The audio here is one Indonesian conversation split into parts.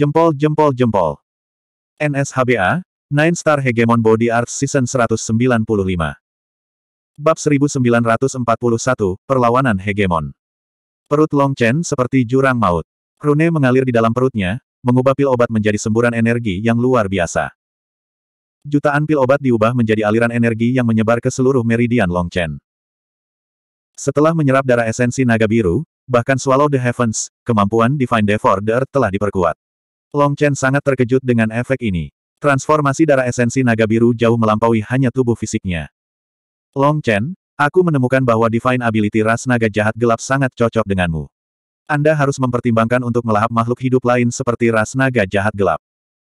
Jempol jempol jempol. NSHBA, Nine Star Hegemon Body Arts Season 195. Bab 1941, Perlawanan Hegemon. Perut Long Chen seperti jurang maut. Rune mengalir di dalam perutnya, mengubah pil obat menjadi semburan energi yang luar biasa. Jutaan pil obat diubah menjadi aliran energi yang menyebar ke seluruh meridian Long Chen. Setelah menyerap darah esensi naga biru, bahkan Swallow the Heavens, kemampuan Divine Devour the Earth telah diperkuat. Long Chen sangat terkejut dengan efek ini. Transformasi darah esensi naga biru jauh melampaui hanya tubuh fisiknya. Long Chen, aku menemukan bahwa Divine Ability ras naga jahat gelap sangat cocok denganmu. Anda harus mempertimbangkan untuk melahap makhluk hidup lain seperti ras naga jahat gelap.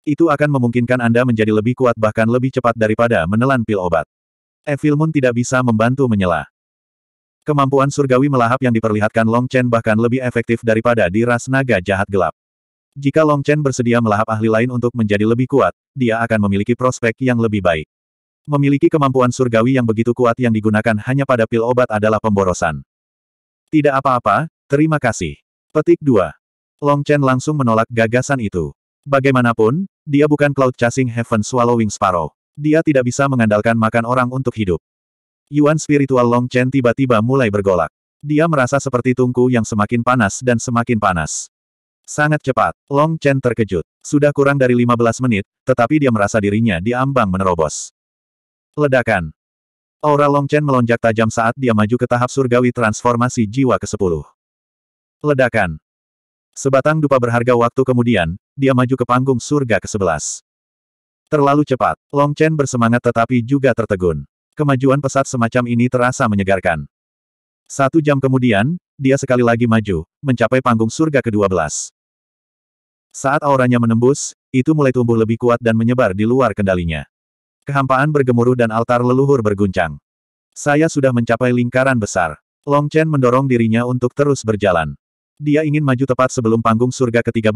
Itu akan memungkinkan Anda menjadi lebih kuat bahkan lebih cepat daripada menelan pil obat. Evil Moon tidak bisa membantu menyela. Kemampuan surgawi melahap yang diperlihatkan Long Chen bahkan lebih efektif daripada di ras naga jahat gelap. Jika Long Chen bersedia melahap ahli lain untuk menjadi lebih kuat, dia akan memiliki prospek yang lebih baik. Memiliki kemampuan surgawi yang begitu kuat yang digunakan hanya pada pil obat adalah pemborosan. Tidak apa-apa, terima kasih. Petik 2. Long Chen langsung menolak gagasan itu. Bagaimanapun, dia bukan Cloud Chasing Heaven Swallowing Sparrow. Dia tidak bisa mengandalkan makan orang untuk hidup. Yuan spiritual Long Chen tiba-tiba mulai bergolak. Dia merasa seperti tungku yang semakin panas dan semakin panas. Sangat cepat, Long Chen terkejut. Sudah kurang dari 15 menit, tetapi dia merasa dirinya diambang menerobos. Ledakan. Aura Long Chen melonjak tajam saat dia maju ke tahap surgawi transformasi jiwa ke-10. Ledakan. Sebatang dupa berharga waktu kemudian, dia maju ke panggung surga ke-11. Terlalu cepat, Long Chen bersemangat tetapi juga tertegun. Kemajuan pesat semacam ini terasa menyegarkan. Satu jam kemudian, dia sekali lagi maju, mencapai panggung surga ke-12. Saat auranya menembus, itu mulai tumbuh lebih kuat dan menyebar di luar kendalinya. Kehampaan bergemuruh dan altar leluhur berguncang. Saya sudah mencapai lingkaran besar. Long Chen mendorong dirinya untuk terus berjalan. Dia ingin maju tepat sebelum panggung surga ke-13,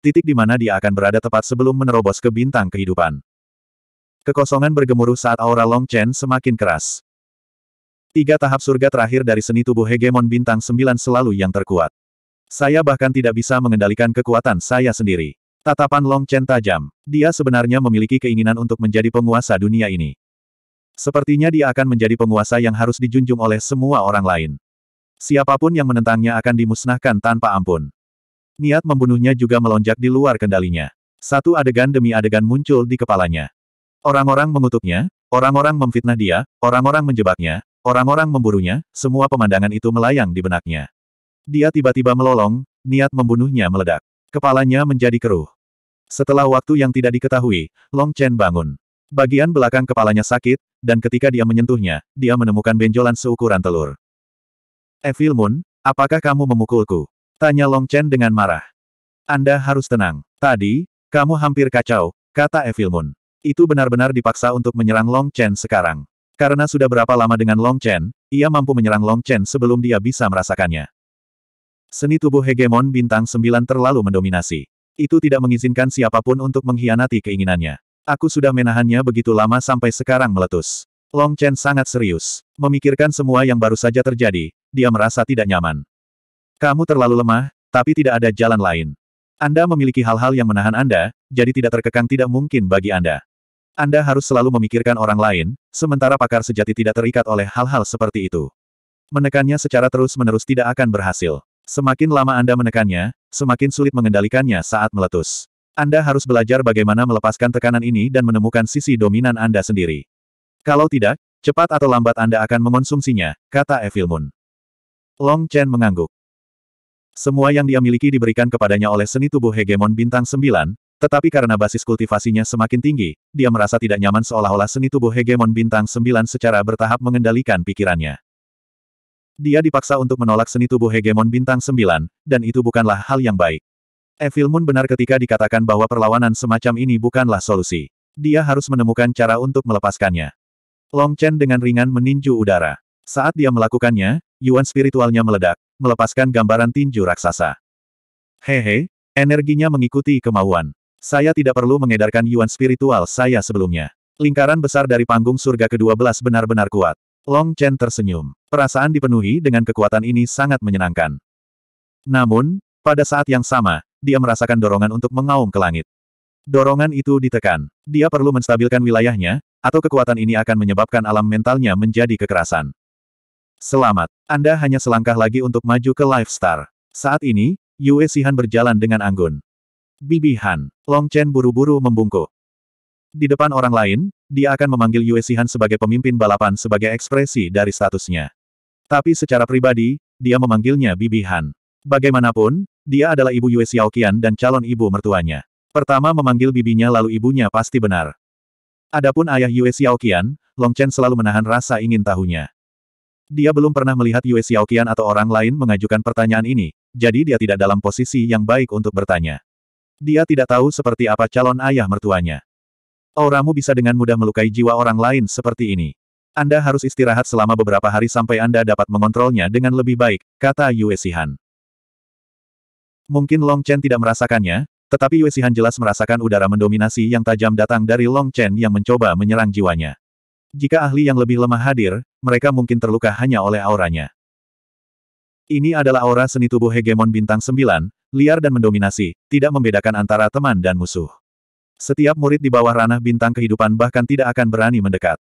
titik di mana dia akan berada tepat sebelum menerobos ke bintang kehidupan. Kekosongan bergemuruh saat aura Long Chen semakin keras. Tiga tahap surga terakhir dari seni tubuh hegemon bintang 9 selalu yang terkuat. Saya bahkan tidak bisa mengendalikan kekuatan saya sendiri. Tatapan Long Chen tajam. Dia sebenarnya memiliki keinginan untuk menjadi penguasa dunia ini. Sepertinya dia akan menjadi penguasa yang harus dijunjung oleh semua orang lain. Siapapun yang menentangnya akan dimusnahkan tanpa ampun. Niat membunuhnya juga melonjak di luar kendalinya. Satu adegan demi adegan muncul di kepalanya. Orang-orang mengutuknya, orang-orang memfitnah dia, orang-orang menjebaknya, Orang-orang memburunya, semua pemandangan itu melayang di benaknya. Dia tiba-tiba melolong, niat membunuhnya meledak. Kepalanya menjadi keruh. Setelah waktu yang tidak diketahui, Long Chen bangun. Bagian belakang kepalanya sakit, dan ketika dia menyentuhnya, dia menemukan benjolan seukuran telur. Evil Moon, apakah kamu memukulku? Tanya Long Chen dengan marah. Anda harus tenang. Tadi, kamu hampir kacau, kata Evil Moon. Itu benar-benar dipaksa untuk menyerang Long Chen sekarang. Karena sudah berapa lama dengan Long Chen, ia mampu menyerang Long Chen sebelum dia bisa merasakannya. Seni tubuh hegemon bintang sembilan terlalu mendominasi. Itu tidak mengizinkan siapapun untuk mengkhianati keinginannya. Aku sudah menahannya begitu lama sampai sekarang meletus. Long Chen sangat serius. Memikirkan semua yang baru saja terjadi, dia merasa tidak nyaman. Kamu terlalu lemah, tapi tidak ada jalan lain. Anda memiliki hal-hal yang menahan Anda, jadi tidak terkekang tidak mungkin bagi Anda. Anda harus selalu memikirkan orang lain, sementara pakar sejati tidak terikat oleh hal-hal seperti itu. Menekannya secara terus-menerus tidak akan berhasil. Semakin lama Anda menekannya, semakin sulit mengendalikannya saat meletus. Anda harus belajar bagaimana melepaskan tekanan ini dan menemukan sisi dominan Anda sendiri. Kalau tidak, cepat atau lambat Anda akan mengonsumsinya, kata Evil Moon. Long Chen mengangguk. Semua yang dia miliki diberikan kepadanya oleh seni tubuh hegemon bintang Sembilan, tetapi karena basis kultivasinya semakin tinggi, dia merasa tidak nyaman seolah-olah seni tubuh hegemon bintang Sembilan secara bertahap mengendalikan pikirannya. Dia dipaksa untuk menolak seni tubuh hegemon bintang 9, dan itu bukanlah hal yang baik. Evil Moon benar ketika dikatakan bahwa perlawanan semacam ini bukanlah solusi. Dia harus menemukan cara untuk melepaskannya. Long Chen dengan ringan meninju udara. Saat dia melakukannya, Yuan spiritualnya meledak, melepaskan gambaran tinju raksasa. Hehe, energinya mengikuti kemauan. Saya tidak perlu mengedarkan Yuan spiritual saya sebelumnya. Lingkaran besar dari panggung surga ke-12 benar-benar kuat. Long Chen tersenyum. Perasaan dipenuhi dengan kekuatan ini sangat menyenangkan. Namun, pada saat yang sama, dia merasakan dorongan untuk mengaum ke langit. Dorongan itu ditekan. Dia perlu menstabilkan wilayahnya, atau kekuatan ini akan menyebabkan alam mentalnya menjadi kekerasan. Selamat, Anda hanya selangkah lagi untuk maju ke Life Saat ini, Yue Sihan berjalan dengan anggun. Bibi Han, Long Chen buru-buru membungkuk. Di depan orang lain, dia akan memanggil Yue Sihan sebagai pemimpin balapan sebagai ekspresi dari statusnya. Tapi secara pribadi, dia memanggilnya Bibi Han. Bagaimanapun, dia adalah ibu Yue Xiaoqian dan calon ibu mertuanya. Pertama memanggil bibinya lalu ibunya pasti benar. Adapun ayah Yue Xiaoqian, Long Chen selalu menahan rasa ingin tahunya. Dia belum pernah melihat Yue Xiaoqian atau orang lain mengajukan pertanyaan ini, jadi dia tidak dalam posisi yang baik untuk bertanya. Dia tidak tahu seperti apa calon ayah mertuanya. Auramu bisa dengan mudah melukai jiwa orang lain seperti ini. Anda harus istirahat selama beberapa hari sampai Anda dapat mengontrolnya dengan lebih baik, kata Yue Sihan. Mungkin Long Chen tidak merasakannya, tetapi Yue Sihan jelas merasakan udara mendominasi yang tajam datang dari Long Chen yang mencoba menyerang jiwanya. Jika ahli yang lebih lemah hadir, mereka mungkin terluka hanya oleh auranya. Ini adalah aura seni tubuh hegemon bintang 9, liar dan mendominasi, tidak membedakan antara teman dan musuh. Setiap murid di bawah ranah bintang kehidupan bahkan tidak akan berani mendekat.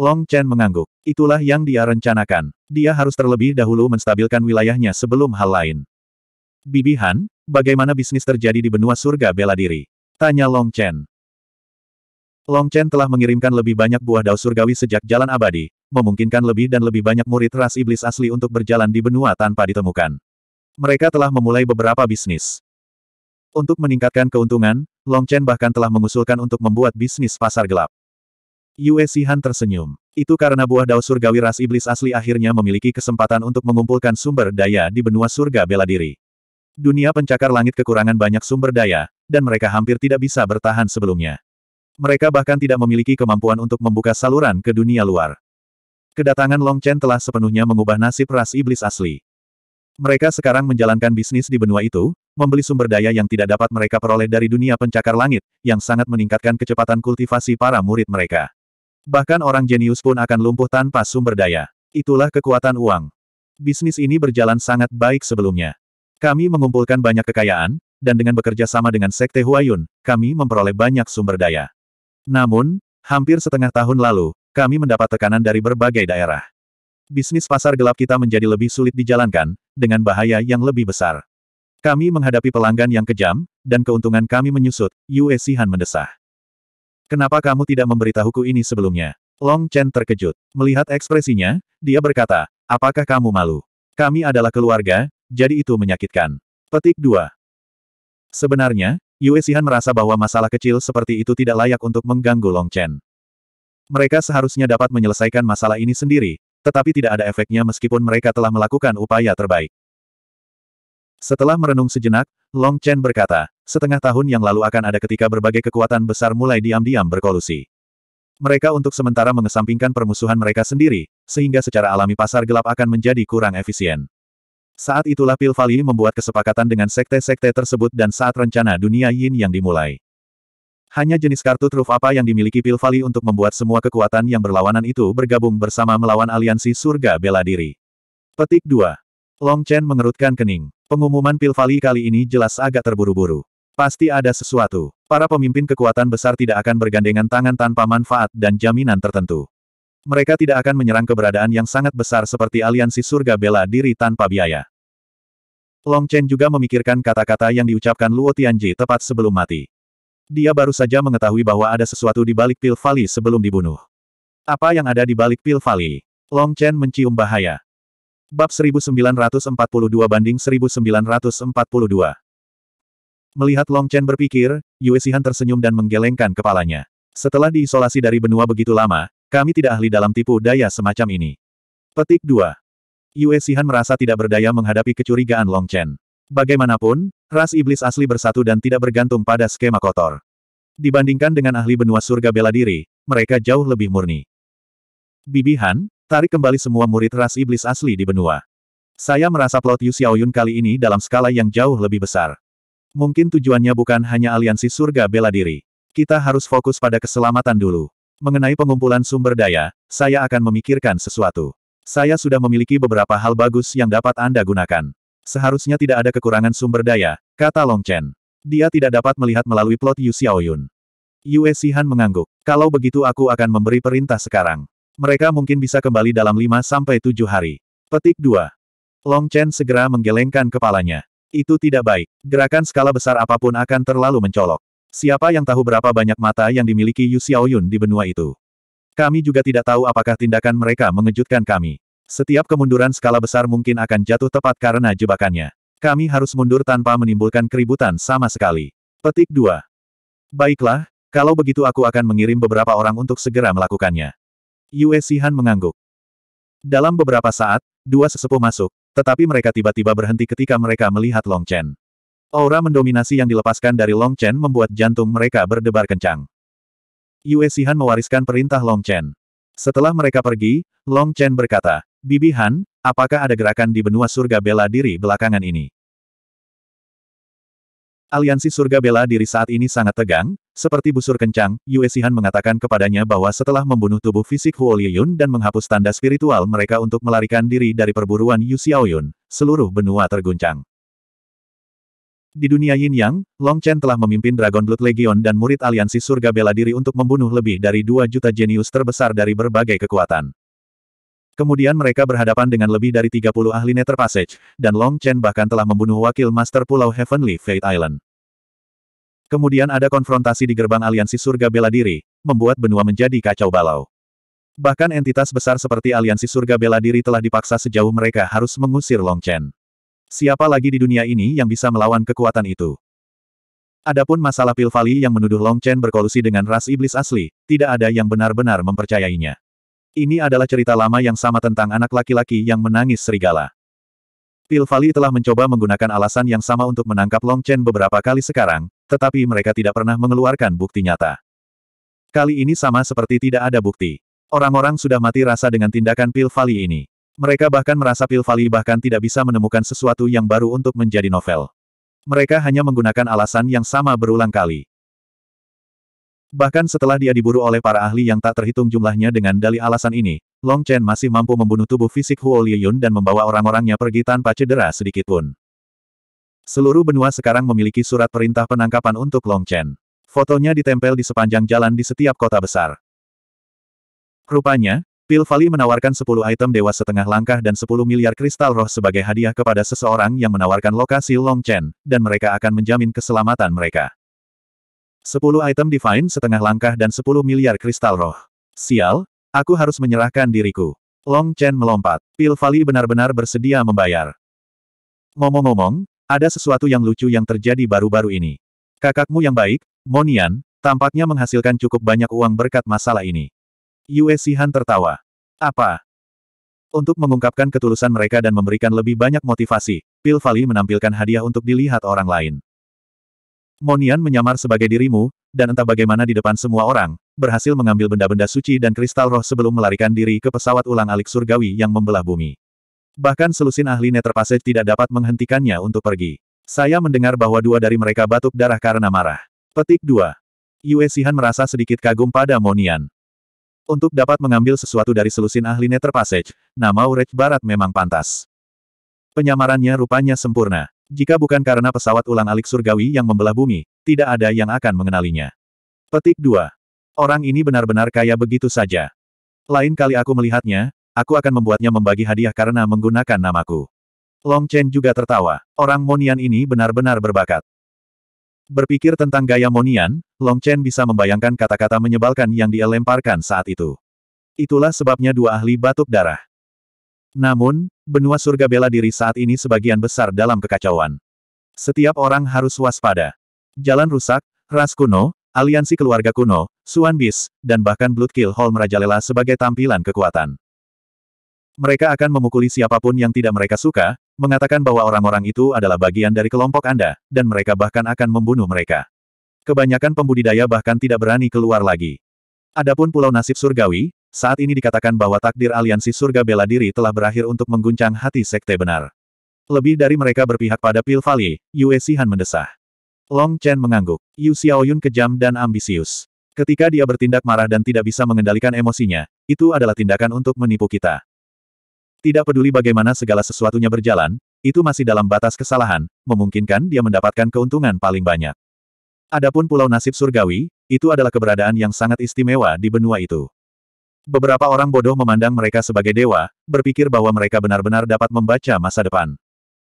Long Chen mengangguk. Itulah yang dia rencanakan. Dia harus terlebih dahulu menstabilkan wilayahnya sebelum hal lain. Bibi Han, bagaimana bisnis terjadi di benua surga bela diri? Tanya Long Chen. Long Chen telah mengirimkan lebih banyak buah dao surgawi sejak jalan abadi, memungkinkan lebih dan lebih banyak murid ras iblis asli untuk berjalan di benua tanpa ditemukan. Mereka telah memulai beberapa bisnis. Untuk meningkatkan keuntungan, Long Chen bahkan telah mengusulkan untuk membuat bisnis pasar gelap. Yue Sihan tersenyum. Itu karena buah dao surgawi ras iblis asli akhirnya memiliki kesempatan untuk mengumpulkan sumber daya di benua surga bela diri. Dunia pencakar langit kekurangan banyak sumber daya, dan mereka hampir tidak bisa bertahan sebelumnya. Mereka bahkan tidak memiliki kemampuan untuk membuka saluran ke dunia luar. Kedatangan Long Chen telah sepenuhnya mengubah nasib ras iblis asli. Mereka sekarang menjalankan bisnis di benua itu, membeli sumber daya yang tidak dapat mereka peroleh dari dunia pencakar langit, yang sangat meningkatkan kecepatan kultivasi para murid mereka. Bahkan orang jenius pun akan lumpuh tanpa sumber daya. Itulah kekuatan uang. Bisnis ini berjalan sangat baik sebelumnya. Kami mengumpulkan banyak kekayaan, dan dengan bekerja sama dengan Sekte Huayun, kami memperoleh banyak sumber daya. Namun, hampir setengah tahun lalu, kami mendapat tekanan dari berbagai daerah. Bisnis pasar gelap kita menjadi lebih sulit dijalankan, dengan bahaya yang lebih besar. Kami menghadapi pelanggan yang kejam, dan keuntungan kami menyusut, Yue Sihan mendesah. Kenapa kamu tidak memberitahuku ini sebelumnya? Long Chen terkejut. Melihat ekspresinya, dia berkata, apakah kamu malu? Kami adalah keluarga, jadi itu menyakitkan. Petik 2. Sebenarnya, Yue Sihan merasa bahwa masalah kecil seperti itu tidak layak untuk mengganggu Long Chen. Mereka seharusnya dapat menyelesaikan masalah ini sendiri, tetapi tidak ada efeknya meskipun mereka telah melakukan upaya terbaik. Setelah merenung sejenak, Long Chen berkata, setengah tahun yang lalu akan ada ketika berbagai kekuatan besar mulai diam-diam berkolusi. Mereka untuk sementara mengesampingkan permusuhan mereka sendiri, sehingga secara alami pasar gelap akan menjadi kurang efisien. Saat itulah Pil membuat kesepakatan dengan sekte-sekte tersebut dan saat rencana dunia Yin yang dimulai. Hanya jenis kartu truf apa yang dimiliki Pil untuk membuat semua kekuatan yang berlawanan itu bergabung bersama melawan aliansi surga bela diri. Petik 2. Long Chen mengerutkan kening. Pengumuman Pilvali kali ini jelas agak terburu-buru. Pasti ada sesuatu. Para pemimpin kekuatan besar tidak akan bergandengan tangan tanpa manfaat dan jaminan tertentu. Mereka tidak akan menyerang keberadaan yang sangat besar seperti aliansi surga bela diri tanpa biaya. Long Chen juga memikirkan kata-kata yang diucapkan Luo Tianji tepat sebelum mati. Dia baru saja mengetahui bahwa ada sesuatu di balik Pilvali sebelum dibunuh. Apa yang ada di balik Pilvali? Long Chen mencium bahaya. Bab 1942 banding 1942. Melihat Long Chen berpikir, Yue Xihan tersenyum dan menggelengkan kepalanya. Setelah diisolasi dari benua begitu lama, kami tidak ahli dalam tipu daya semacam ini. Petik 2. Yue Xihan merasa tidak berdaya menghadapi kecurigaan Long Chen. Bagaimanapun, ras iblis asli bersatu dan tidak bergantung pada skema kotor. Dibandingkan dengan ahli benua surga bela diri, mereka jauh lebih murni. Bibihan. Tarik kembali semua murid ras iblis asli di benua. Saya merasa plot Yu Xiaoyun kali ini dalam skala yang jauh lebih besar. Mungkin tujuannya bukan hanya aliansi surga bela diri. Kita harus fokus pada keselamatan dulu. Mengenai pengumpulan sumber daya, saya akan memikirkan sesuatu. Saya sudah memiliki beberapa hal bagus yang dapat Anda gunakan. Seharusnya tidak ada kekurangan sumber daya, kata Long Chen. Dia tidak dapat melihat melalui plot Yu Xiaoyun. Yue Sihan mengangguk. Kalau begitu aku akan memberi perintah sekarang. Mereka mungkin bisa kembali dalam 5-7 hari. Petik 2. Long Chen segera menggelengkan kepalanya. Itu tidak baik. Gerakan skala besar apapun akan terlalu mencolok. Siapa yang tahu berapa banyak mata yang dimiliki Yu Xiaoyun di benua itu? Kami juga tidak tahu apakah tindakan mereka mengejutkan kami. Setiap kemunduran skala besar mungkin akan jatuh tepat karena jebakannya. Kami harus mundur tanpa menimbulkan keributan sama sekali. Petik 2. Baiklah, kalau begitu aku akan mengirim beberapa orang untuk segera melakukannya. Yue Sihan mengangguk. Dalam beberapa saat, dua sesepuh masuk, tetapi mereka tiba-tiba berhenti ketika mereka melihat Long Chen. Aura mendominasi yang dilepaskan dari Long Chen membuat jantung mereka berdebar kencang. Yue Sihan mewariskan perintah Long Chen. Setelah mereka pergi, Long Chen berkata, Bibi Han, apakah ada gerakan di benua surga bela diri belakangan ini? Aliansi surga bela diri saat ini sangat tegang, seperti busur kencang, Yue Sihan mengatakan kepadanya bahwa setelah membunuh tubuh fisik Huo Liyun dan menghapus tanda spiritual mereka untuk melarikan diri dari perburuan Yu Xiaoyun, seluruh benua terguncang. Di dunia Yin Yang, Long Chen telah memimpin Dragon Blood Legion dan murid aliansi surga bela diri untuk membunuh lebih dari 2 juta jenius terbesar dari berbagai kekuatan. Kemudian mereka berhadapan dengan lebih dari 30 ahli Nether Passage, dan Long Chen bahkan telah membunuh wakil Master Pulau Heavenly Fate Island. Kemudian ada konfrontasi di gerbang aliansi surga bela diri, membuat benua menjadi kacau balau. Bahkan entitas besar seperti aliansi surga bela diri telah dipaksa sejauh mereka harus mengusir Long Chen. Siapa lagi di dunia ini yang bisa melawan kekuatan itu? Adapun masalah Pilvali yang menuduh Long Chen berkolusi dengan ras iblis asli, tidak ada yang benar-benar mempercayainya. Ini adalah cerita lama yang sama tentang anak laki-laki yang menangis serigala. Pilvali telah mencoba menggunakan alasan yang sama untuk menangkap Long Chen beberapa kali sekarang, tetapi mereka tidak pernah mengeluarkan bukti nyata. Kali ini sama seperti tidak ada bukti. Orang-orang sudah mati rasa dengan tindakan Pil ini. Mereka bahkan merasa Pil bahkan tidak bisa menemukan sesuatu yang baru untuk menjadi novel. Mereka hanya menggunakan alasan yang sama berulang kali. Bahkan setelah dia diburu oleh para ahli yang tak terhitung jumlahnya dengan dali alasan ini, Long Chen masih mampu membunuh tubuh fisik Huo Liyun dan membawa orang-orangnya pergi tanpa cedera sedikitpun. Seluruh benua sekarang memiliki surat perintah penangkapan untuk Long Chen. Fotonya ditempel di sepanjang jalan di setiap kota besar. Rupanya, Pil Vali menawarkan 10 item dewa setengah langkah dan 10 miliar kristal roh sebagai hadiah kepada seseorang yang menawarkan lokasi Long Chen, dan mereka akan menjamin keselamatan mereka. 10 item divine setengah langkah dan 10 miliar kristal roh. Sial, aku harus menyerahkan diriku. Long Chen melompat. Pil Vali benar-benar bersedia membayar. Ngomong-ngomong, ada sesuatu yang lucu yang terjadi baru-baru ini. Kakakmu yang baik, Monian, tampaknya menghasilkan cukup banyak uang berkat masalah ini. Yue Sihan tertawa. Apa? Untuk mengungkapkan ketulusan mereka dan memberikan lebih banyak motivasi, Pil Vali menampilkan hadiah untuk dilihat orang lain. Monian menyamar sebagai dirimu, dan entah bagaimana di depan semua orang, berhasil mengambil benda-benda suci dan kristal roh sebelum melarikan diri ke pesawat ulang alik surgawi yang membelah bumi. Bahkan selusin ahli Netherpassage tidak dapat menghentikannya untuk pergi. Saya mendengar bahwa dua dari mereka batuk darah karena marah. Petik 2. Yue Sihan merasa sedikit kagum pada Monian. Untuk dapat mengambil sesuatu dari selusin ahli Netherpassage, nama Urech Barat memang pantas. Penyamarannya rupanya sempurna. Jika bukan karena pesawat ulang-alik surgawi yang membelah bumi, tidak ada yang akan mengenalinya. Petik 2. Orang ini benar-benar kaya begitu saja. Lain kali aku melihatnya, aku akan membuatnya membagi hadiah karena menggunakan namaku. Long Chen juga tertawa. Orang Monian ini benar-benar berbakat. Berpikir tentang gaya Monian, Long Chen bisa membayangkan kata-kata menyebalkan yang dia lemparkan saat itu. Itulah sebabnya dua ahli batuk darah. Namun, benua surga bela diri saat ini sebagian besar dalam kekacauan. Setiap orang harus waspada. Jalan rusak, ras kuno, aliansi keluarga kuno, Suan dan bahkan Bloodkill Kill Hall merajalela sebagai tampilan kekuatan. Mereka akan memukuli siapapun yang tidak mereka suka, mengatakan bahwa orang-orang itu adalah bagian dari kelompok Anda, dan mereka bahkan akan membunuh mereka. Kebanyakan pembudidaya bahkan tidak berani keluar lagi. Adapun Pulau Nasib Surgawi, saat ini dikatakan bahwa takdir aliansi surga bela diri telah berakhir untuk mengguncang hati sekte benar. Lebih dari mereka berpihak pada Pil Valley, Yue Sihan mendesah. Long Chen mengangguk. Yu Xiaoyun kejam dan ambisius. Ketika dia bertindak marah dan tidak bisa mengendalikan emosinya, itu adalah tindakan untuk menipu kita. Tidak peduli bagaimana segala sesuatunya berjalan, itu masih dalam batas kesalahan, memungkinkan dia mendapatkan keuntungan paling banyak. Adapun pulau nasib surgawi, itu adalah keberadaan yang sangat istimewa di benua itu. Beberapa orang bodoh memandang mereka sebagai dewa, berpikir bahwa mereka benar-benar dapat membaca masa depan.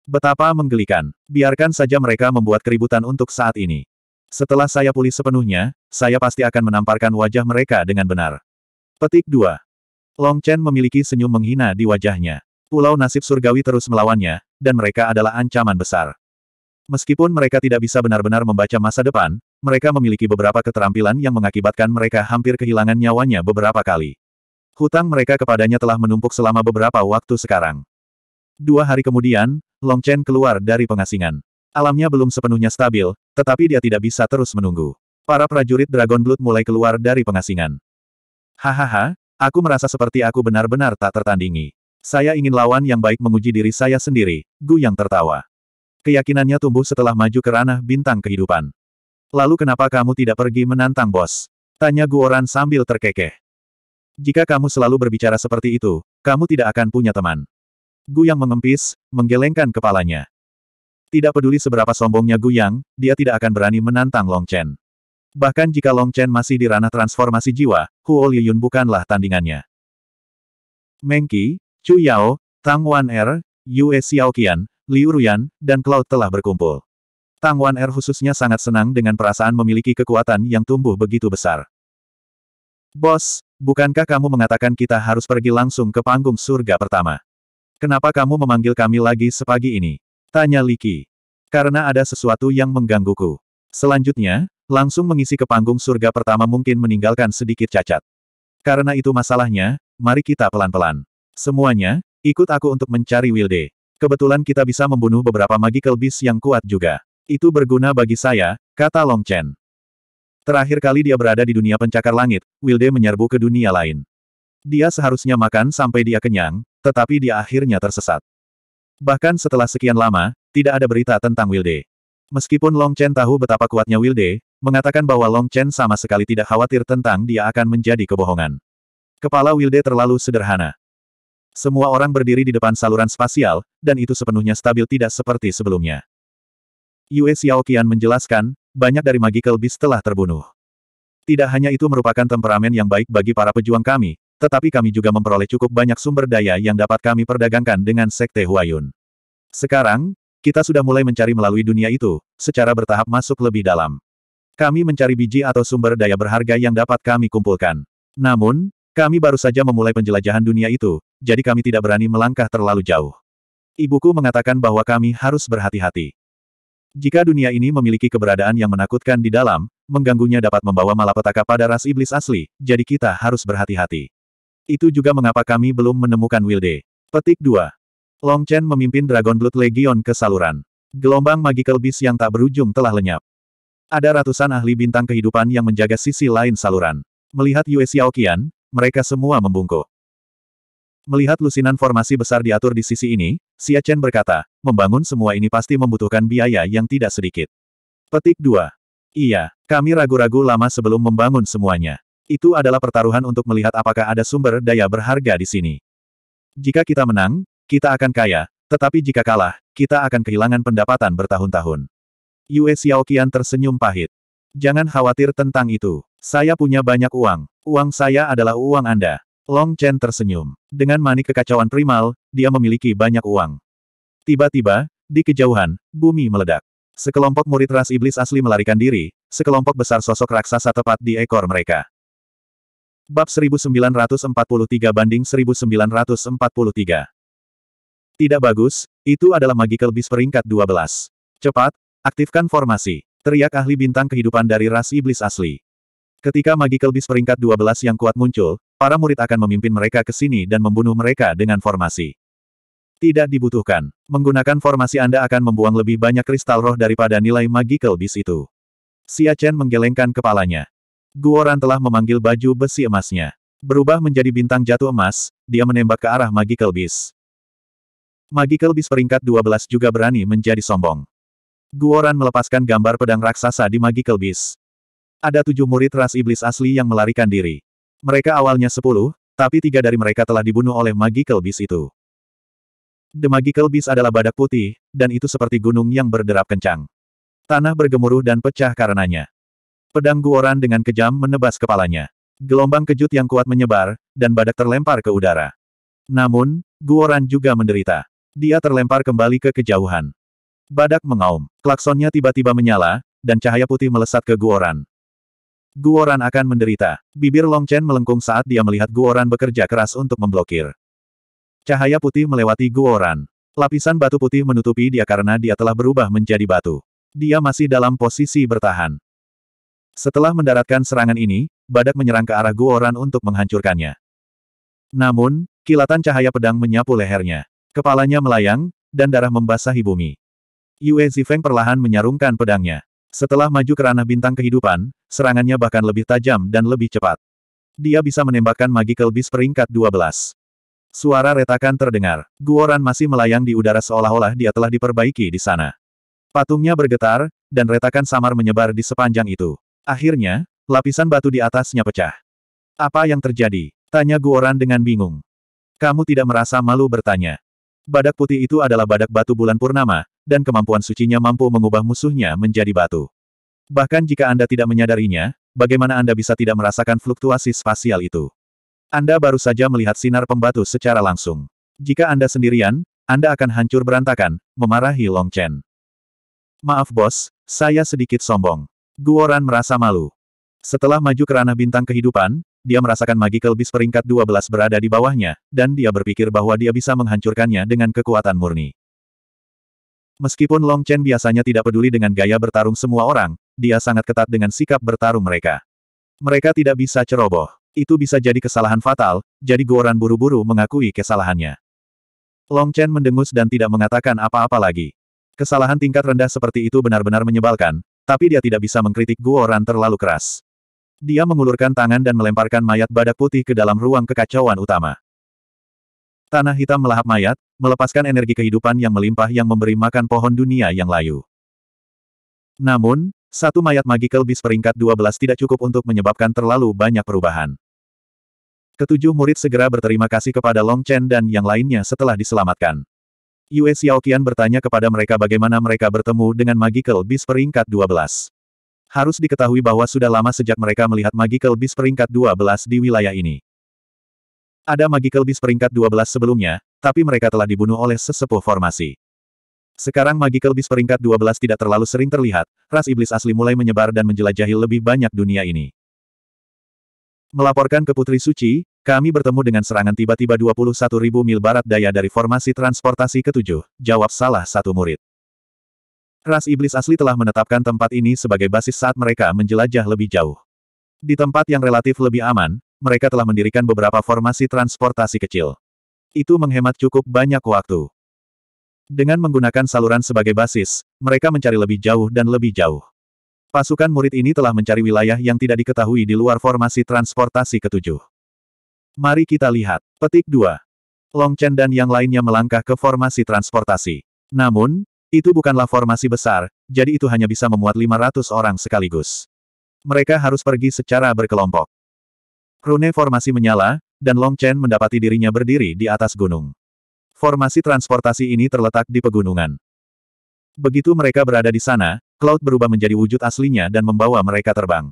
Betapa menggelikan. Biarkan saja mereka membuat keributan untuk saat ini. Setelah saya pulih sepenuhnya, saya pasti akan menamparkan wajah mereka dengan benar. Petik 2. Long Chen memiliki senyum menghina di wajahnya. Pulau nasib surgawi terus melawannya, dan mereka adalah ancaman besar. Meskipun mereka tidak bisa benar-benar membaca masa depan, mereka memiliki beberapa keterampilan yang mengakibatkan mereka hampir kehilangan nyawanya beberapa kali. Hutang mereka kepadanya telah menumpuk selama beberapa waktu sekarang. Dua hari kemudian, Long Chen keluar dari pengasingan. Alamnya belum sepenuhnya stabil, tetapi dia tidak bisa terus menunggu. Para prajurit Dragon Blood mulai keluar dari pengasingan. Hahaha, Aku merasa seperti aku benar-benar tak tertandingi. Saya ingin lawan yang baik menguji diri saya sendiri, Gu yang tertawa. Keyakinannya tumbuh setelah maju ke ranah bintang kehidupan. Lalu kenapa kamu tidak pergi menantang bos? Tanya Oran sambil terkekeh. Jika kamu selalu berbicara seperti itu, kamu tidak akan punya teman. Gu yang mengempis, menggelengkan kepalanya. Tidak peduli seberapa sombongnya Gu yang, dia tidak akan berani menantang Long Chen. Bahkan jika Long Chen masih di ranah transformasi jiwa, Huo Liyun bukanlah tandingannya. Mengki, Chu Yao, Tang Wan Er, Yue Xiaoqian, Liu Ruyan, dan Cloud telah berkumpul. Tang Wan Er khususnya sangat senang dengan perasaan memiliki kekuatan yang tumbuh begitu besar. Bos, bukankah kamu mengatakan kita harus pergi langsung ke panggung surga pertama? Kenapa kamu memanggil kami lagi sepagi ini? Tanya Liki. Karena ada sesuatu yang menggangguku. Selanjutnya, Langsung mengisi ke panggung surga pertama mungkin meninggalkan sedikit cacat. Karena itu masalahnya, mari kita pelan-pelan. Semuanya, ikut aku untuk mencari Wilde. Kebetulan kita bisa membunuh beberapa magical beast yang kuat juga. Itu berguna bagi saya, kata Long Chen. Terakhir kali dia berada di dunia pencakar langit, Wilde menyerbu ke dunia lain. Dia seharusnya makan sampai dia kenyang, tetapi dia akhirnya tersesat. Bahkan setelah sekian lama, tidak ada berita tentang Wilde. Meskipun Long Chen tahu betapa kuatnya Wilde, mengatakan bahwa Long Chen sama sekali tidak khawatir tentang dia akan menjadi kebohongan. Kepala Wilde terlalu sederhana. Semua orang berdiri di depan saluran spasial, dan itu sepenuhnya stabil tidak seperti sebelumnya. Yue Xiaoqian menjelaskan, banyak dari magical beast telah terbunuh. Tidak hanya itu merupakan temperamen yang baik bagi para pejuang kami, tetapi kami juga memperoleh cukup banyak sumber daya yang dapat kami perdagangkan dengan Sekte Huayun. Sekarang, kita sudah mulai mencari melalui dunia itu, secara bertahap masuk lebih dalam. Kami mencari biji atau sumber daya berharga yang dapat kami kumpulkan. Namun, kami baru saja memulai penjelajahan dunia itu, jadi kami tidak berani melangkah terlalu jauh. Ibuku mengatakan bahwa kami harus berhati-hati. Jika dunia ini memiliki keberadaan yang menakutkan di dalam, mengganggunya dapat membawa malapetaka pada ras iblis asli, jadi kita harus berhati-hati. Itu juga mengapa kami belum menemukan Wilde. Petik 2. Long Chen memimpin Dragon Blood Legion ke saluran. Gelombang magical beast yang tak berujung telah lenyap. Ada ratusan ahli bintang kehidupan yang menjaga sisi lain saluran. Melihat Yue Xiaoqian, mereka semua membungkuk. Melihat lusinan formasi besar diatur di sisi ini, Xia Chen berkata, membangun semua ini pasti membutuhkan biaya yang tidak sedikit. Petik 2. Iya, kami ragu-ragu lama sebelum membangun semuanya. Itu adalah pertaruhan untuk melihat apakah ada sumber daya berharga di sini. Jika kita menang, kita akan kaya, tetapi jika kalah, kita akan kehilangan pendapatan bertahun-tahun. Yue Xiaoqian tersenyum pahit. Jangan khawatir tentang itu. Saya punya banyak uang. Uang saya adalah uang Anda. Long Chen tersenyum. Dengan manik kekacauan primal, dia memiliki banyak uang. Tiba-tiba, di kejauhan, bumi meledak. Sekelompok murid ras iblis asli melarikan diri, sekelompok besar sosok raksasa tepat di ekor mereka. Bab 1943 banding 1943 Tidak bagus, itu adalah magical bis peringkat 12. Cepat, Aktifkan formasi. Teriak ahli bintang kehidupan dari ras iblis asli. Ketika Magical Beast peringkat 12 yang kuat muncul, para murid akan memimpin mereka ke sini dan membunuh mereka dengan formasi. Tidak dibutuhkan. Menggunakan formasi Anda akan membuang lebih banyak kristal roh daripada nilai Magical Beast itu. Xia Chen menggelengkan kepalanya. Guoran telah memanggil baju besi emasnya. Berubah menjadi bintang jatuh emas, dia menembak ke arah Magical Beast. Magical Beast peringkat 12 juga berani menjadi sombong. Guoran melepaskan gambar pedang raksasa di Magical Beast. Ada tujuh murid ras iblis asli yang melarikan diri. Mereka awalnya sepuluh, tapi tiga dari mereka telah dibunuh oleh Magical Beast itu. The Magical Beast adalah badak putih, dan itu seperti gunung yang berderap kencang. Tanah bergemuruh dan pecah karenanya. Pedang Guoran dengan kejam menebas kepalanya. Gelombang kejut yang kuat menyebar, dan badak terlempar ke udara. Namun, Guoran juga menderita. Dia terlempar kembali ke kejauhan. Badak mengaum. Klaksonnya tiba-tiba menyala, dan cahaya putih melesat ke Guoran. Guoran akan menderita. Bibir Long Chen melengkung saat dia melihat Guoran bekerja keras untuk memblokir. Cahaya putih melewati Guoran. Lapisan batu putih menutupi dia karena dia telah berubah menjadi batu. Dia masih dalam posisi bertahan. Setelah mendaratkan serangan ini, badak menyerang ke arah Guoran untuk menghancurkannya. Namun, kilatan cahaya pedang menyapu lehernya. Kepalanya melayang, dan darah membasahi bumi. Yue Zifeng perlahan menyarungkan pedangnya. Setelah maju ke ranah bintang kehidupan, serangannya bahkan lebih tajam dan lebih cepat. Dia bisa menembakkan magical beast peringkat 12. Suara retakan terdengar. Guoran masih melayang di udara seolah-olah dia telah diperbaiki di sana. Patungnya bergetar, dan retakan samar menyebar di sepanjang itu. Akhirnya, lapisan batu di atasnya pecah. Apa yang terjadi? Tanya Guoran dengan bingung. Kamu tidak merasa malu bertanya. Badak putih itu adalah badak batu bulan purnama, dan kemampuan sucinya mampu mengubah musuhnya menjadi batu. Bahkan jika Anda tidak menyadarinya, bagaimana Anda bisa tidak merasakan fluktuasi spasial itu? Anda baru saja melihat sinar pembatu secara langsung. Jika Anda sendirian, Anda akan hancur berantakan, memarahi Long Chen. Maaf bos, saya sedikit sombong. Guoran merasa malu. Setelah maju ke ranah bintang kehidupan, dia merasakan magical bis peringkat 12 berada di bawahnya, dan dia berpikir bahwa dia bisa menghancurkannya dengan kekuatan murni. Meskipun Long Chen biasanya tidak peduli dengan gaya bertarung semua orang, dia sangat ketat dengan sikap bertarung mereka. Mereka tidak bisa ceroboh. Itu bisa jadi kesalahan fatal, jadi Goran buru-buru mengakui kesalahannya. Long Chen mendengus dan tidak mengatakan apa-apa lagi. Kesalahan tingkat rendah seperti itu benar-benar menyebalkan, tapi dia tidak bisa mengkritik Guoran terlalu keras. Dia mengulurkan tangan dan melemparkan mayat badak putih ke dalam ruang kekacauan utama. Tanah hitam melahap mayat, melepaskan energi kehidupan yang melimpah yang memberi makan pohon dunia yang layu. Namun, satu mayat magical bis peringkat 12 tidak cukup untuk menyebabkan terlalu banyak perubahan. Ketujuh murid segera berterima kasih kepada Long Chen dan yang lainnya setelah diselamatkan. Yue Xiaoqian bertanya kepada mereka bagaimana mereka bertemu dengan Magical bis peringkat 12. Harus diketahui bahwa sudah lama sejak mereka melihat Magical Beast peringkat 12 di wilayah ini. Ada Magical Beast peringkat 12 sebelumnya, tapi mereka telah dibunuh oleh sesepuh formasi. Sekarang Magical Beast peringkat 12 tidak terlalu sering terlihat, ras iblis asli mulai menyebar dan menjelajahi lebih banyak dunia ini. Melaporkan ke Putri Suci, kami bertemu dengan serangan tiba-tiba 21.000 mil barat daya dari formasi transportasi ketujuh, jawab salah satu murid. Ras iblis asli telah menetapkan tempat ini sebagai basis saat mereka menjelajah lebih jauh. Di tempat yang relatif lebih aman, mereka telah mendirikan beberapa formasi transportasi kecil. Itu menghemat cukup banyak waktu. Dengan menggunakan saluran sebagai basis, mereka mencari lebih jauh dan lebih jauh. Pasukan murid ini telah mencari wilayah yang tidak diketahui di luar formasi transportasi ketujuh. Mari kita lihat. Petik 2. Long Chen dan yang lainnya melangkah ke formasi transportasi. Namun, itu bukanlah formasi besar, jadi itu hanya bisa memuat 500 orang sekaligus. Mereka harus pergi secara berkelompok. Rune formasi menyala, dan Long Chen mendapati dirinya berdiri di atas gunung. Formasi transportasi ini terletak di pegunungan. Begitu mereka berada di sana, Cloud berubah menjadi wujud aslinya dan membawa mereka terbang.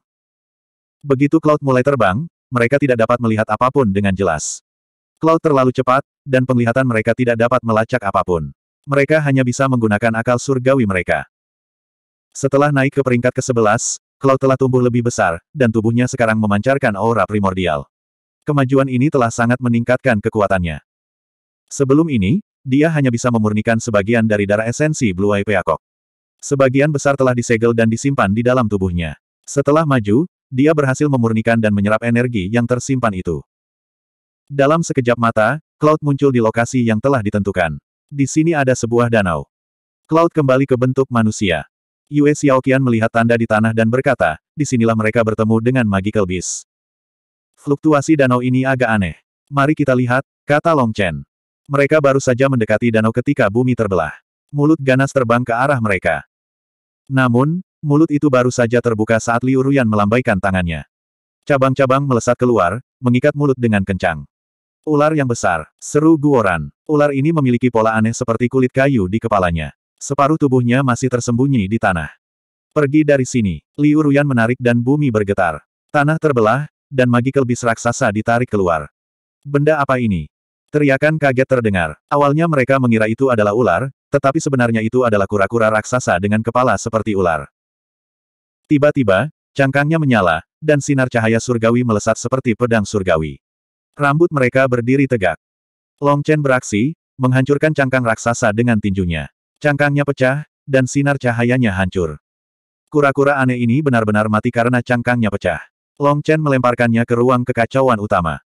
Begitu Cloud mulai terbang, mereka tidak dapat melihat apapun dengan jelas. Cloud terlalu cepat, dan penglihatan mereka tidak dapat melacak apapun. Mereka hanya bisa menggunakan akal surgawi mereka. Setelah naik ke peringkat ke-11, Cloud telah tumbuh lebih besar, dan tubuhnya sekarang memancarkan aura primordial. Kemajuan ini telah sangat meningkatkan kekuatannya. Sebelum ini, dia hanya bisa memurnikan sebagian dari darah esensi Blue Eye Peacock. Sebagian besar telah disegel dan disimpan di dalam tubuhnya. Setelah maju, dia berhasil memurnikan dan menyerap energi yang tersimpan itu. Dalam sekejap mata, Cloud muncul di lokasi yang telah ditentukan. Di sini ada sebuah danau. Cloud kembali ke bentuk manusia. Yue Xiaoqian melihat tanda di tanah dan berkata, disinilah mereka bertemu dengan Magical Beast. Fluktuasi danau ini agak aneh. Mari kita lihat, kata Long Chen. Mereka baru saja mendekati danau ketika bumi terbelah. Mulut ganas terbang ke arah mereka. Namun, mulut itu baru saja terbuka saat Liu Ruyan melambaikan tangannya. Cabang-cabang melesat keluar, mengikat mulut dengan kencang. Ular yang besar, seru Guoran. Ular ini memiliki pola aneh seperti kulit kayu di kepalanya. Separuh tubuhnya masih tersembunyi di tanah. Pergi dari sini, Liu Ruyan menarik dan bumi bergetar. Tanah terbelah, dan magical bis raksasa ditarik keluar. Benda apa ini? Teriakan kaget terdengar. Awalnya mereka mengira itu adalah ular, tetapi sebenarnya itu adalah kura-kura raksasa dengan kepala seperti ular. Tiba-tiba, cangkangnya menyala, dan sinar cahaya surgawi melesat seperti pedang surgawi. Rambut mereka berdiri tegak. Long Chen beraksi, menghancurkan cangkang raksasa dengan tinjunya. Cangkangnya pecah, dan sinar cahayanya hancur. Kura-kura aneh ini benar-benar mati karena cangkangnya pecah. Long Chen melemparkannya ke ruang kekacauan utama.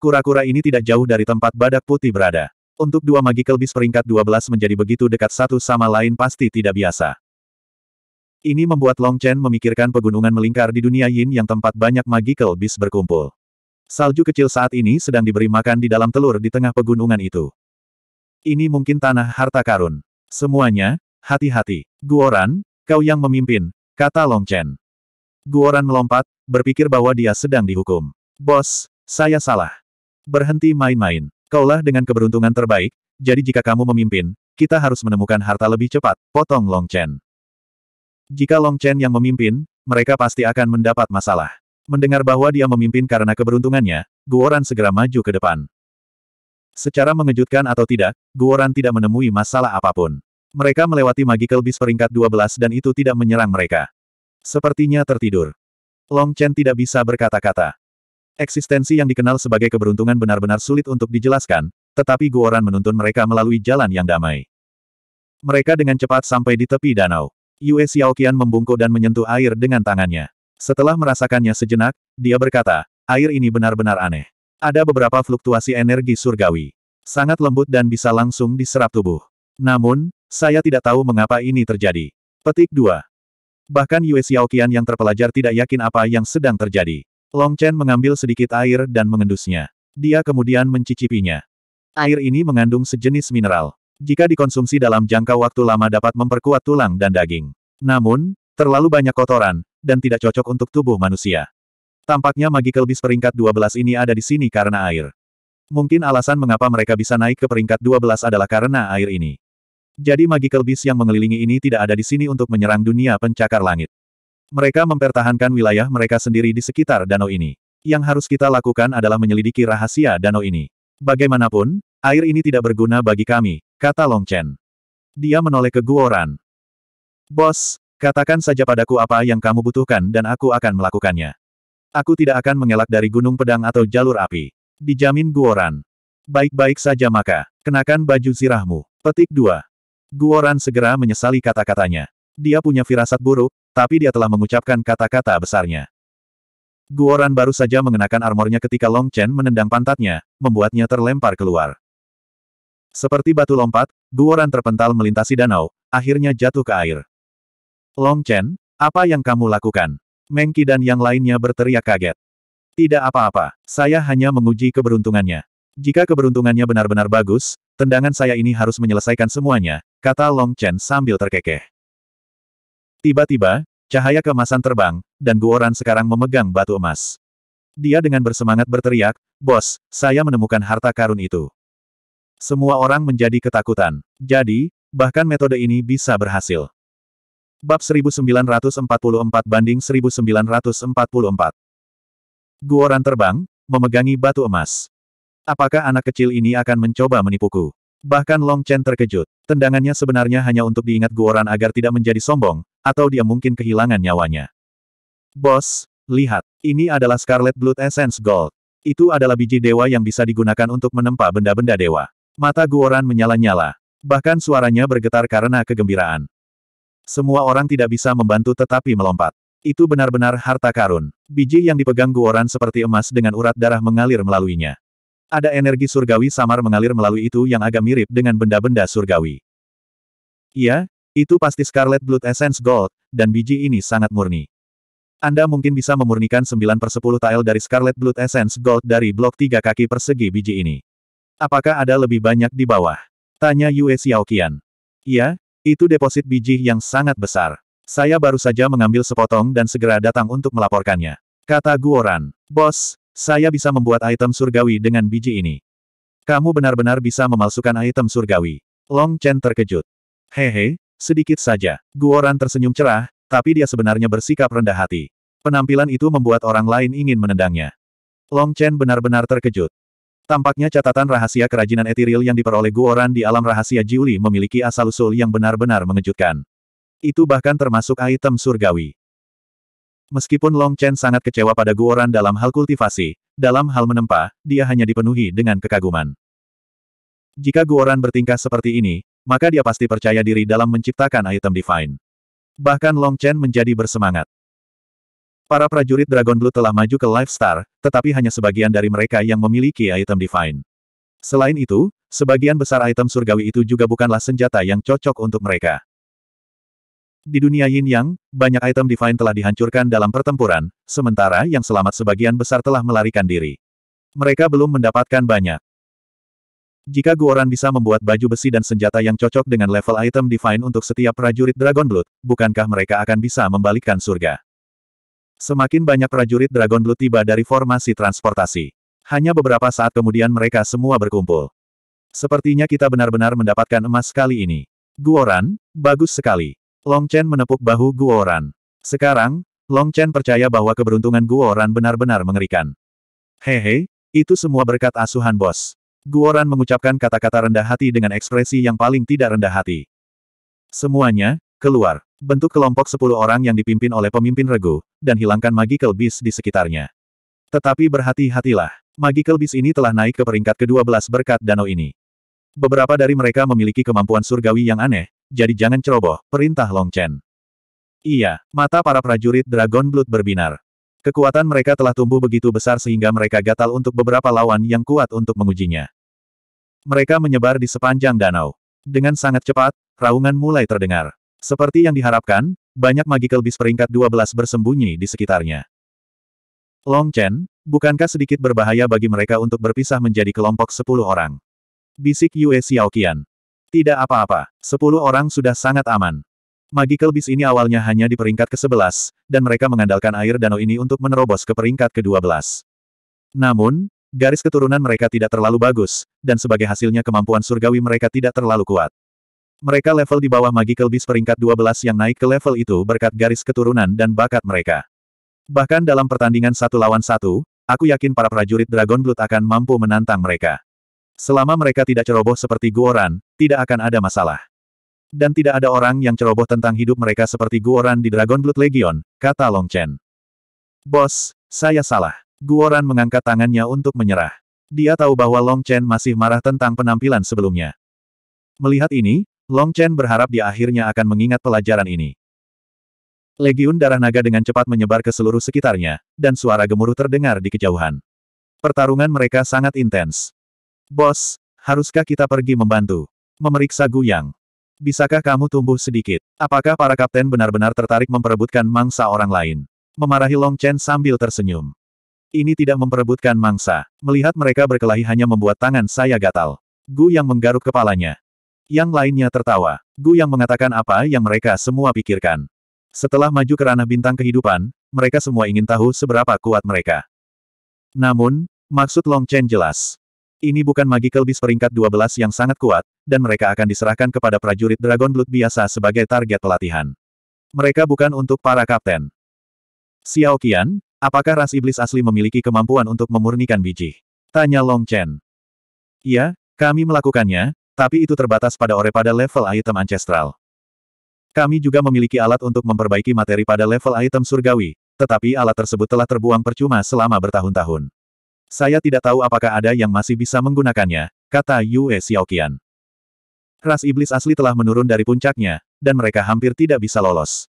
Kura-kura ini tidak jauh dari tempat badak putih berada. Untuk dua magical beast peringkat 12 menjadi begitu dekat satu sama lain pasti tidak biasa. Ini membuat Long Chen memikirkan pegunungan melingkar di dunia yin yang tempat banyak magical beast berkumpul. Salju kecil saat ini sedang diberi makan di dalam telur di tengah pegunungan itu. Ini mungkin tanah harta karun. Semuanya, hati-hati. Guoran, kau yang memimpin, kata Long Chen. Guoran melompat, berpikir bahwa dia sedang dihukum. Bos, saya salah. Berhenti main-main. Kaulah dengan keberuntungan terbaik, jadi jika kamu memimpin, kita harus menemukan harta lebih cepat, potong Long Chen. Jika Long Chen yang memimpin, mereka pasti akan mendapat masalah. Mendengar bahwa dia memimpin karena keberuntungannya, Guoran segera maju ke depan. Secara mengejutkan atau tidak, Guoran tidak menemui masalah apapun. Mereka melewati Magical Beast peringkat 12 dan itu tidak menyerang mereka. Sepertinya tertidur. Long Chen tidak bisa berkata-kata. Eksistensi yang dikenal sebagai keberuntungan benar-benar sulit untuk dijelaskan, tetapi Guoran menuntun mereka melalui jalan yang damai. Mereka dengan cepat sampai di tepi danau. Yue Xiaoqian membungkuk dan menyentuh air dengan tangannya. Setelah merasakannya sejenak, dia berkata, air ini benar-benar aneh. Ada beberapa fluktuasi energi surgawi. Sangat lembut dan bisa langsung diserap tubuh. Namun, saya tidak tahu mengapa ini terjadi. Petik 2. Bahkan Yue Xiaoqian yang terpelajar tidak yakin apa yang sedang terjadi. Long Chen mengambil sedikit air dan mengendusnya. Dia kemudian mencicipinya. Air ini mengandung sejenis mineral. Jika dikonsumsi dalam jangka waktu lama dapat memperkuat tulang dan daging. Namun, terlalu banyak kotoran, dan tidak cocok untuk tubuh manusia. Tampaknya magical beast peringkat 12 ini ada di sini karena air. Mungkin alasan mengapa mereka bisa naik ke peringkat 12 adalah karena air ini. Jadi magical beast yang mengelilingi ini tidak ada di sini untuk menyerang dunia pencakar langit. Mereka mempertahankan wilayah mereka sendiri di sekitar danau ini. Yang harus kita lakukan adalah menyelidiki rahasia danau ini. Bagaimanapun, air ini tidak berguna bagi kami, kata Long Chen. Dia menoleh ke Guoran. Bos, Katakan saja padaku apa yang kamu butuhkan dan aku akan melakukannya. Aku tidak akan mengelak dari gunung pedang atau jalur api. Dijamin Guoran. Baik-baik saja maka, kenakan baju zirahmu. Petik 2. Guoran segera menyesali kata-katanya. Dia punya firasat buruk, tapi dia telah mengucapkan kata-kata besarnya. Guoran baru saja mengenakan armornya ketika Long Chen menendang pantatnya, membuatnya terlempar keluar. Seperti batu lompat, Guoran terpental melintasi danau, akhirnya jatuh ke air. Long Chen, apa yang kamu lakukan? Mengki dan yang lainnya berteriak kaget. Tidak apa-apa, saya hanya menguji keberuntungannya. Jika keberuntungannya benar-benar bagus, tendangan saya ini harus menyelesaikan semuanya, kata Long Chen sambil terkekeh. Tiba-tiba, cahaya kemasan terbang, dan Guoran sekarang memegang batu emas. Dia dengan bersemangat berteriak, Bos, saya menemukan harta karun itu. Semua orang menjadi ketakutan. Jadi, bahkan metode ini bisa berhasil. Bab 1944 banding 1944. Guoran terbang, memegangi batu emas. Apakah anak kecil ini akan mencoba menipuku? Bahkan Long Chen terkejut. Tendangannya sebenarnya hanya untuk diingat Guoran agar tidak menjadi sombong, atau dia mungkin kehilangan nyawanya. Bos, lihat, ini adalah Scarlet Blood Essence Gold. Itu adalah biji dewa yang bisa digunakan untuk menempa benda-benda dewa. Mata Guoran menyala-nyala. Bahkan suaranya bergetar karena kegembiraan. Semua orang tidak bisa membantu tetapi melompat. Itu benar-benar harta karun. Biji yang dipegang Guoran seperti emas dengan urat darah mengalir melaluinya. Ada energi surgawi samar mengalir melalui itu yang agak mirip dengan benda-benda surgawi. Iya, itu pasti Scarlet Blood Essence Gold, dan biji ini sangat murni. Anda mungkin bisa memurnikan 9 per 10 tael dari Scarlet Blood Essence Gold dari blok 3 kaki persegi biji ini. Apakah ada lebih banyak di bawah? Tanya Yue Xiaoqian. Iya, itu deposit biji yang sangat besar. Saya baru saja mengambil sepotong dan segera datang untuk melaporkannya. Kata Guoran. Bos, saya bisa membuat item surgawi dengan biji ini. Kamu benar-benar bisa memalsukan item surgawi. Long Chen terkejut. Hehe, sedikit saja. Guoran tersenyum cerah, tapi dia sebenarnya bersikap rendah hati. Penampilan itu membuat orang lain ingin menendangnya. Long Chen benar-benar terkejut. Tampaknya catatan rahasia kerajinan etiril yang diperoleh Guoran di alam rahasia Jiuli memiliki asal-usul yang benar-benar mengejutkan. Itu bahkan termasuk item surgawi. Meskipun Long Chen sangat kecewa pada Guoran dalam hal kultivasi, dalam hal menempa, dia hanya dipenuhi dengan kekaguman. Jika Guoran bertingkah seperti ini, maka dia pasti percaya diri dalam menciptakan item divine. Bahkan Long Chen menjadi bersemangat. Para prajurit Dragon Blue telah maju ke Life Star, tetapi hanya sebagian dari mereka yang memiliki item divine. Selain itu, sebagian besar item surgawi itu juga bukanlah senjata yang cocok untuk mereka. Di dunia Yin Yang, banyak item divine telah dihancurkan dalam pertempuran, sementara yang selamat sebagian besar telah melarikan diri. Mereka belum mendapatkan banyak. Jika Guoran bisa membuat baju besi dan senjata yang cocok dengan level item divine untuk setiap prajurit Dragon Blood, bukankah mereka akan bisa membalikkan surga? Semakin banyak prajurit Dragon Blue tiba dari formasi transportasi. Hanya beberapa saat kemudian mereka semua berkumpul. Sepertinya kita benar-benar mendapatkan emas kali ini. Guoran, bagus sekali. Long Chen menepuk bahu Guoran. Sekarang, Long Chen percaya bahwa keberuntungan Guoran benar-benar mengerikan. Hehe, itu semua berkat asuhan bos. Guoran mengucapkan kata-kata rendah hati dengan ekspresi yang paling tidak rendah hati. Semuanya, Keluar. Bentuk kelompok sepuluh orang yang dipimpin oleh pemimpin regu, dan hilangkan magical beast di sekitarnya. Tetapi berhati-hatilah. Magical beast ini telah naik ke peringkat ke-12 berkat danau ini. Beberapa dari mereka memiliki kemampuan surgawi yang aneh, jadi jangan ceroboh, perintah Long Chen. Iya, mata para prajurit Dragon Blood berbinar. Kekuatan mereka telah tumbuh begitu besar sehingga mereka gatal untuk beberapa lawan yang kuat untuk mengujinya. Mereka menyebar di sepanjang danau. Dengan sangat cepat, raungan mulai terdengar. Seperti yang diharapkan, banyak magical beast peringkat 12 bersembunyi di sekitarnya. Long Chen, bukankah sedikit berbahaya bagi mereka untuk berpisah menjadi kelompok 10 orang? Bisik Yue Xiaoqian. Tidak apa-apa, 10 orang sudah sangat aman. Magical Beast ini awalnya hanya di peringkat ke-11, dan mereka mengandalkan air danau ini untuk menerobos ke peringkat ke-12. Namun, garis keturunan mereka tidak terlalu bagus, dan sebagai hasilnya kemampuan surgawi mereka tidak terlalu kuat. Mereka level di bawah Magical Beast peringkat 12 yang naik ke level itu berkat garis keturunan dan bakat mereka. Bahkan dalam pertandingan satu lawan satu, aku yakin para prajurit Dragon Blood akan mampu menantang mereka. Selama mereka tidak ceroboh seperti Guoran, tidak akan ada masalah. Dan tidak ada orang yang ceroboh tentang hidup mereka seperti Guoran di Dragon Blood Legion, kata Long Chen. Bos, saya salah. Guoran mengangkat tangannya untuk menyerah. Dia tahu bahwa Long Chen masih marah tentang penampilan sebelumnya. Melihat ini, Long Chen berharap dia akhirnya akan mengingat pelajaran ini. Legiun darah naga dengan cepat menyebar ke seluruh sekitarnya, dan suara gemuruh terdengar di kejauhan. Pertarungan mereka sangat intens. Bos, haruskah kita pergi membantu? Memeriksa Gu Yang? Bisakah kamu tumbuh sedikit? Apakah para kapten benar-benar tertarik memperebutkan mangsa orang lain? Memarahi Long Chen sambil tersenyum. Ini tidak memperebutkan mangsa. Melihat mereka berkelahi hanya membuat tangan saya gatal. Gu yang menggaruk kepalanya. Yang lainnya tertawa. Gu yang mengatakan apa yang mereka semua pikirkan. Setelah maju ke ranah bintang kehidupan, mereka semua ingin tahu seberapa kuat mereka. Namun, maksud Long Chen jelas. Ini bukan magical beast peringkat 12 yang sangat kuat, dan mereka akan diserahkan kepada prajurit Dragon Blood biasa sebagai target pelatihan. Mereka bukan untuk para kapten. Xiao Qian, apakah ras iblis asli memiliki kemampuan untuk memurnikan biji? Tanya Long Chen. Iya, kami melakukannya, tapi itu terbatas pada ore pada level item ancestral. Kami juga memiliki alat untuk memperbaiki materi pada level item surgawi, tetapi alat tersebut telah terbuang percuma selama bertahun-tahun. Saya tidak tahu apakah ada yang masih bisa menggunakannya, kata Yue Xiaoqian. Ras iblis asli telah menurun dari puncaknya, dan mereka hampir tidak bisa lolos.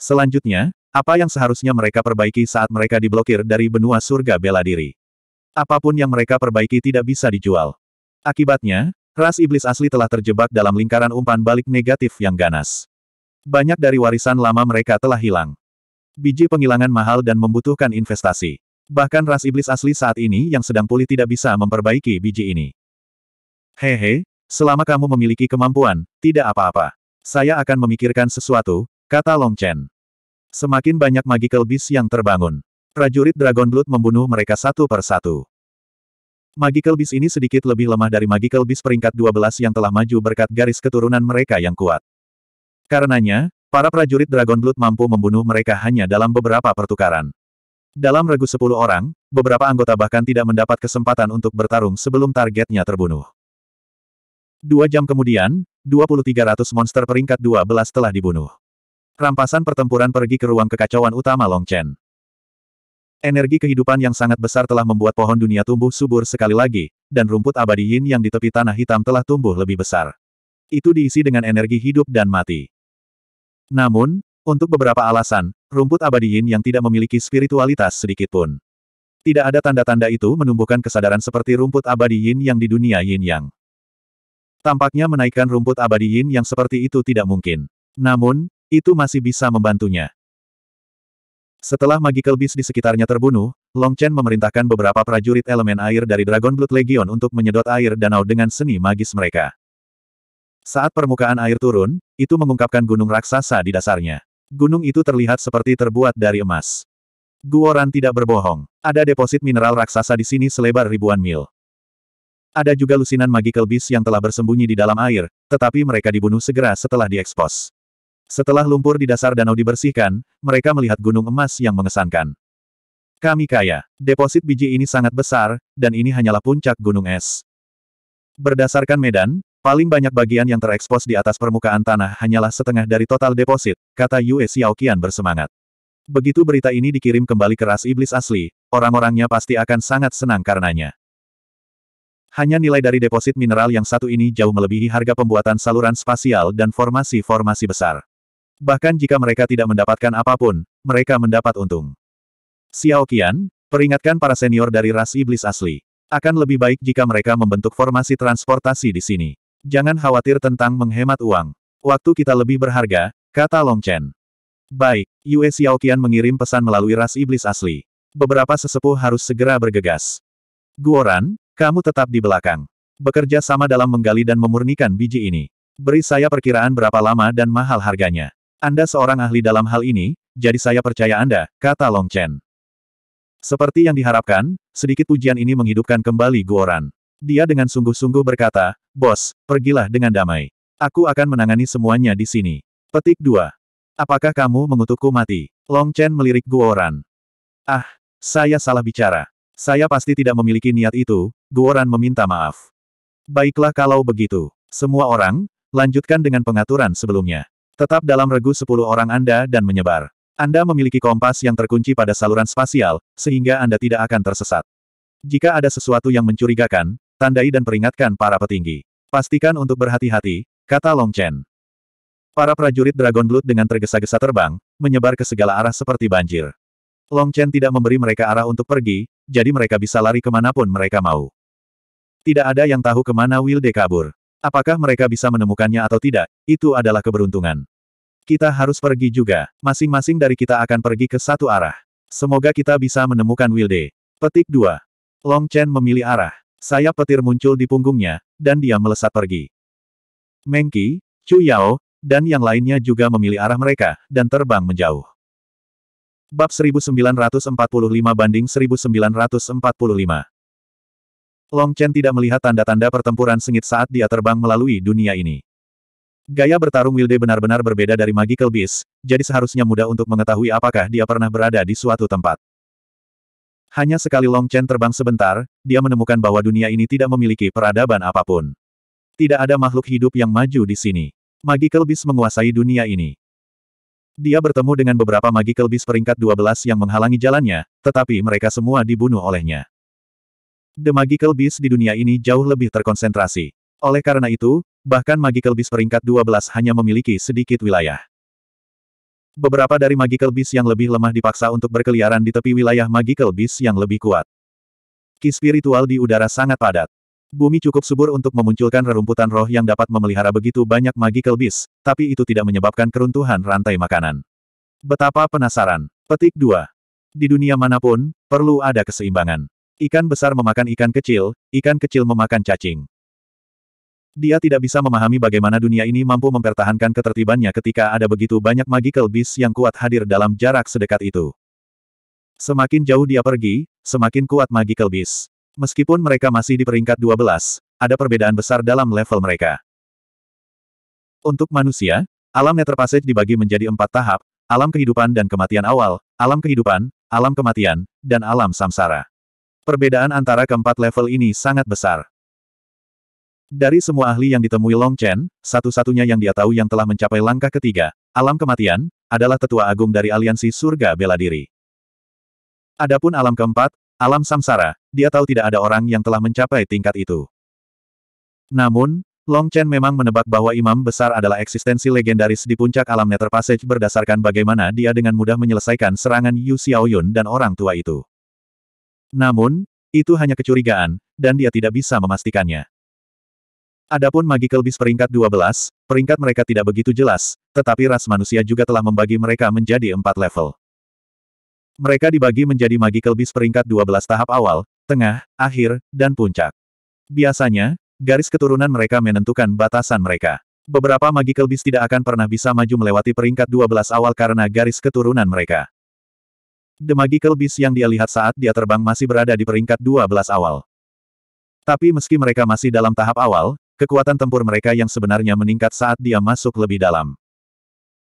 Selanjutnya, apa yang seharusnya mereka perbaiki saat mereka diblokir dari benua surga bela diri? Apapun yang mereka perbaiki tidak bisa dijual. Akibatnya, Ras iblis asli telah terjebak dalam lingkaran umpan balik negatif yang ganas. Banyak dari warisan lama mereka telah hilang. Biji pengilangan mahal dan membutuhkan investasi. Bahkan ras iblis asli saat ini yang sedang pulih tidak bisa memperbaiki biji ini. Hehe, selama kamu memiliki kemampuan, tidak apa-apa. Saya akan memikirkan sesuatu, kata Long Chen. Semakin banyak magical beast yang terbangun. Prajurit Dragon Blood membunuh mereka satu per satu. Magical Beast ini sedikit lebih lemah dari Magical Beast peringkat 12 yang telah maju berkat garis keturunan mereka yang kuat. Karenanya, para prajurit Dragon Blood mampu membunuh mereka hanya dalam beberapa pertukaran. Dalam regu 10 orang, beberapa anggota bahkan tidak mendapat kesempatan untuk bertarung sebelum targetnya terbunuh. Dua jam kemudian, 2.300 monster peringkat 12 telah dibunuh. Rampasan pertempuran pergi ke ruang kekacauan utama Long Chen. Energi kehidupan yang sangat besar telah membuat pohon dunia tumbuh subur sekali lagi, dan rumput abadi yin yang di tepi tanah hitam telah tumbuh lebih besar. Itu diisi dengan energi hidup dan mati. Namun, untuk beberapa alasan, rumput abadi yin yang tidak memiliki spiritualitas sedikitpun. Tidak ada tanda-tanda itu menumbuhkan kesadaran seperti rumput abadi yin yang di dunia yin yang. Tampaknya menaikkan rumput abadi yin yang seperti itu tidak mungkin. Namun, itu masih bisa membantunya. Setelah Magical Beast di sekitarnya terbunuh, Long Chen memerintahkan beberapa prajurit elemen air dari Dragon Blood Legion untuk menyedot air danau dengan seni magis mereka. Saat permukaan air turun, itu mengungkapkan gunung raksasa di dasarnya. Gunung itu terlihat seperti terbuat dari emas. Guoran tidak berbohong. Ada deposit mineral raksasa di sini selebar ribuan mil. Ada juga lusinan Magical Beast yang telah bersembunyi di dalam air, tetapi mereka dibunuh segera setelah diekspos. Setelah lumpur di dasar danau dibersihkan, mereka melihat gunung emas yang mengesankan. Kami kaya. Deposit biji ini sangat besar, dan ini hanyalah puncak gunung es. Berdasarkan medan, paling banyak bagian yang terekspos di atas permukaan tanah hanyalah setengah dari total deposit, kata Yue Xiaoqian bersemangat. Begitu berita ini dikirim kembali ke ras iblis asli, orang-orangnya pasti akan sangat senang karenanya. Hanya nilai dari deposit mineral yang satu ini jauh melebihi harga pembuatan saluran spasial dan formasi-formasi besar. Bahkan jika mereka tidak mendapatkan apapun, mereka mendapat untung. Xiao Qian, peringatkan para senior dari ras iblis asli. Akan lebih baik jika mereka membentuk formasi transportasi di sini. Jangan khawatir tentang menghemat uang. Waktu kita lebih berharga, kata Long Chen. Baik, Yue Qian mengirim pesan melalui ras iblis asli. Beberapa sesepuh harus segera bergegas. Guoran, kamu tetap di belakang. Bekerja sama dalam menggali dan memurnikan biji ini. Beri saya perkiraan berapa lama dan mahal harganya. Anda seorang ahli dalam hal ini, jadi saya percaya Anda, kata Long Chen. Seperti yang diharapkan, sedikit pujian ini menghidupkan kembali Guoran. Dia dengan sungguh-sungguh berkata, Bos, pergilah dengan damai. Aku akan menangani semuanya di sini. Petik 2. Apakah kamu mengutukku mati? Long Chen melirik Guoran. Ah, saya salah bicara. Saya pasti tidak memiliki niat itu, Guoran meminta maaf. Baiklah kalau begitu. Semua orang, lanjutkan dengan pengaturan sebelumnya. Tetap dalam regu sepuluh orang Anda dan menyebar. Anda memiliki kompas yang terkunci pada saluran spasial, sehingga Anda tidak akan tersesat. Jika ada sesuatu yang mencurigakan, tandai dan peringatkan para petinggi. Pastikan untuk berhati-hati, kata Long Chen. Para prajurit Dragon Blood dengan tergesa-gesa terbang, menyebar ke segala arah seperti banjir. Long Chen tidak memberi mereka arah untuk pergi, jadi mereka bisa lari kemanapun mereka mau. Tidak ada yang tahu kemana Wilde kabur. Apakah mereka bisa menemukannya atau tidak, itu adalah keberuntungan. Kita harus pergi juga. Masing-masing dari kita akan pergi ke satu arah. Semoga kita bisa menemukan Wilde. Petik 2. Long Chen memilih arah. Sayap petir muncul di punggungnya, dan dia melesat pergi. Mengki, Chu Yao, dan yang lainnya juga memilih arah mereka, dan terbang menjauh. Bab 1945 banding 1945 Long Chen tidak melihat tanda-tanda pertempuran sengit saat dia terbang melalui dunia ini. Gaya bertarung Wilde benar-benar berbeda dari Magical Beast, jadi seharusnya mudah untuk mengetahui apakah dia pernah berada di suatu tempat. Hanya sekali Long Chen terbang sebentar, dia menemukan bahwa dunia ini tidak memiliki peradaban apapun. Tidak ada makhluk hidup yang maju di sini. Magical Beast menguasai dunia ini. Dia bertemu dengan beberapa Magical Beast peringkat 12 yang menghalangi jalannya, tetapi mereka semua dibunuh olehnya. The Magical Beast di dunia ini jauh lebih terkonsentrasi. Oleh karena itu, bahkan Magical Beast peringkat 12 hanya memiliki sedikit wilayah. Beberapa dari Magical Beast yang lebih lemah dipaksa untuk berkeliaran di tepi wilayah Magical Beast yang lebih kuat. Ki spiritual di udara sangat padat. Bumi cukup subur untuk memunculkan rerumputan roh yang dapat memelihara begitu banyak Magical Beast, tapi itu tidak menyebabkan keruntuhan rantai makanan. Betapa penasaran. Petik 2. Di dunia manapun, perlu ada keseimbangan. Ikan besar memakan ikan kecil, ikan kecil memakan cacing. Dia tidak bisa memahami bagaimana dunia ini mampu mempertahankan ketertibannya ketika ada begitu banyak magical beast yang kuat hadir dalam jarak sedekat itu. Semakin jauh dia pergi, semakin kuat magical beast. Meskipun mereka masih di peringkat 12, ada perbedaan besar dalam level mereka. Untuk manusia, alam Passage dibagi menjadi empat tahap, alam kehidupan dan kematian awal, alam kehidupan, alam kematian, dan alam samsara. Perbedaan antara keempat level ini sangat besar. Dari semua ahli yang ditemui Long Chen, satu-satunya yang dia tahu yang telah mencapai langkah ketiga, alam kematian, adalah tetua agung dari aliansi surga bela diri. Adapun alam keempat, alam samsara, dia tahu tidak ada orang yang telah mencapai tingkat itu. Namun, Long Chen memang menebak bahwa imam besar adalah eksistensi legendaris di puncak alam Nether Passage berdasarkan bagaimana dia dengan mudah menyelesaikan serangan Yu Xiaoyun dan orang tua itu. Namun, itu hanya kecurigaan, dan dia tidak bisa memastikannya. Adapun Magical Beast peringkat 12, peringkat mereka tidak begitu jelas, tetapi ras manusia juga telah membagi mereka menjadi empat level. Mereka dibagi menjadi Magical Beast peringkat 12 tahap awal, tengah, akhir, dan puncak. Biasanya, garis keturunan mereka menentukan batasan mereka. Beberapa Magical Beast tidak akan pernah bisa maju melewati peringkat 12 awal karena garis keturunan mereka. The Magical Beast yang dia lihat saat dia terbang masih berada di peringkat 12 awal. Tapi meski mereka masih dalam tahap awal, kekuatan tempur mereka yang sebenarnya meningkat saat dia masuk lebih dalam.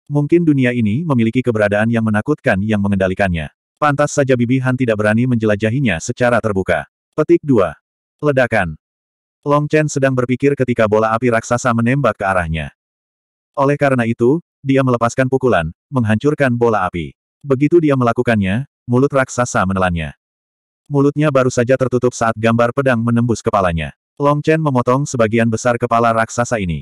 Mungkin dunia ini memiliki keberadaan yang menakutkan yang mengendalikannya. Pantas saja Bibi Han tidak berani menjelajahinya secara terbuka. Petik 2. Ledakan. Long Chen sedang berpikir ketika bola api raksasa menembak ke arahnya. Oleh karena itu, dia melepaskan pukulan, menghancurkan bola api. Begitu dia melakukannya, mulut raksasa menelannya. Mulutnya baru saja tertutup saat gambar pedang menembus kepalanya. Long Chen memotong sebagian besar kepala raksasa ini.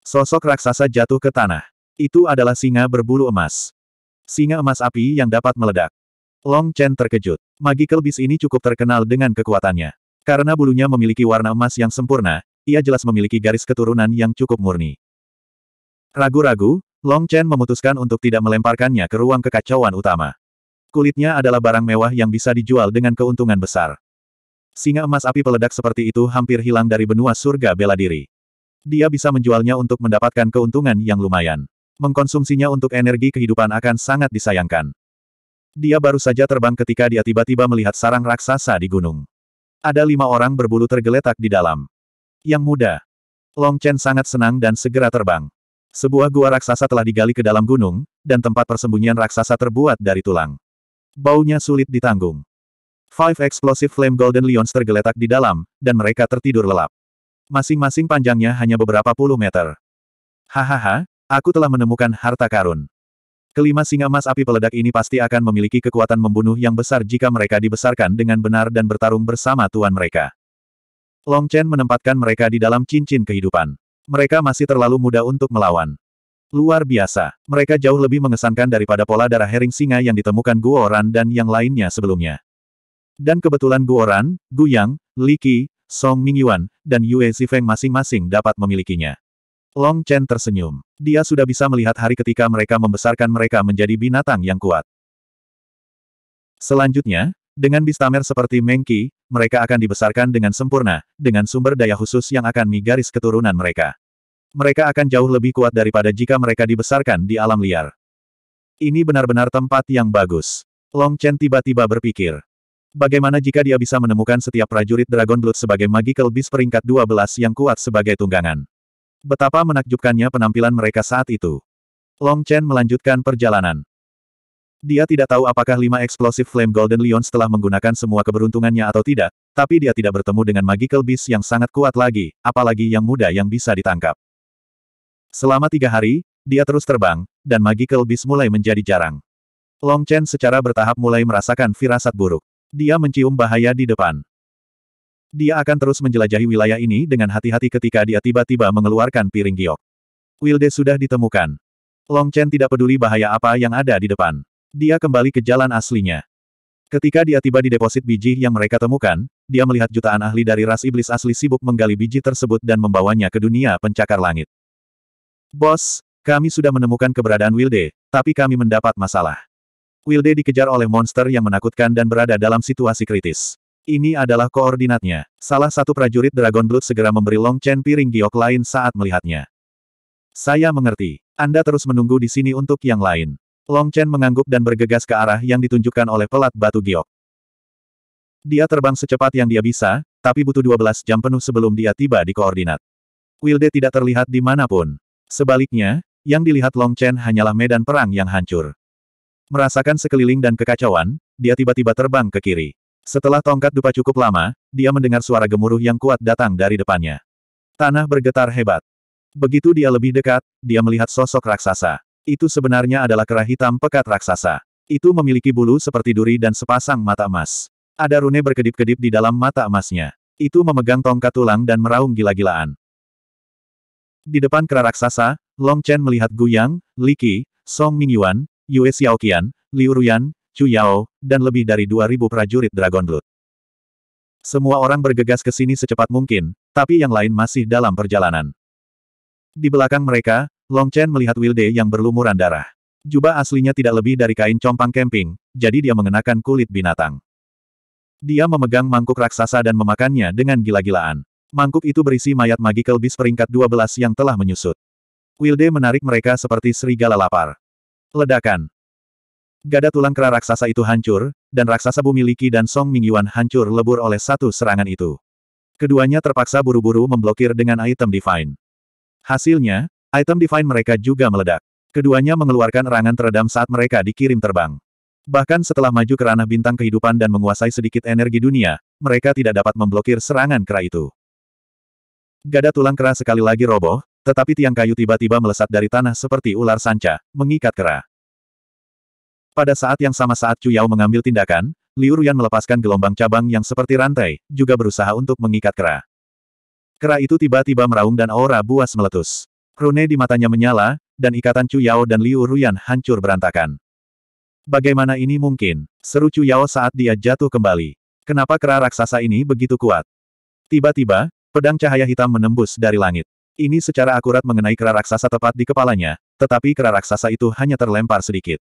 Sosok raksasa jatuh ke tanah. Itu adalah singa berbulu emas. Singa emas api yang dapat meledak. Long Chen terkejut. Magical Beast ini cukup terkenal dengan kekuatannya. Karena bulunya memiliki warna emas yang sempurna, ia jelas memiliki garis keturunan yang cukup murni. Ragu-ragu, Long Chen memutuskan untuk tidak melemparkannya ke ruang kekacauan utama. Kulitnya adalah barang mewah yang bisa dijual dengan keuntungan besar. Singa emas api peledak seperti itu hampir hilang dari benua surga bela diri. Dia bisa menjualnya untuk mendapatkan keuntungan yang lumayan. Mengkonsumsinya untuk energi kehidupan akan sangat disayangkan. Dia baru saja terbang ketika dia tiba-tiba melihat sarang raksasa di gunung. Ada lima orang berbulu tergeletak di dalam. Yang muda. Long Chen sangat senang dan segera terbang. Sebuah gua raksasa telah digali ke dalam gunung, dan tempat persembunyian raksasa terbuat dari tulang. Baunya sulit ditanggung. Five Explosive Flame Golden Lions tergeletak di dalam, dan mereka tertidur lelap. Masing-masing panjangnya hanya beberapa puluh meter. Hahaha, aku telah menemukan harta karun. Kelima singa emas api peledak ini pasti akan memiliki kekuatan membunuh yang besar jika mereka dibesarkan dengan benar dan bertarung bersama tuan mereka. Long Chen menempatkan mereka di dalam cincin kehidupan. Mereka masih terlalu muda untuk melawan. Luar biasa, mereka jauh lebih mengesankan daripada pola darah hering singa yang ditemukan Guoran dan yang lainnya sebelumnya. Dan kebetulan Guoran, Li Qi, Song Mingyuan, dan Yue Zifeng masing-masing dapat memilikinya. Long Chen tersenyum. Dia sudah bisa melihat hari ketika mereka membesarkan mereka menjadi binatang yang kuat. Selanjutnya, dengan Bistamer seperti Mengki, mereka akan dibesarkan dengan sempurna, dengan sumber daya khusus yang akan migaris keturunan mereka. Mereka akan jauh lebih kuat daripada jika mereka dibesarkan di alam liar. Ini benar-benar tempat yang bagus. Long Chen tiba-tiba berpikir. Bagaimana jika dia bisa menemukan setiap prajurit Dragon Blood sebagai Magical Beast peringkat 12 yang kuat sebagai tunggangan? Betapa menakjubkannya penampilan mereka saat itu. Long Chen melanjutkan perjalanan. Dia tidak tahu apakah lima eksplosif Flame Golden lion telah menggunakan semua keberuntungannya atau tidak, tapi dia tidak bertemu dengan Magical Beast yang sangat kuat lagi, apalagi yang muda yang bisa ditangkap. Selama tiga hari, dia terus terbang, dan Magical Beast mulai menjadi jarang. Long Chen secara bertahap mulai merasakan firasat buruk. Dia mencium bahaya di depan. Dia akan terus menjelajahi wilayah ini dengan hati-hati ketika dia tiba-tiba mengeluarkan piring giok. Wilde sudah ditemukan. Long Chen tidak peduli bahaya apa yang ada di depan. Dia kembali ke jalan aslinya. Ketika dia tiba di deposit biji yang mereka temukan, dia melihat jutaan ahli dari ras iblis asli sibuk menggali biji tersebut dan membawanya ke dunia pencakar langit. Bos, kami sudah menemukan keberadaan Wilde, tapi kami mendapat masalah. Wilde dikejar oleh monster yang menakutkan dan berada dalam situasi kritis. Ini adalah koordinatnya. Salah satu prajurit Dragon Blood segera memberi Long Chen piring giok lain saat melihatnya. Saya mengerti. Anda terus menunggu di sini untuk yang lain. Long Chen mengangguk dan bergegas ke arah yang ditunjukkan oleh pelat batu giok. Dia terbang secepat yang dia bisa, tapi butuh 12 jam penuh sebelum dia tiba di koordinat. Wilde tidak terlihat di manapun. Sebaliknya, yang dilihat Long Chen hanyalah medan perang yang hancur. Merasakan sekeliling dan kekacauan, dia tiba-tiba terbang ke kiri. Setelah tongkat dupa cukup lama, dia mendengar suara gemuruh yang kuat datang dari depannya. Tanah bergetar hebat. Begitu dia lebih dekat, dia melihat sosok raksasa. Itu sebenarnya adalah kera hitam pekat raksasa. Itu memiliki bulu seperti duri dan sepasang mata emas. Ada rune berkedip-kedip di dalam mata emasnya. Itu memegang tongkat tulang dan meraung gila-gilaan. Di depan kera raksasa, Long Chen melihat Gu Yang, Li Qi, Song Mingyuan, Yue Xiaoqian, Liu Ruyan, Chu Yao, dan lebih dari 2.000 prajurit Dragon Blood. Semua orang bergegas ke sini secepat mungkin, tapi yang lain masih dalam perjalanan. Di belakang mereka, Long Chen melihat Wilde yang berlumuran darah. Jubah aslinya tidak lebih dari kain compang camping, jadi dia mengenakan kulit binatang. Dia memegang mangkuk raksasa dan memakannya dengan gila-gilaan. Mangkuk itu berisi mayat magical Beast peringkat 12 yang telah menyusut. Wilde menarik mereka seperti serigala lapar. Ledakan. Gada tulang kera raksasa itu hancur, dan raksasa bumi Liki dan Song Mingyuan hancur lebur oleh satu serangan itu. Keduanya terpaksa buru-buru memblokir dengan item Divine. Hasilnya, Item divine mereka juga meledak. Keduanya mengeluarkan erangan teredam saat mereka dikirim terbang. Bahkan setelah maju ke ranah bintang kehidupan dan menguasai sedikit energi dunia, mereka tidak dapat memblokir serangan kera itu. Gada tulang kera sekali lagi roboh, tetapi tiang kayu tiba-tiba melesat dari tanah seperti ular sanca, mengikat kera. Pada saat yang sama saat Cuyau mengambil tindakan, Liu Ruyan melepaskan gelombang cabang yang seperti rantai, juga berusaha untuk mengikat kera. Kera itu tiba-tiba meraung dan aura buas meletus. Rune di matanya menyala, dan ikatan Chu Yao dan Liu Ruyan hancur berantakan. Bagaimana ini mungkin? Seru Chu Yao saat dia jatuh kembali. Kenapa kera raksasa ini begitu kuat? Tiba-tiba, pedang cahaya hitam menembus dari langit. Ini secara akurat mengenai kera raksasa tepat di kepalanya, tetapi kera raksasa itu hanya terlempar sedikit.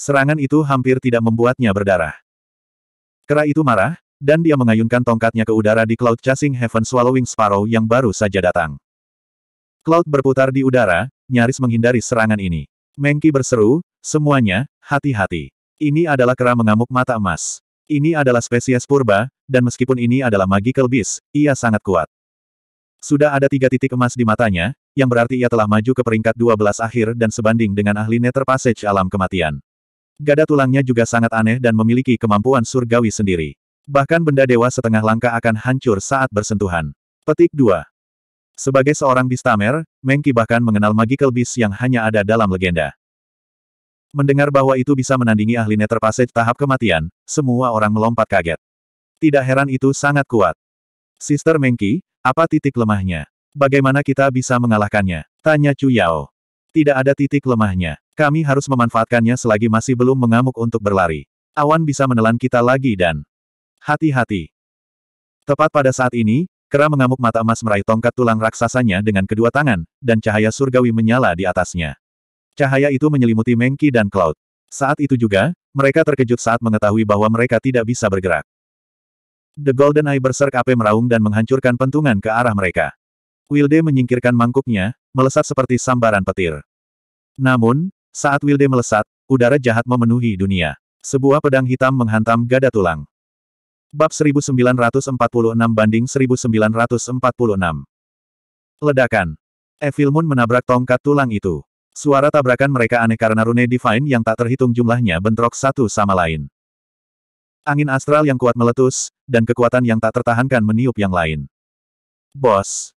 Serangan itu hampir tidak membuatnya berdarah. Kera itu marah, dan dia mengayunkan tongkatnya ke udara di Cloud Chasing Heaven Swallowing Sparrow yang baru saja datang. Cloud berputar di udara, nyaris menghindari serangan ini. Mengki berseru, semuanya, hati-hati. Ini adalah kera mengamuk mata emas. Ini adalah spesies purba, dan meskipun ini adalah magical beast, ia sangat kuat. Sudah ada tiga titik emas di matanya, yang berarti ia telah maju ke peringkat 12 akhir dan sebanding dengan ahli Nether Passage alam kematian. Gada tulangnya juga sangat aneh dan memiliki kemampuan surgawi sendiri. Bahkan benda dewa setengah langkah akan hancur saat bersentuhan. Petik 2. Sebagai seorang Bistamer, Mengki bahkan mengenal Magical Beast yang hanya ada dalam legenda. Mendengar bahwa itu bisa menandingi ahli Nether Passage tahap kematian, semua orang melompat kaget. Tidak heran itu sangat kuat. Sister Mengki, apa titik lemahnya? Bagaimana kita bisa mengalahkannya? Tanya Chu Yao. Tidak ada titik lemahnya. Kami harus memanfaatkannya selagi masih belum mengamuk untuk berlari. Awan bisa menelan kita lagi dan... Hati-hati. Tepat pada saat ini, Kera mengamuk mata emas meraih tongkat tulang raksasanya dengan kedua tangan, dan cahaya surgawi menyala di atasnya. Cahaya itu menyelimuti Mengki dan Cloud. Saat itu juga, mereka terkejut saat mengetahui bahwa mereka tidak bisa bergerak. The Golden Eye Berserk AP meraung dan menghancurkan pentungan ke arah mereka. Wilde menyingkirkan mangkuknya, melesat seperti sambaran petir. Namun, saat Wilde melesat, udara jahat memenuhi dunia. Sebuah pedang hitam menghantam gada tulang. Bab 1946 banding 1946. Ledakan. Evil Moon menabrak tongkat tulang itu. Suara tabrakan mereka aneh karena rune divine yang tak terhitung jumlahnya bentrok satu sama lain. Angin astral yang kuat meletus, dan kekuatan yang tak tertahankan meniup yang lain. Bos.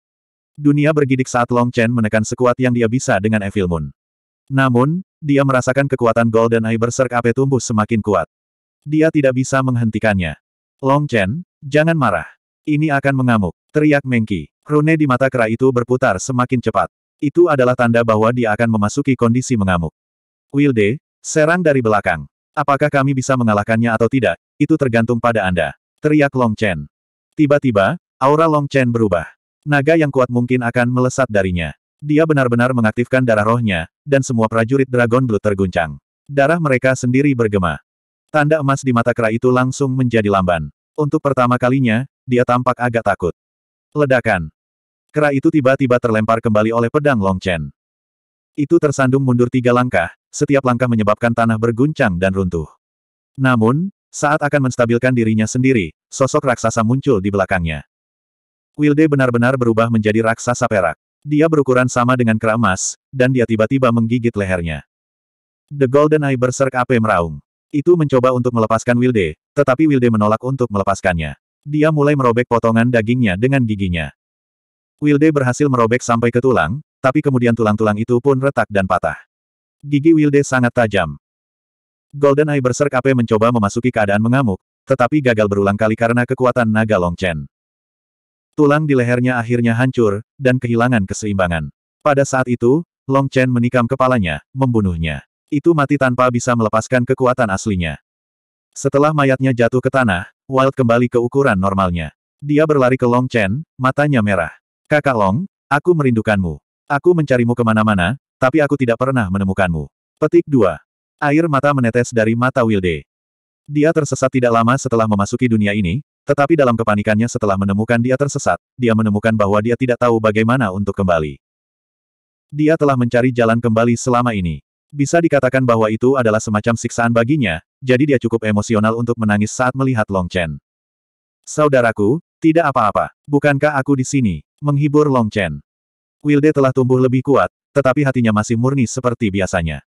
Dunia bergidik saat Long Chen menekan sekuat yang dia bisa dengan Evil Moon. Namun, dia merasakan kekuatan Golden Eye Berserk AP tumbuh semakin kuat. Dia tidak bisa menghentikannya. Long Chen, jangan marah. Ini akan mengamuk, teriak Mengki. Rune di mata kera itu berputar semakin cepat. Itu adalah tanda bahwa dia akan memasuki kondisi mengamuk. Wilde, serang dari belakang. Apakah kami bisa mengalahkannya atau tidak, itu tergantung pada Anda. Teriak Long Chen. Tiba-tiba, aura Long Chen berubah. Naga yang kuat mungkin akan melesat darinya. Dia benar-benar mengaktifkan darah rohnya, dan semua prajurit Dragon Blood terguncang. Darah mereka sendiri bergema. Tanda emas di mata kera itu langsung menjadi lamban. Untuk pertama kalinya, dia tampak agak takut. Ledakan. Kera itu tiba-tiba terlempar kembali oleh pedang Long Chen. Itu tersandung mundur tiga langkah, setiap langkah menyebabkan tanah berguncang dan runtuh. Namun, saat akan menstabilkan dirinya sendiri, sosok raksasa muncul di belakangnya. Wilde benar-benar berubah menjadi raksasa perak. Dia berukuran sama dengan kera emas, dan dia tiba-tiba menggigit lehernya. The Golden Eye Berserk AP meraung. Itu mencoba untuk melepaskan Wilde, tetapi Wilde menolak untuk melepaskannya. Dia mulai merobek potongan dagingnya dengan giginya. Wilde berhasil merobek sampai ke tulang, tapi kemudian tulang-tulang itu pun retak dan patah. Gigi Wilde sangat tajam. Golden Eye Berserk AP mencoba memasuki keadaan mengamuk, tetapi gagal berulang kali karena kekuatan naga Long Chen. Tulang di lehernya akhirnya hancur, dan kehilangan keseimbangan. Pada saat itu, Long Chen menikam kepalanya, membunuhnya. Itu mati tanpa bisa melepaskan kekuatan aslinya. Setelah mayatnya jatuh ke tanah, Wild kembali ke ukuran normalnya. Dia berlari ke Long Chen, matanya merah. Kakak Long, aku merindukanmu. Aku mencarimu kemana-mana, tapi aku tidak pernah menemukanmu. Petik 2. Air mata menetes dari mata Wilde. Dia tersesat tidak lama setelah memasuki dunia ini, tetapi dalam kepanikannya setelah menemukan dia tersesat, dia menemukan bahwa dia tidak tahu bagaimana untuk kembali. Dia telah mencari jalan kembali selama ini. Bisa dikatakan bahwa itu adalah semacam siksaan baginya, jadi dia cukup emosional untuk menangis saat melihat Long Chen. Saudaraku, tidak apa-apa. Bukankah aku di sini? Menghibur Long Chen. Wilde telah tumbuh lebih kuat, tetapi hatinya masih murni seperti biasanya.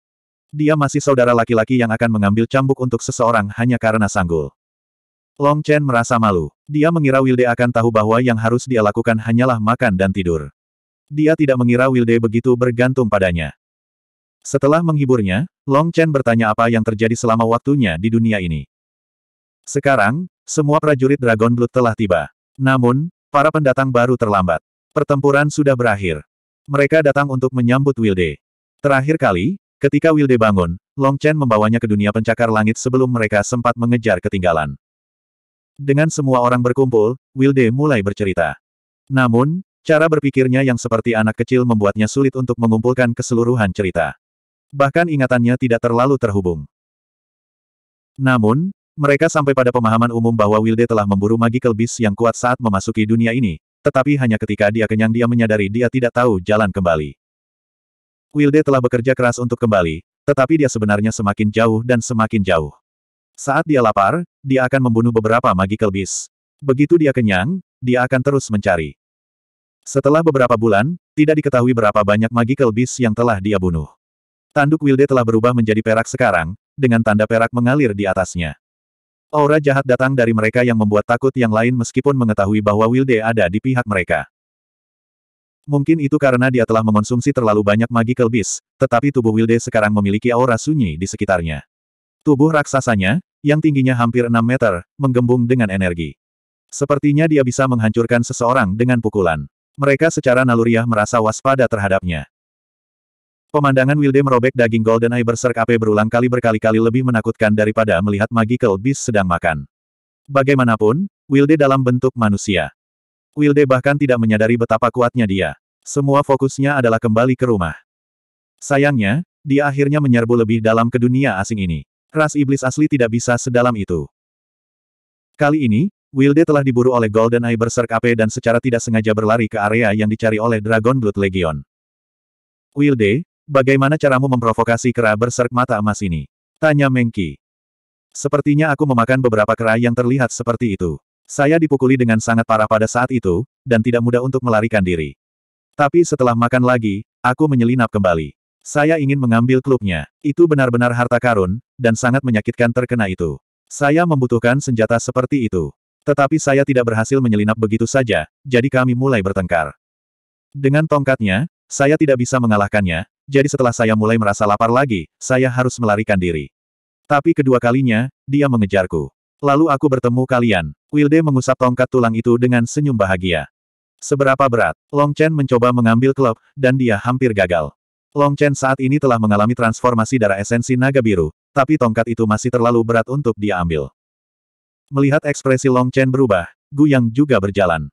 Dia masih saudara laki-laki yang akan mengambil cambuk untuk seseorang hanya karena sanggul. Long Chen merasa malu. Dia mengira Wilde akan tahu bahwa yang harus dia lakukan hanyalah makan dan tidur. Dia tidak mengira Wilde begitu bergantung padanya. Setelah menghiburnya, Long Chen bertanya apa yang terjadi selama waktunya di dunia ini. Sekarang, semua prajurit Dragon Blood telah tiba. Namun, para pendatang baru terlambat. Pertempuran sudah berakhir. Mereka datang untuk menyambut Wilde. Terakhir kali, ketika Wilde bangun, Long Chen membawanya ke dunia pencakar langit sebelum mereka sempat mengejar ketinggalan. Dengan semua orang berkumpul, Wilde mulai bercerita. Namun, cara berpikirnya yang seperti anak kecil membuatnya sulit untuk mengumpulkan keseluruhan cerita bahkan ingatannya tidak terlalu terhubung. Namun, mereka sampai pada pemahaman umum bahwa Wilde telah memburu magical beast yang kuat saat memasuki dunia ini, tetapi hanya ketika dia kenyang dia menyadari dia tidak tahu jalan kembali. Wilde telah bekerja keras untuk kembali, tetapi dia sebenarnya semakin jauh dan semakin jauh. Saat dia lapar, dia akan membunuh beberapa magical beast. Begitu dia kenyang, dia akan terus mencari. Setelah beberapa bulan, tidak diketahui berapa banyak magical beast yang telah dia bunuh. Tanduk Wilde telah berubah menjadi perak sekarang, dengan tanda perak mengalir di atasnya. Aura jahat datang dari mereka yang membuat takut yang lain meskipun mengetahui bahwa Wilde ada di pihak mereka. Mungkin itu karena dia telah mengonsumsi terlalu banyak magical beast, tetapi tubuh Wilde sekarang memiliki aura sunyi di sekitarnya. Tubuh raksasanya, yang tingginya hampir 6 meter, menggembung dengan energi. Sepertinya dia bisa menghancurkan seseorang dengan pukulan. Mereka secara naluriah merasa waspada terhadapnya. Pemandangan Wilde merobek daging Golden Eye Berserk AP berulang kali berkali-kali lebih menakutkan daripada melihat Magical Beast sedang makan. Bagaimanapun, Wilde dalam bentuk manusia. Wilde bahkan tidak menyadari betapa kuatnya dia. Semua fokusnya adalah kembali ke rumah. Sayangnya, dia akhirnya menyerbu lebih dalam ke dunia asing ini. Ras iblis asli tidak bisa sedalam itu. Kali ini, Wilde telah diburu oleh Golden Eye Berserk AP dan secara tidak sengaja berlari ke area yang dicari oleh Dragon Blood Legion. Wilde, Bagaimana caramu memprovokasi kera berserk mata emas ini? Tanya Mengki. Sepertinya aku memakan beberapa kera yang terlihat seperti itu. Saya dipukuli dengan sangat parah pada saat itu, dan tidak mudah untuk melarikan diri. Tapi setelah makan lagi, aku menyelinap kembali. Saya ingin mengambil klubnya. Itu benar-benar harta karun, dan sangat menyakitkan terkena itu. Saya membutuhkan senjata seperti itu. Tetapi saya tidak berhasil menyelinap begitu saja, jadi kami mulai bertengkar. Dengan tongkatnya, saya tidak bisa mengalahkannya, jadi setelah saya mulai merasa lapar lagi, saya harus melarikan diri. Tapi kedua kalinya, dia mengejarku. Lalu aku bertemu kalian. Wilde mengusap tongkat tulang itu dengan senyum bahagia. Seberapa berat, Long Chen mencoba mengambil klub, dan dia hampir gagal. Long Chen saat ini telah mengalami transformasi darah esensi naga biru, tapi tongkat itu masih terlalu berat untuk dia ambil. Melihat ekspresi Long Chen berubah, Gu Yang juga berjalan.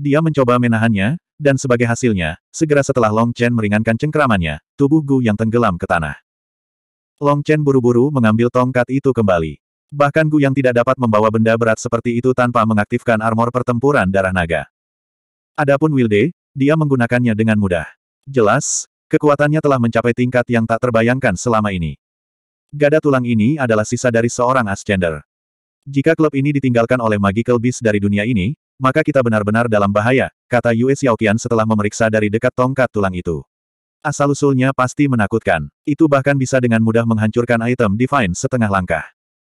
Dia mencoba menahannya, dan sebagai hasilnya, segera setelah Long Chen meringankan cengkeramannya, tubuh Gu yang tenggelam ke tanah. Long Chen buru-buru mengambil tongkat itu kembali. Bahkan Gu yang tidak dapat membawa benda berat seperti itu tanpa mengaktifkan armor pertempuran darah naga. Adapun Wilde, dia menggunakannya dengan mudah. Jelas, kekuatannya telah mencapai tingkat yang tak terbayangkan selama ini. Gada tulang ini adalah sisa dari seorang Ascender. Jika klub ini ditinggalkan oleh Magical Beast dari dunia ini, maka kita benar-benar dalam bahaya, kata Yue Xiaoqian setelah memeriksa dari dekat tongkat tulang itu. Asal-usulnya pasti menakutkan. Itu bahkan bisa dengan mudah menghancurkan item Divine setengah langkah.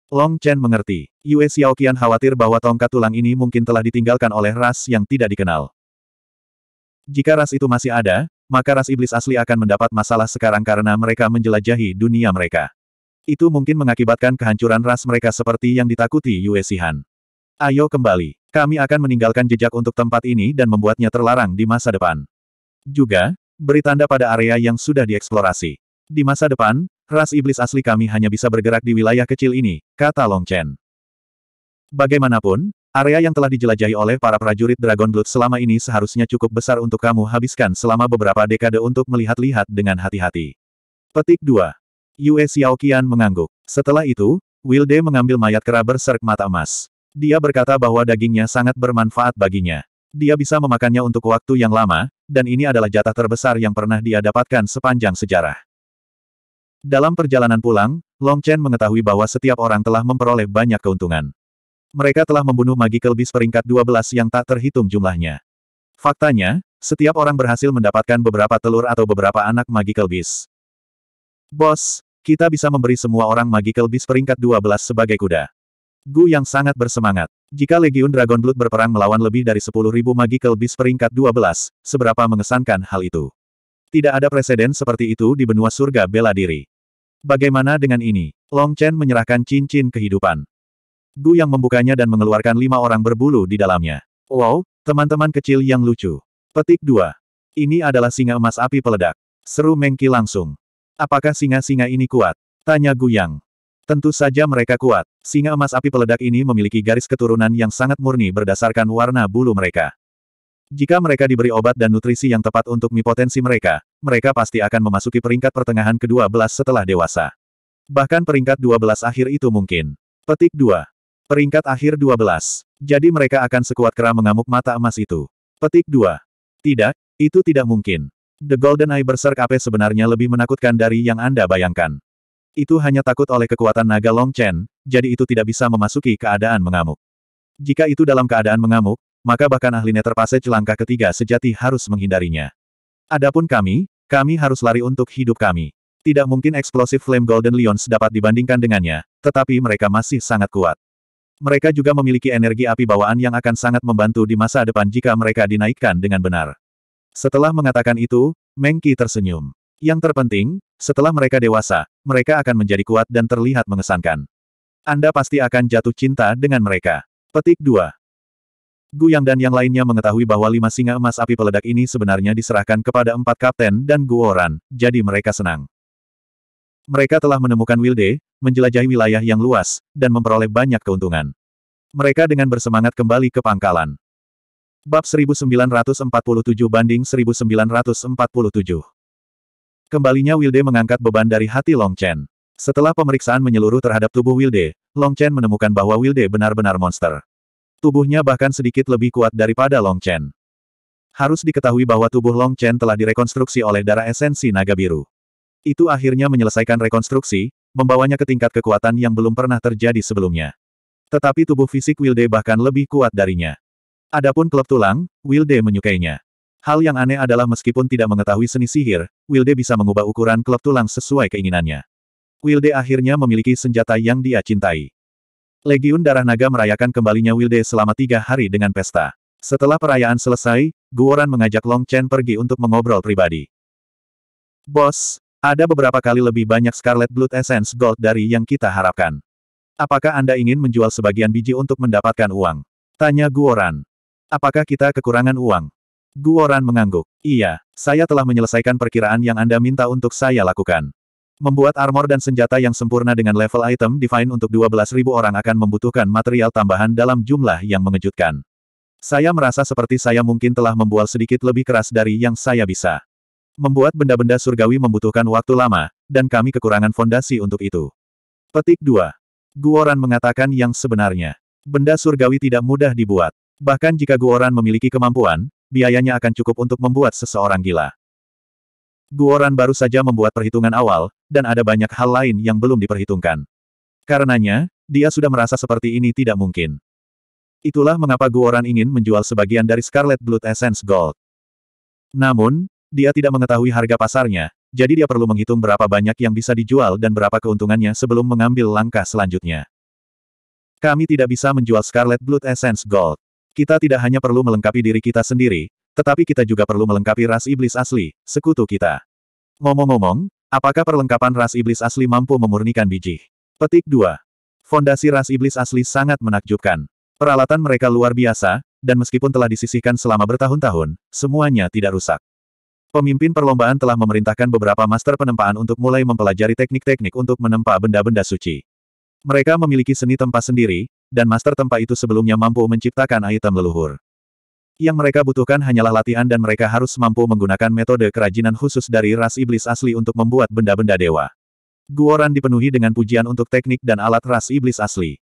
Long Chen mengerti. Yue Xiaoqian khawatir bahwa tongkat tulang ini mungkin telah ditinggalkan oleh ras yang tidak dikenal. Jika ras itu masih ada, maka ras iblis asli akan mendapat masalah sekarang karena mereka menjelajahi dunia mereka. Itu mungkin mengakibatkan kehancuran ras mereka seperti yang ditakuti Yue Sihan. Ayo kembali. Kami akan meninggalkan jejak untuk tempat ini dan membuatnya terlarang di masa depan. Juga, beri tanda pada area yang sudah dieksplorasi. Di masa depan, ras iblis asli kami hanya bisa bergerak di wilayah kecil ini, kata Long Chen. Bagaimanapun, area yang telah dijelajahi oleh para prajurit Dragon Blood selama ini seharusnya cukup besar untuk kamu habiskan selama beberapa dekade untuk melihat-lihat dengan hati-hati. Petik 2. Yue Xiaoqian mengangguk. Setelah itu, Wilde mengambil mayat kera berserk mata emas. Dia berkata bahwa dagingnya sangat bermanfaat baginya. Dia bisa memakannya untuk waktu yang lama, dan ini adalah jatah terbesar yang pernah dia dapatkan sepanjang sejarah. Dalam perjalanan pulang, Long Chen mengetahui bahwa setiap orang telah memperoleh banyak keuntungan. Mereka telah membunuh Magical Beast peringkat 12 yang tak terhitung jumlahnya. Faktanya, setiap orang berhasil mendapatkan beberapa telur atau beberapa anak Magical Beast. Bos, kita bisa memberi semua orang Magical Beast peringkat 12 sebagai kuda. Gu yang sangat bersemangat. Jika Legion Dragon Blood berperang melawan lebih dari 10.000 Magical Beast peringkat 12, seberapa mengesankan hal itu. Tidak ada presiden seperti itu di benua surga bela diri. Bagaimana dengan ini? Long Chen menyerahkan cincin kehidupan. Gu yang membukanya dan mengeluarkan lima orang berbulu di dalamnya. Wow, teman-teman kecil yang lucu. Petik 2. Ini adalah singa emas api peledak. Seru Mengki langsung. Apakah singa-singa ini kuat? Tanya Gu Yang. Tentu saja mereka kuat. Singa emas api peledak ini memiliki garis keturunan yang sangat murni berdasarkan warna bulu mereka. Jika mereka diberi obat dan nutrisi yang tepat untuk mi potensi mereka, mereka pasti akan memasuki peringkat pertengahan ke-12 setelah dewasa. Bahkan peringkat 12 akhir itu mungkin. Petik 2. Peringkat akhir 12. Jadi mereka akan sekuat kera mengamuk mata emas itu. Petik 2. Tidak, itu tidak mungkin. The Golden Eye Berserk AP sebenarnya lebih menakutkan dari yang Anda bayangkan. Itu hanya takut oleh kekuatan naga Long Chen, jadi itu tidak bisa memasuki keadaan mengamuk. Jika itu dalam keadaan mengamuk, maka bahkan ahli Nether passage langkah ketiga sejati harus menghindarinya. Adapun kami, kami harus lari untuk hidup kami. Tidak mungkin eksplosif Flame Golden Lions dapat dibandingkan dengannya, tetapi mereka masih sangat kuat. Mereka juga memiliki energi api bawaan yang akan sangat membantu di masa depan jika mereka dinaikkan dengan benar. Setelah mengatakan itu, Mengki tersenyum. Yang terpenting, setelah mereka dewasa, mereka akan menjadi kuat dan terlihat mengesankan. Anda pasti akan jatuh cinta dengan mereka. Petik 2. Yang dan yang lainnya mengetahui bahwa lima singa emas api peledak ini sebenarnya diserahkan kepada empat kapten dan Guoran, jadi mereka senang. Mereka telah menemukan Wilde, menjelajahi wilayah yang luas, dan memperoleh banyak keuntungan. Mereka dengan bersemangat kembali ke pangkalan. Bab 1947 banding 1947 Kembalinya Wilde mengangkat beban dari hati Long Chen. Setelah pemeriksaan menyeluruh terhadap tubuh Wilde, Long Chen menemukan bahwa Wilde benar-benar monster. Tubuhnya bahkan sedikit lebih kuat daripada Long Chen. Harus diketahui bahwa tubuh Long Chen telah direkonstruksi oleh darah esensi naga biru. Itu akhirnya menyelesaikan rekonstruksi, membawanya ke tingkat kekuatan yang belum pernah terjadi sebelumnya. Tetapi tubuh fisik Wilde bahkan lebih kuat darinya. Adapun klub tulang, Wilde menyukainya. Hal yang aneh adalah meskipun tidak mengetahui seni sihir, Wilde bisa mengubah ukuran klub tulang sesuai keinginannya. Wilde akhirnya memiliki senjata yang dia cintai. Legiun Darah Naga merayakan kembalinya Wilde selama tiga hari dengan pesta. Setelah perayaan selesai, Guoran mengajak Long Chen pergi untuk mengobrol pribadi. Bos, ada beberapa kali lebih banyak Scarlet Blood Essence Gold dari yang kita harapkan. Apakah Anda ingin menjual sebagian biji untuk mendapatkan uang? Tanya Guoran. Apakah kita kekurangan uang? Guoran mengangguk. Iya, saya telah menyelesaikan perkiraan yang Anda minta untuk saya lakukan. Membuat armor dan senjata yang sempurna dengan level item divine untuk 12.000 orang akan membutuhkan material tambahan dalam jumlah yang mengejutkan. Saya merasa seperti saya mungkin telah membual sedikit lebih keras dari yang saya bisa. Membuat benda-benda surgawi membutuhkan waktu lama, dan kami kekurangan fondasi untuk itu. Petik 2. Guoran mengatakan yang sebenarnya. Benda surgawi tidak mudah dibuat. Bahkan jika Guoran memiliki kemampuan, biayanya akan cukup untuk membuat seseorang gila. Guoran baru saja membuat perhitungan awal, dan ada banyak hal lain yang belum diperhitungkan. Karenanya, dia sudah merasa seperti ini tidak mungkin. Itulah mengapa Guoran ingin menjual sebagian dari Scarlet Blood Essence Gold. Namun, dia tidak mengetahui harga pasarnya, jadi dia perlu menghitung berapa banyak yang bisa dijual dan berapa keuntungannya sebelum mengambil langkah selanjutnya. Kami tidak bisa menjual Scarlet Blood Essence Gold. Kita tidak hanya perlu melengkapi diri kita sendiri, tetapi kita juga perlu melengkapi ras iblis asli, sekutu kita. Ngomong-ngomong, apakah perlengkapan ras iblis asli mampu memurnikan biji? Petik 2. Fondasi ras iblis asli sangat menakjubkan. Peralatan mereka luar biasa, dan meskipun telah disisihkan selama bertahun-tahun, semuanya tidak rusak. Pemimpin perlombaan telah memerintahkan beberapa master penempaan untuk mulai mempelajari teknik-teknik untuk menempa benda-benda suci. Mereka memiliki seni tempa sendiri, dan Master Tempa itu sebelumnya mampu menciptakan item leluhur. Yang mereka butuhkan hanyalah latihan dan mereka harus mampu menggunakan metode kerajinan khusus dari ras iblis asli untuk membuat benda-benda dewa. Guoran dipenuhi dengan pujian untuk teknik dan alat ras iblis asli.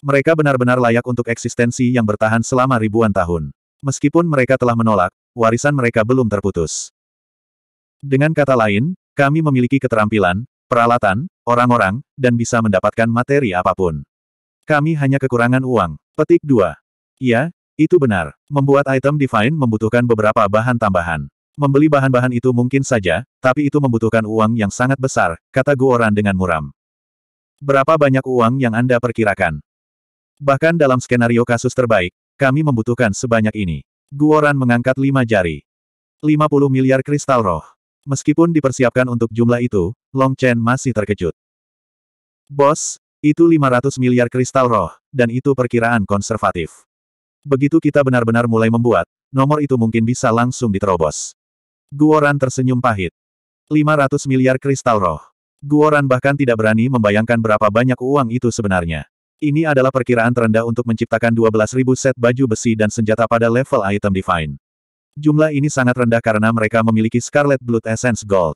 Mereka benar-benar layak untuk eksistensi yang bertahan selama ribuan tahun. Meskipun mereka telah menolak, warisan mereka belum terputus. Dengan kata lain, kami memiliki keterampilan, peralatan, orang-orang, dan bisa mendapatkan materi apapun. Kami hanya kekurangan uang. Petik 2. Iya, itu benar. Membuat item Divine membutuhkan beberapa bahan tambahan. Membeli bahan-bahan itu mungkin saja, tapi itu membutuhkan uang yang sangat besar, kata Guoran dengan muram. Berapa banyak uang yang Anda perkirakan? Bahkan dalam skenario kasus terbaik, kami membutuhkan sebanyak ini. Guoran mengangkat lima jari. 50 miliar kristal roh. Meskipun dipersiapkan untuk jumlah itu, Long Chen masih terkejut. Bos, itu 500 miliar kristal roh, dan itu perkiraan konservatif. Begitu kita benar-benar mulai membuat, nomor itu mungkin bisa langsung diterobos. Guoran tersenyum pahit. 500 miliar kristal roh. Guoran bahkan tidak berani membayangkan berapa banyak uang itu sebenarnya. Ini adalah perkiraan terendah untuk menciptakan 12.000 set baju besi dan senjata pada level item divine. Jumlah ini sangat rendah karena mereka memiliki Scarlet Blood Essence Gold.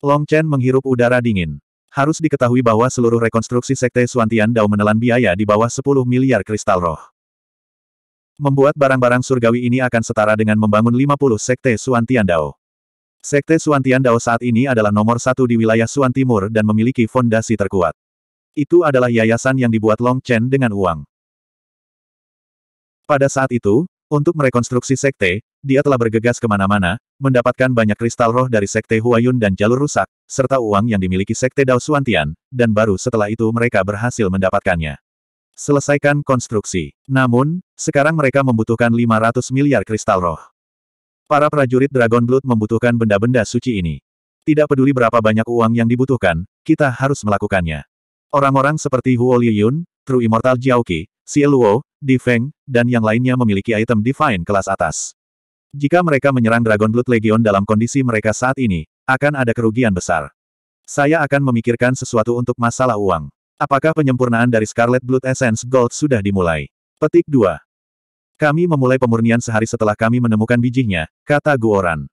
Long Chen menghirup udara dingin. Harus diketahui bahwa seluruh rekonstruksi Sekte Suantian Dao menelan biaya di bawah 10 miliar kristal roh. Membuat barang-barang surgawi ini akan setara dengan membangun 50 Sekte Suantian Dao. Sekte Suantian Dao saat ini adalah nomor satu di wilayah Suan Timur dan memiliki fondasi terkuat. Itu adalah yayasan yang dibuat Long Chen dengan uang. Pada saat itu, untuk merekonstruksi sekte, dia telah bergegas kemana-mana, mendapatkan banyak kristal roh dari Sekte Huayun dan jalur rusak, serta uang yang dimiliki Sekte Dao Suantian, dan baru setelah itu mereka berhasil mendapatkannya. Selesaikan konstruksi. Namun, sekarang mereka membutuhkan 500 miliar kristal roh. Para prajurit Dragon Blood membutuhkan benda-benda suci ini. Tidak peduli berapa banyak uang yang dibutuhkan, kita harus melakukannya. Orang-orang seperti Huo Liyun, True Immortal Jiaoqi, Xie Luo, Di Feng, dan yang lainnya memiliki item Divine kelas atas. Jika mereka menyerang Dragon Blood Legion dalam kondisi mereka saat ini, akan ada kerugian besar. Saya akan memikirkan sesuatu untuk masalah uang. Apakah penyempurnaan dari Scarlet Blood Essence Gold sudah dimulai? Petik 2. Kami memulai pemurnian sehari setelah kami menemukan bijinya, kata Guoran.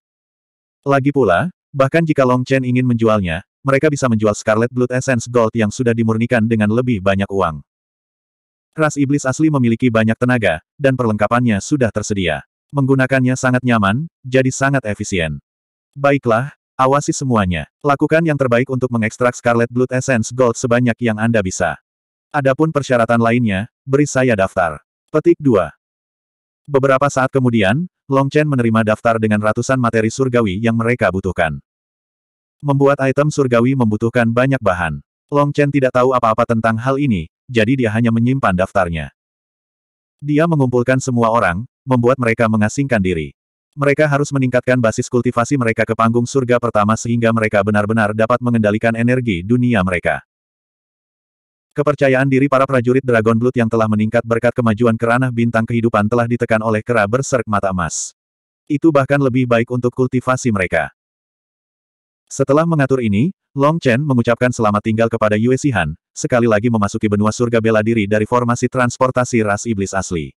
Lagi pula, bahkan jika Long Chen ingin menjualnya, mereka bisa menjual Scarlet Blood Essence Gold yang sudah dimurnikan dengan lebih banyak uang. Ras iblis asli memiliki banyak tenaga, dan perlengkapannya sudah tersedia. Menggunakannya sangat nyaman, jadi sangat efisien. Baiklah, awasi semuanya. Lakukan yang terbaik untuk mengekstrak Scarlet Blood Essence Gold sebanyak yang Anda bisa. Adapun persyaratan lainnya, beri saya daftar. Petik 2. Beberapa saat kemudian, Long Chen menerima daftar dengan ratusan materi surgawi yang mereka butuhkan. Membuat item surgawi membutuhkan banyak bahan. Long Chen tidak tahu apa-apa tentang hal ini, jadi dia hanya menyimpan daftarnya. Dia mengumpulkan semua orang, membuat mereka mengasingkan diri. Mereka harus meningkatkan basis kultivasi mereka ke panggung surga pertama sehingga mereka benar-benar dapat mengendalikan energi dunia mereka. Kepercayaan diri para prajurit Dragon Blood yang telah meningkat berkat kemajuan keranah bintang kehidupan telah ditekan oleh kera berserk mata emas. Itu bahkan lebih baik untuk kultivasi mereka. Setelah mengatur ini, Long Chen mengucapkan selamat tinggal kepada Yue Sihan, sekali lagi memasuki benua surga bela diri dari formasi transportasi ras iblis asli.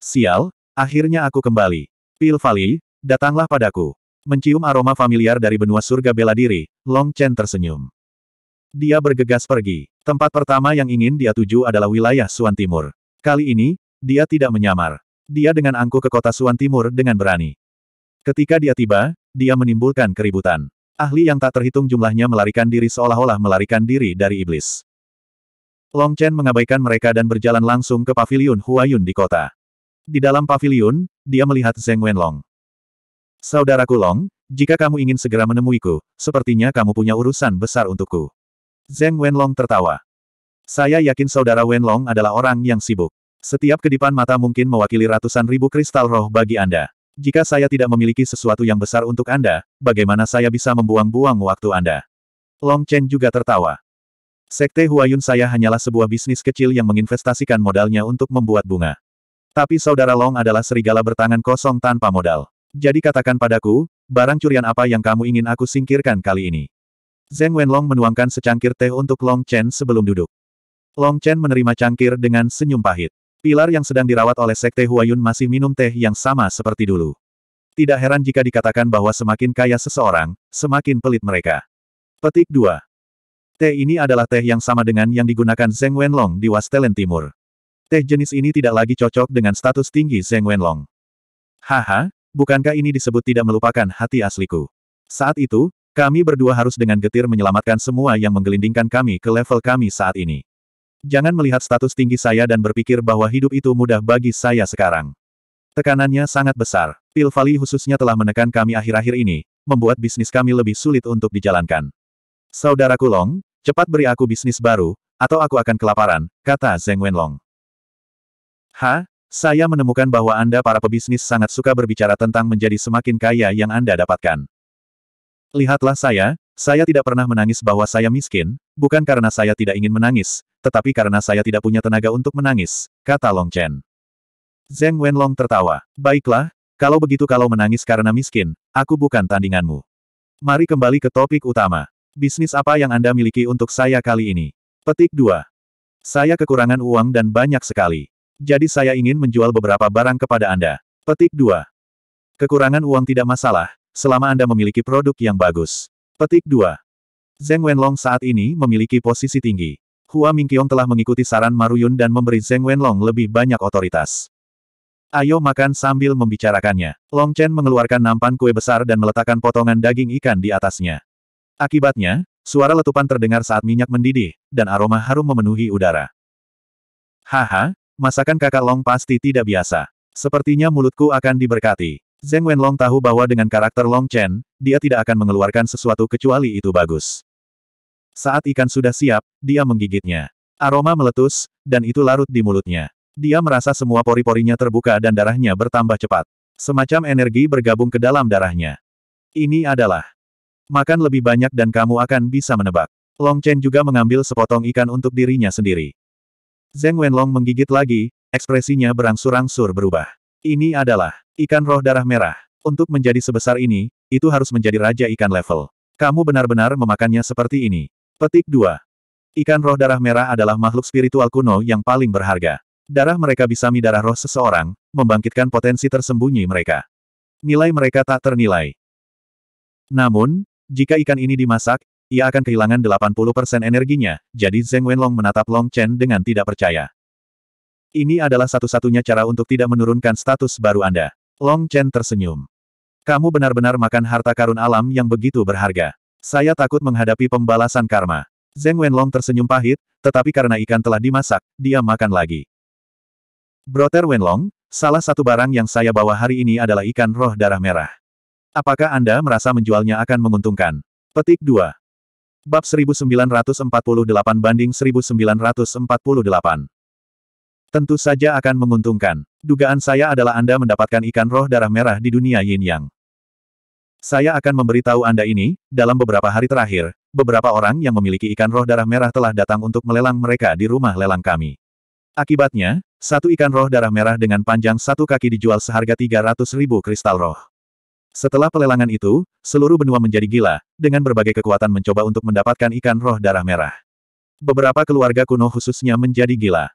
Sial, akhirnya aku kembali. Pil datanglah padaku. Mencium aroma familiar dari benua surga bela diri, Long Chen tersenyum. Dia bergegas pergi. Tempat pertama yang ingin dia tuju adalah wilayah Suan Timur. Kali ini, dia tidak menyamar. Dia dengan angkuh ke kota Suan Timur dengan berani. Ketika dia tiba, dia menimbulkan keributan. Ahli yang tak terhitung jumlahnya melarikan diri seolah-olah melarikan diri dari iblis. Long Chen mengabaikan mereka dan berjalan langsung ke pavilion Huayun di kota. Di dalam pavilion, dia melihat Zeng Wenlong. Saudaraku Long, jika kamu ingin segera menemuiku, sepertinya kamu punya urusan besar untukku. Zeng Wenlong tertawa. Saya yakin saudara Wenlong adalah orang yang sibuk. Setiap kedipan mata mungkin mewakili ratusan ribu kristal roh bagi Anda. Jika saya tidak memiliki sesuatu yang besar untuk Anda, bagaimana saya bisa membuang-buang waktu Anda? Long Chen juga tertawa. Sekte Huayun saya hanyalah sebuah bisnis kecil yang menginvestasikan modalnya untuk membuat bunga. Tapi saudara Long adalah serigala bertangan kosong tanpa modal. Jadi katakan padaku, barang curian apa yang kamu ingin aku singkirkan kali ini? Zeng Wenlong menuangkan secangkir teh untuk Long Chen sebelum duduk. Long Chen menerima cangkir dengan senyum pahit. Pilar yang sedang dirawat oleh Sekte Huayun masih minum teh yang sama seperti dulu. Tidak heran jika dikatakan bahwa semakin kaya seseorang, semakin pelit mereka. Petik 2. Teh ini adalah teh yang sama dengan yang digunakan Zeng Wenlong di Wastelen Timur teh jenis ini tidak lagi cocok dengan status tinggi Zeng Wenlong. Haha, bukankah ini disebut tidak melupakan hati asliku? Saat itu, kami berdua harus dengan getir menyelamatkan semua yang menggelindingkan kami ke level kami saat ini. Jangan melihat status tinggi saya dan berpikir bahwa hidup itu mudah bagi saya sekarang. Tekanannya sangat besar. Pil khususnya telah menekan kami akhir-akhir ini, membuat bisnis kami lebih sulit untuk dijalankan. Saudaraku Long, cepat beri aku bisnis baru, atau aku akan kelaparan, kata Zeng Wenlong. Ha? Saya menemukan bahwa Anda para pebisnis sangat suka berbicara tentang menjadi semakin kaya yang Anda dapatkan. Lihatlah saya, saya tidak pernah menangis bahwa saya miskin, bukan karena saya tidak ingin menangis, tetapi karena saya tidak punya tenaga untuk menangis, kata Long Chen. Zeng Wenlong tertawa. Baiklah, kalau begitu kalau menangis karena miskin, aku bukan tandinganmu. Mari kembali ke topik utama. Bisnis apa yang Anda miliki untuk saya kali ini? Petik 2. Saya kekurangan uang dan banyak sekali. Jadi saya ingin menjual beberapa barang kepada Anda. Petik 2. Kekurangan uang tidak masalah, selama Anda memiliki produk yang bagus. Petik 2. Zheng Wenlong saat ini memiliki posisi tinggi. Hua Mingqiong telah mengikuti saran Maruyun dan memberi Zeng Wenlong lebih banyak otoritas. Ayo makan sambil membicarakannya. Long Chen mengeluarkan nampan kue besar dan meletakkan potongan daging ikan di atasnya. Akibatnya, suara letupan terdengar saat minyak mendidih, dan aroma harum memenuhi udara. Haha, Masakan kakak Long pasti tidak biasa. Sepertinya mulutku akan diberkati. Zeng Wenlong tahu bahwa dengan karakter Long Chen, dia tidak akan mengeluarkan sesuatu kecuali itu bagus. Saat ikan sudah siap, dia menggigitnya. Aroma meletus, dan itu larut di mulutnya. Dia merasa semua pori-porinya terbuka dan darahnya bertambah cepat. Semacam energi bergabung ke dalam darahnya. Ini adalah makan lebih banyak dan kamu akan bisa menebak. Long Chen juga mengambil sepotong ikan untuk dirinya sendiri. Zeng Wenlong menggigit lagi, ekspresinya berangsur-angsur berubah. Ini adalah ikan roh darah merah. Untuk menjadi sebesar ini, itu harus menjadi raja ikan level. Kamu benar-benar memakannya seperti ini. Petik 2. Ikan roh darah merah adalah makhluk spiritual kuno yang paling berharga. Darah mereka bisa mi darah roh seseorang, membangkitkan potensi tersembunyi mereka. Nilai mereka tak ternilai. Namun, jika ikan ini dimasak, ia akan kehilangan 80% energinya, jadi Zeng Wenlong menatap Long Chen dengan tidak percaya. Ini adalah satu-satunya cara untuk tidak menurunkan status baru Anda. Long Chen tersenyum. Kamu benar-benar makan harta karun alam yang begitu berharga. Saya takut menghadapi pembalasan karma. Zeng Wenlong tersenyum pahit, tetapi karena ikan telah dimasak, dia makan lagi. Broter Wenlong, salah satu barang yang saya bawa hari ini adalah ikan roh darah merah. Apakah Anda merasa menjualnya akan menguntungkan? Petik 2. Bab 1948 banding 1948. Tentu saja akan menguntungkan. Dugaan saya adalah Anda mendapatkan ikan roh darah merah di dunia yin yang. Saya akan memberitahu Anda ini, dalam beberapa hari terakhir, beberapa orang yang memiliki ikan roh darah merah telah datang untuk melelang mereka di rumah lelang kami. Akibatnya, satu ikan roh darah merah dengan panjang satu kaki dijual seharga 300 ribu kristal roh. Setelah pelelangan itu, seluruh benua menjadi gila, dengan berbagai kekuatan mencoba untuk mendapatkan ikan roh darah merah. Beberapa keluarga kuno khususnya menjadi gila.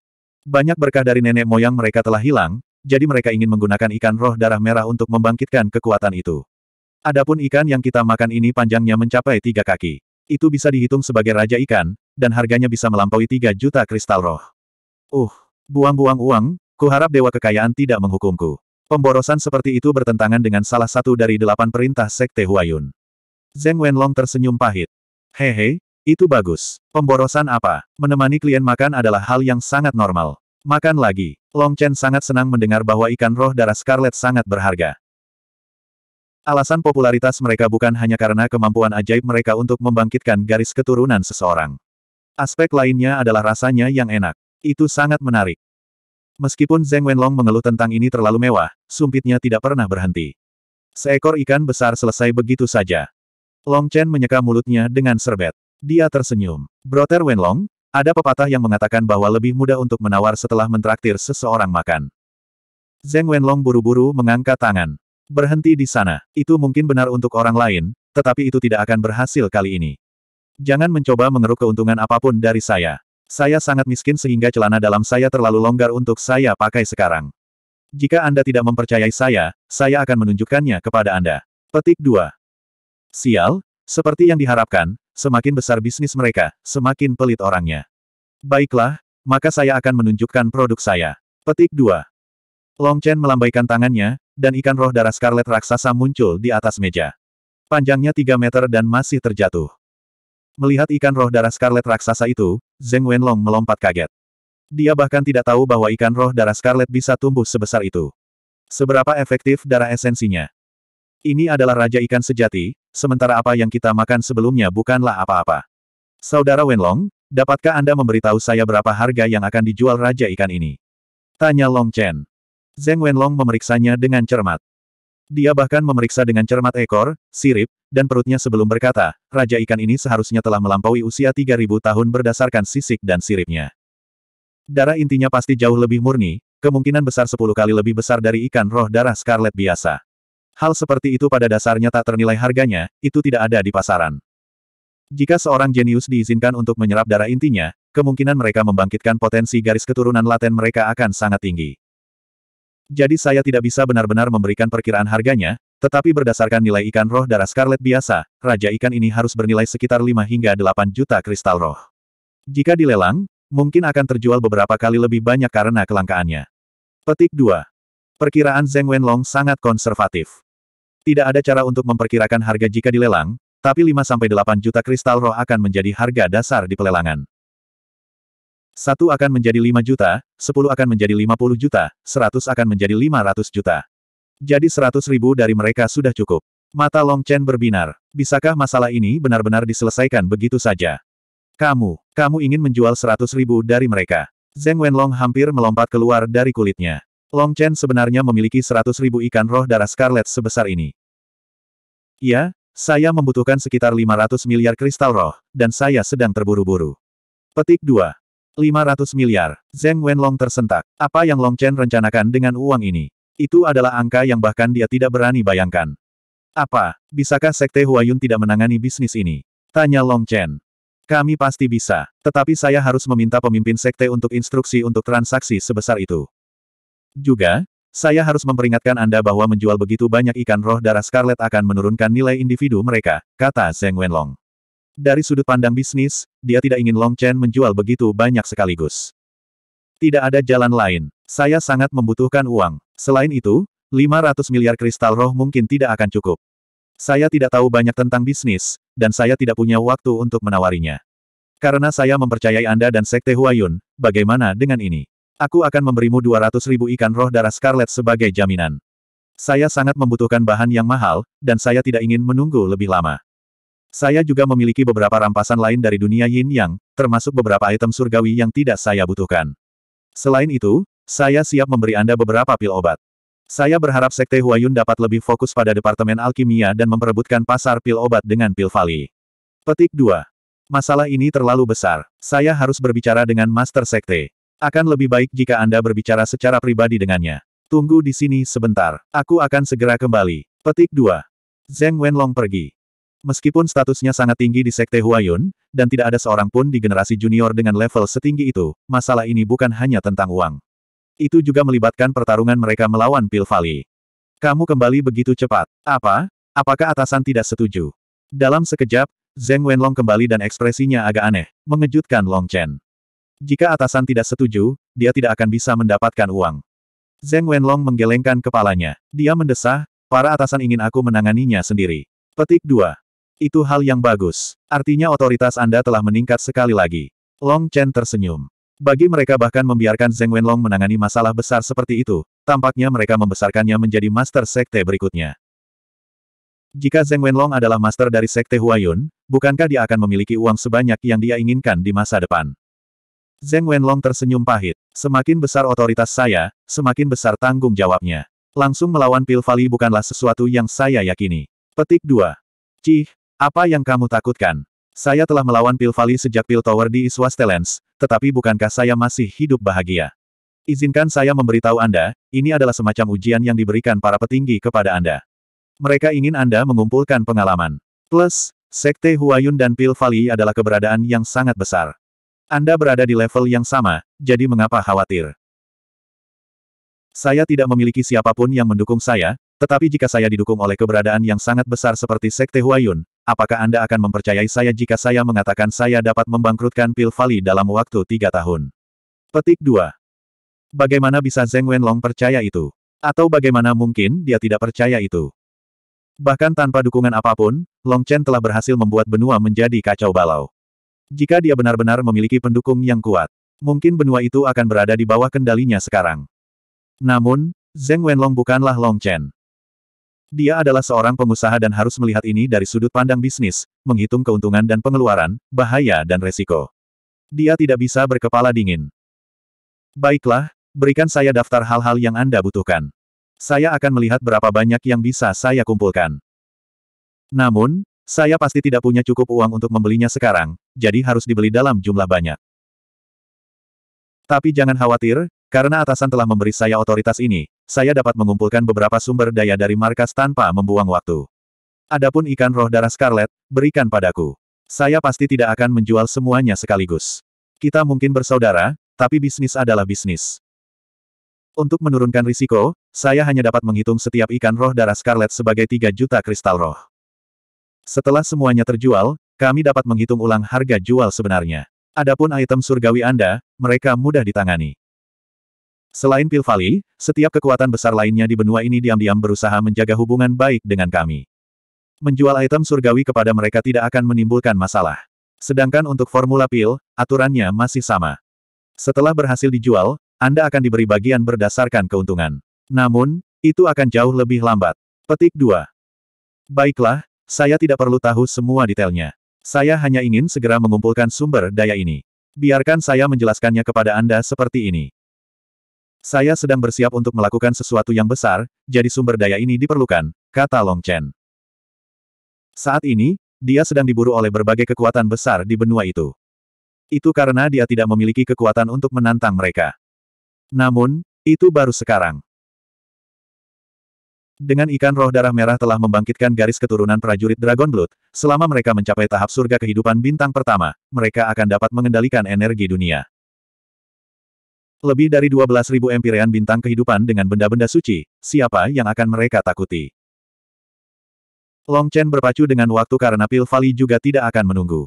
Banyak berkah dari nenek moyang mereka telah hilang, jadi mereka ingin menggunakan ikan roh darah merah untuk membangkitkan kekuatan itu. Adapun ikan yang kita makan ini panjangnya mencapai tiga kaki. Itu bisa dihitung sebagai raja ikan, dan harganya bisa melampaui tiga juta kristal roh. Uh, buang-buang uang, kuharap Dewa Kekayaan tidak menghukumku. Pemborosan seperti itu bertentangan dengan salah satu dari delapan perintah Sekte Huayun. Zeng Wenlong tersenyum pahit. Hehe, itu bagus. Pemborosan apa? Menemani klien makan adalah hal yang sangat normal. Makan lagi. Long Chen sangat senang mendengar bahwa ikan roh darah Scarlet sangat berharga. Alasan popularitas mereka bukan hanya karena kemampuan ajaib mereka untuk membangkitkan garis keturunan seseorang. Aspek lainnya adalah rasanya yang enak. Itu sangat menarik. Meskipun Zeng Wenlong mengeluh tentang ini terlalu mewah, sumpitnya tidak pernah berhenti. Seekor ikan besar selesai begitu saja. Long Chen menyeka mulutnya dengan serbet. Dia tersenyum. Brother Wenlong, ada pepatah yang mengatakan bahwa lebih mudah untuk menawar setelah mentraktir seseorang makan. Zeng Wenlong buru-buru mengangkat tangan. Berhenti di sana. Itu mungkin benar untuk orang lain, tetapi itu tidak akan berhasil kali ini. Jangan mencoba mengeruk keuntungan apapun dari saya. Saya sangat miskin sehingga celana dalam saya terlalu longgar untuk saya pakai sekarang. Jika Anda tidak mempercayai saya, saya akan menunjukkannya kepada Anda. Petik 2. Sial, seperti yang diharapkan, semakin besar bisnis mereka, semakin pelit orangnya. Baiklah, maka saya akan menunjukkan produk saya. Petik 2. Long Chen melambaikan tangannya, dan ikan roh darah scarlet raksasa muncul di atas meja. Panjangnya 3 meter dan masih terjatuh. Melihat ikan roh darah Scarlet raksasa itu, Zeng Wenlong melompat kaget. Dia bahkan tidak tahu bahwa ikan roh darah Scarlet bisa tumbuh sebesar itu. Seberapa efektif darah esensinya? Ini adalah raja ikan sejati, sementara apa yang kita makan sebelumnya bukanlah apa-apa. Saudara Wenlong, dapatkah Anda memberitahu saya berapa harga yang akan dijual raja ikan ini? Tanya Long Chen. Zeng Wenlong memeriksanya dengan cermat. Dia bahkan memeriksa dengan cermat ekor, sirip, dan perutnya sebelum berkata, Raja Ikan ini seharusnya telah melampaui usia 3000 tahun berdasarkan sisik dan siripnya. Darah intinya pasti jauh lebih murni, kemungkinan besar 10 kali lebih besar dari ikan roh darah scarlet biasa. Hal seperti itu pada dasarnya tak ternilai harganya, itu tidak ada di pasaran. Jika seorang jenius diizinkan untuk menyerap darah intinya, kemungkinan mereka membangkitkan potensi garis keturunan laten mereka akan sangat tinggi. Jadi saya tidak bisa benar-benar memberikan perkiraan harganya, tetapi berdasarkan nilai ikan roh darah scarlet biasa, raja ikan ini harus bernilai sekitar 5 hingga 8 juta kristal roh. Jika dilelang, mungkin akan terjual beberapa kali lebih banyak karena kelangkaannya. Petik 2. Perkiraan Zeng Wenlong sangat konservatif. Tidak ada cara untuk memperkirakan harga jika dilelang, tapi 5-8 juta kristal roh akan menjadi harga dasar di pelelangan. Satu akan menjadi lima juta, sepuluh akan menjadi lima puluh juta, seratus akan menjadi lima ratus juta. Jadi seratus ribu dari mereka sudah cukup. Mata Long Chen berbinar. Bisakah masalah ini benar-benar diselesaikan begitu saja? Kamu, kamu ingin menjual seratus ribu dari mereka. Zeng Wenlong hampir melompat keluar dari kulitnya. Long Chen sebenarnya memiliki seratus ribu ikan roh darah Scarlet sebesar ini. Ya, saya membutuhkan sekitar lima ratus miliar kristal roh, dan saya sedang terburu-buru. Petik 2. 500 miliar. Zeng Wenlong tersentak. Apa yang Long Chen rencanakan dengan uang ini? Itu adalah angka yang bahkan dia tidak berani bayangkan. Apa? Bisakah Sekte Huayun tidak menangani bisnis ini? Tanya Long Chen. Kami pasti bisa. Tetapi saya harus meminta pemimpin Sekte untuk instruksi untuk transaksi sebesar itu. Juga, saya harus memperingatkan Anda bahwa menjual begitu banyak ikan roh darah Scarlet akan menurunkan nilai individu mereka, kata Zeng Wenlong. Dari sudut pandang bisnis, dia tidak ingin Long Chen menjual begitu banyak sekaligus. Tidak ada jalan lain. Saya sangat membutuhkan uang. Selain itu, 500 miliar kristal roh mungkin tidak akan cukup. Saya tidak tahu banyak tentang bisnis, dan saya tidak punya waktu untuk menawarinya. Karena saya mempercayai Anda dan Sekte Huayun, bagaimana dengan ini? Aku akan memberimu 200 ribu ikan roh darah Scarlet sebagai jaminan. Saya sangat membutuhkan bahan yang mahal, dan saya tidak ingin menunggu lebih lama. Saya juga memiliki beberapa rampasan lain dari dunia yin yang, termasuk beberapa item surgawi yang tidak saya butuhkan. Selain itu, saya siap memberi Anda beberapa pil obat. Saya berharap Sekte Huayun dapat lebih fokus pada Departemen Alkimia dan memperebutkan pasar pil obat dengan pil Vali. Petik 2. Masalah ini terlalu besar. Saya harus berbicara dengan Master Sekte. Akan lebih baik jika Anda berbicara secara pribadi dengannya. Tunggu di sini sebentar. Aku akan segera kembali. Petik 2. Zeng Wenlong pergi. Meskipun statusnya sangat tinggi di Sekte Huayun, dan tidak ada seorang pun di generasi junior dengan level setinggi itu, masalah ini bukan hanya tentang uang. Itu juga melibatkan pertarungan mereka melawan Pil Kamu kembali begitu cepat. Apa? Apakah atasan tidak setuju? Dalam sekejap, Zeng Wenlong kembali dan ekspresinya agak aneh, mengejutkan Long Chen. Jika atasan tidak setuju, dia tidak akan bisa mendapatkan uang. Zeng Wenlong menggelengkan kepalanya. Dia mendesah, para atasan ingin aku menanganinya sendiri. Petik 2. Itu hal yang bagus. Artinya otoritas Anda telah meningkat sekali lagi. Long Chen tersenyum. Bagi mereka bahkan membiarkan Zeng Wenlong menangani masalah besar seperti itu, tampaknya mereka membesarkannya menjadi master sekte berikutnya. Jika Zeng Wenlong adalah master dari sekte Huayun, bukankah dia akan memiliki uang sebanyak yang dia inginkan di masa depan? Zeng Wenlong tersenyum pahit. Semakin besar otoritas saya, semakin besar tanggung jawabnya. Langsung melawan Pil Valley bukanlah sesuatu yang saya yakini. Petik 2. Cih, apa yang kamu takutkan? Saya telah melawan Pilvali sejak Pil Tower di Iswastelens, tetapi bukankah saya masih hidup bahagia? Izinkan saya memberitahu Anda, ini adalah semacam ujian yang diberikan para petinggi kepada Anda. Mereka ingin Anda mengumpulkan pengalaman. Plus, Sekte Huayun dan Pil adalah keberadaan yang sangat besar. Anda berada di level yang sama, jadi mengapa khawatir? Saya tidak memiliki siapapun yang mendukung saya, tetapi jika saya didukung oleh keberadaan yang sangat besar seperti Sekte Huayun, apakah Anda akan mempercayai saya jika saya mengatakan saya dapat membangkrutkan Pil Valley dalam waktu tiga tahun? Petik 2. Bagaimana bisa Zeng Wenlong percaya itu? Atau bagaimana mungkin dia tidak percaya itu? Bahkan tanpa dukungan apapun, Long Chen telah berhasil membuat benua menjadi kacau balau. Jika dia benar-benar memiliki pendukung yang kuat, mungkin benua itu akan berada di bawah kendalinya sekarang. Namun, Zeng Wenlong bukanlah Long Chen. Dia adalah seorang pengusaha dan harus melihat ini dari sudut pandang bisnis, menghitung keuntungan dan pengeluaran, bahaya dan resiko. Dia tidak bisa berkepala dingin. Baiklah, berikan saya daftar hal-hal yang Anda butuhkan. Saya akan melihat berapa banyak yang bisa saya kumpulkan. Namun, saya pasti tidak punya cukup uang untuk membelinya sekarang, jadi harus dibeli dalam jumlah banyak. Tapi jangan khawatir, karena atasan telah memberi saya otoritas ini, saya dapat mengumpulkan beberapa sumber daya dari markas tanpa membuang waktu. Adapun ikan roh darah Scarlet, berikan padaku. Saya pasti tidak akan menjual semuanya sekaligus. Kita mungkin bersaudara, tapi bisnis adalah bisnis. Untuk menurunkan risiko, saya hanya dapat menghitung setiap ikan roh darah Scarlet sebagai 3 juta kristal roh. Setelah semuanya terjual, kami dapat menghitung ulang harga jual sebenarnya. Adapun item surgawi Anda, mereka mudah ditangani. Selain Pil Pilvali, setiap kekuatan besar lainnya di benua ini diam-diam berusaha menjaga hubungan baik dengan kami. Menjual item surgawi kepada mereka tidak akan menimbulkan masalah. Sedangkan untuk formula pil, aturannya masih sama. Setelah berhasil dijual, Anda akan diberi bagian berdasarkan keuntungan. Namun, itu akan jauh lebih lambat. Petik 2. Baiklah, saya tidak perlu tahu semua detailnya. Saya hanya ingin segera mengumpulkan sumber daya ini. Biarkan saya menjelaskannya kepada Anda seperti ini. Saya sedang bersiap untuk melakukan sesuatu yang besar, jadi sumber daya ini diperlukan, kata Long Chen. Saat ini, dia sedang diburu oleh berbagai kekuatan besar di benua itu. Itu karena dia tidak memiliki kekuatan untuk menantang mereka. Namun, itu baru sekarang. Dengan ikan roh darah merah telah membangkitkan garis keturunan prajurit Dragon Blood, selama mereka mencapai tahap surga kehidupan bintang pertama, mereka akan dapat mengendalikan energi dunia. Lebih dari 12.000 empirean bintang kehidupan dengan benda-benda suci, siapa yang akan mereka takuti? Long Chen berpacu dengan waktu karena Pil Valley juga tidak akan menunggu.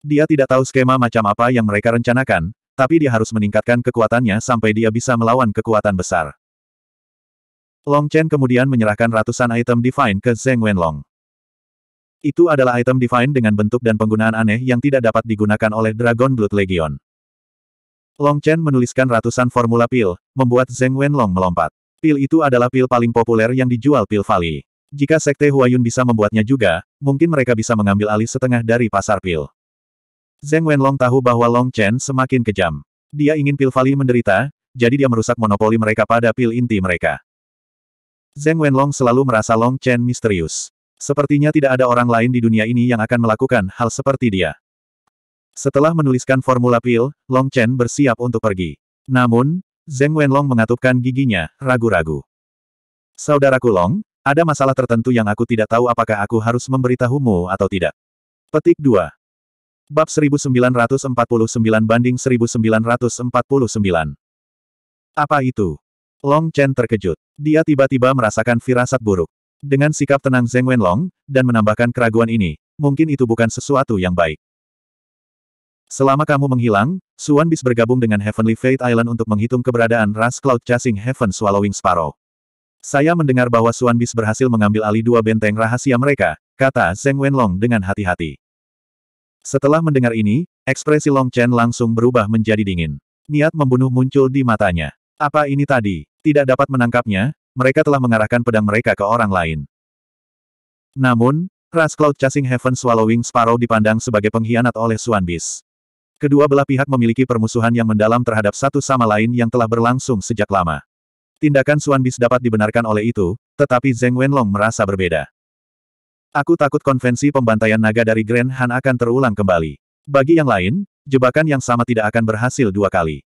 Dia tidak tahu skema macam apa yang mereka rencanakan, tapi dia harus meningkatkan kekuatannya sampai dia bisa melawan kekuatan besar. Long Chen kemudian menyerahkan ratusan item divine ke Zeng Wenlong. Itu adalah item divine dengan bentuk dan penggunaan aneh yang tidak dapat digunakan oleh Dragon Blood Legion. Long Chen menuliskan ratusan formula pil, membuat Zeng Wenlong melompat. Pil itu adalah pil paling populer yang dijual pil Vali. Jika Sekte Huayun bisa membuatnya juga, mungkin mereka bisa mengambil alih setengah dari pasar pil. Zeng Wenlong tahu bahwa Long Chen semakin kejam. Dia ingin pil Vali menderita, jadi dia merusak monopoli mereka pada pil inti mereka. Zeng Wenlong selalu merasa Long Chen misterius. Sepertinya tidak ada orang lain di dunia ini yang akan melakukan hal seperti dia. Setelah menuliskan formula pil, Long Chen bersiap untuk pergi. Namun, Zeng Wenlong mengatupkan giginya, ragu-ragu. Saudaraku Long, ada masalah tertentu yang aku tidak tahu apakah aku harus memberitahumu atau tidak. Petik 2. Bab 1949 banding 1949. Apa itu? Long Chen terkejut. Dia tiba-tiba merasakan firasat buruk. Dengan sikap tenang Zeng Wenlong, dan menambahkan keraguan ini, mungkin itu bukan sesuatu yang baik. Selama kamu menghilang, Suan Bis bergabung dengan Heavenly Fate Island untuk menghitung keberadaan ras Cloud Chasing Heaven Swallowing Sparrow. Saya mendengar bahwa Suan Bis berhasil mengambil alih dua benteng rahasia mereka, kata Zeng Wenlong dengan hati-hati. Setelah mendengar ini, ekspresi Long Chen langsung berubah menjadi dingin. Niat membunuh muncul di matanya. Apa ini tadi? Tidak dapat menangkapnya, mereka telah mengarahkan pedang mereka ke orang lain. Namun, ras Cloud Chasing Heaven Swallowing Sparrow dipandang sebagai pengkhianat oleh Suan Bis. Kedua belah pihak memiliki permusuhan yang mendalam terhadap satu sama lain yang telah berlangsung sejak lama. Tindakan Suan Bis dapat dibenarkan oleh itu, tetapi Zeng Wenlong merasa berbeda. Aku takut konvensi pembantaian naga dari Grand Han akan terulang kembali. Bagi yang lain, jebakan yang sama tidak akan berhasil dua kali.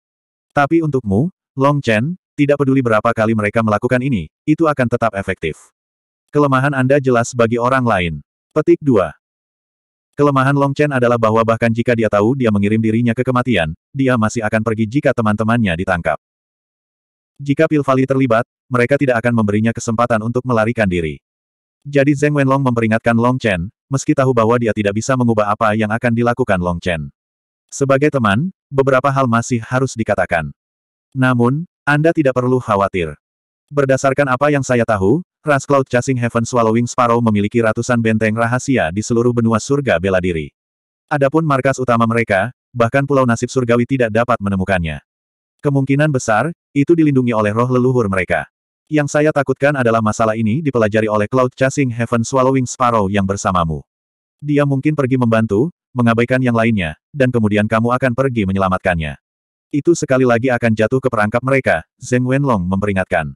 Tapi untukmu, Long Chen, tidak peduli berapa kali mereka melakukan ini, itu akan tetap efektif. Kelemahan Anda jelas bagi orang lain. Petik 2. Kelemahan Long Chen adalah bahwa bahkan jika dia tahu dia mengirim dirinya ke kematian, dia masih akan pergi jika teman-temannya ditangkap. Jika Pil Valley terlibat, mereka tidak akan memberinya kesempatan untuk melarikan diri. Jadi Zeng Wenlong memperingatkan Long Chen, meski tahu bahwa dia tidak bisa mengubah apa yang akan dilakukan Long Chen. Sebagai teman, beberapa hal masih harus dikatakan. Namun, Anda tidak perlu khawatir. Berdasarkan apa yang saya tahu, ras Cloud Chasing Heaven Swallowing Sparrow memiliki ratusan benteng rahasia di seluruh benua surga bela diri. Adapun markas utama mereka, bahkan pulau nasib surgawi tidak dapat menemukannya. Kemungkinan besar, itu dilindungi oleh roh leluhur mereka. Yang saya takutkan adalah masalah ini dipelajari oleh Cloud Chasing Heaven Swallowing Sparrow yang bersamamu. Dia mungkin pergi membantu, mengabaikan yang lainnya, dan kemudian kamu akan pergi menyelamatkannya. Itu sekali lagi akan jatuh ke perangkap mereka, Zeng Wenlong memperingatkan.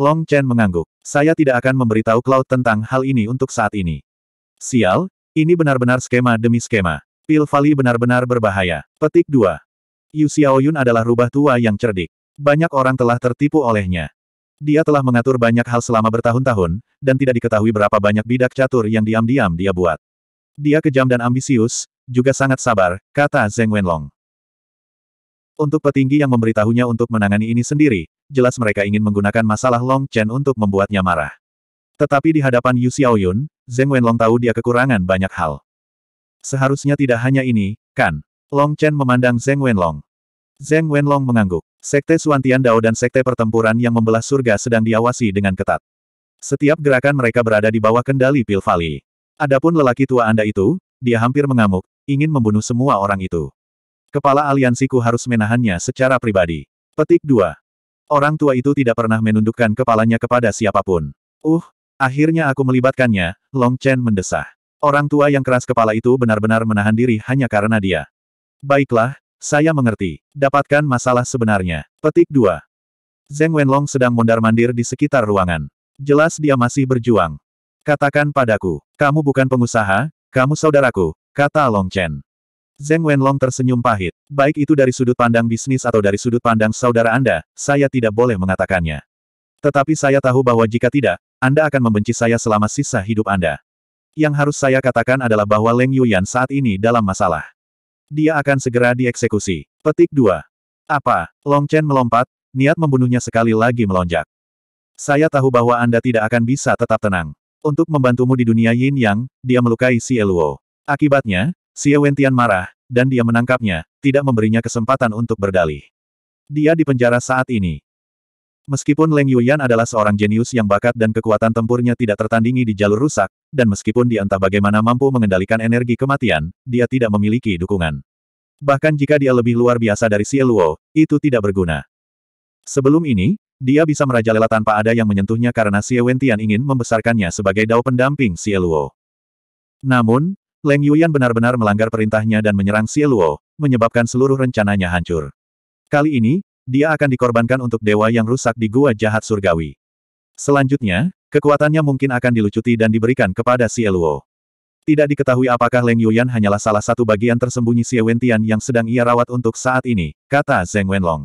Long Chen mengangguk. Saya tidak akan memberitahu Cloud tentang hal ini untuk saat ini. Sial, ini benar-benar skema demi skema. Pil Valley benar-benar berbahaya. Petik 2. Yu Xiaoyun adalah rubah tua yang cerdik. Banyak orang telah tertipu olehnya. Dia telah mengatur banyak hal selama bertahun-tahun, dan tidak diketahui berapa banyak bidak catur yang diam-diam dia buat. Dia kejam dan ambisius, juga sangat sabar, kata Zeng Wenlong. Untuk petinggi yang memberitahunya untuk menangani ini sendiri, jelas mereka ingin menggunakan masalah Long Chen untuk membuatnya marah. Tetapi di hadapan Yu Xiaoyun, Zeng Wenlong tahu dia kekurangan banyak hal. Seharusnya tidak hanya ini, kan? Long Chen memandang Zeng Wenlong. Zeng Wenlong mengangguk. Sekte Suantian Dao dan Sekte Pertempuran yang membelah surga sedang diawasi dengan ketat. Setiap gerakan mereka berada di bawah kendali Pil Adapun lelaki tua Anda itu, dia hampir mengamuk, ingin membunuh semua orang itu. Kepala aliansiku harus menahannya secara pribadi. Petik 2. Orang tua itu tidak pernah menundukkan kepalanya kepada siapapun. Uh, akhirnya aku melibatkannya, Long Chen mendesah. Orang tua yang keras kepala itu benar-benar menahan diri hanya karena dia. Baiklah, saya mengerti. Dapatkan masalah sebenarnya. Petik 2. Zeng Wenlong sedang mondar-mandir di sekitar ruangan. Jelas dia masih berjuang. Katakan padaku, kamu bukan pengusaha, kamu saudaraku, kata Long Chen. Zeng Wenlong tersenyum pahit. Baik itu dari sudut pandang bisnis atau dari sudut pandang saudara Anda, saya tidak boleh mengatakannya. Tetapi saya tahu bahwa jika tidak, Anda akan membenci saya selama sisa hidup Anda. Yang harus saya katakan adalah bahwa Leng Yuyan saat ini dalam masalah. Dia akan segera dieksekusi. Petik 2. Apa? Long Chen melompat, niat membunuhnya sekali lagi melonjak. Saya tahu bahwa Anda tidak akan bisa tetap tenang. Untuk membantumu di dunia yin yang, dia melukai si Eluo. Akibatnya, Xie Wentian marah, dan dia menangkapnya, tidak memberinya kesempatan untuk berdalih. Dia dipenjara saat ini. Meskipun Leng Yuyan adalah seorang jenius yang bakat dan kekuatan tempurnya tidak tertandingi di jalur rusak, dan meskipun dia entah bagaimana mampu mengendalikan energi kematian, dia tidak memiliki dukungan. Bahkan jika dia lebih luar biasa dari Xie Luo, itu tidak berguna. Sebelum ini, dia bisa merajalela tanpa ada yang menyentuhnya karena Xie Wentian ingin membesarkannya sebagai dao pendamping Xie Luo. Namun, Leng Yuyan benar-benar melanggar perintahnya dan menyerang Xie Luo, menyebabkan seluruh rencananya hancur. Kali ini, dia akan dikorbankan untuk dewa yang rusak di gua jahat surgawi. Selanjutnya, kekuatannya mungkin akan dilucuti dan diberikan kepada Xie Luo. Tidak diketahui apakah Leng Yuyan hanyalah salah satu bagian tersembunyi Xie Wentian yang sedang ia rawat untuk saat ini, kata Zeng Wenlong.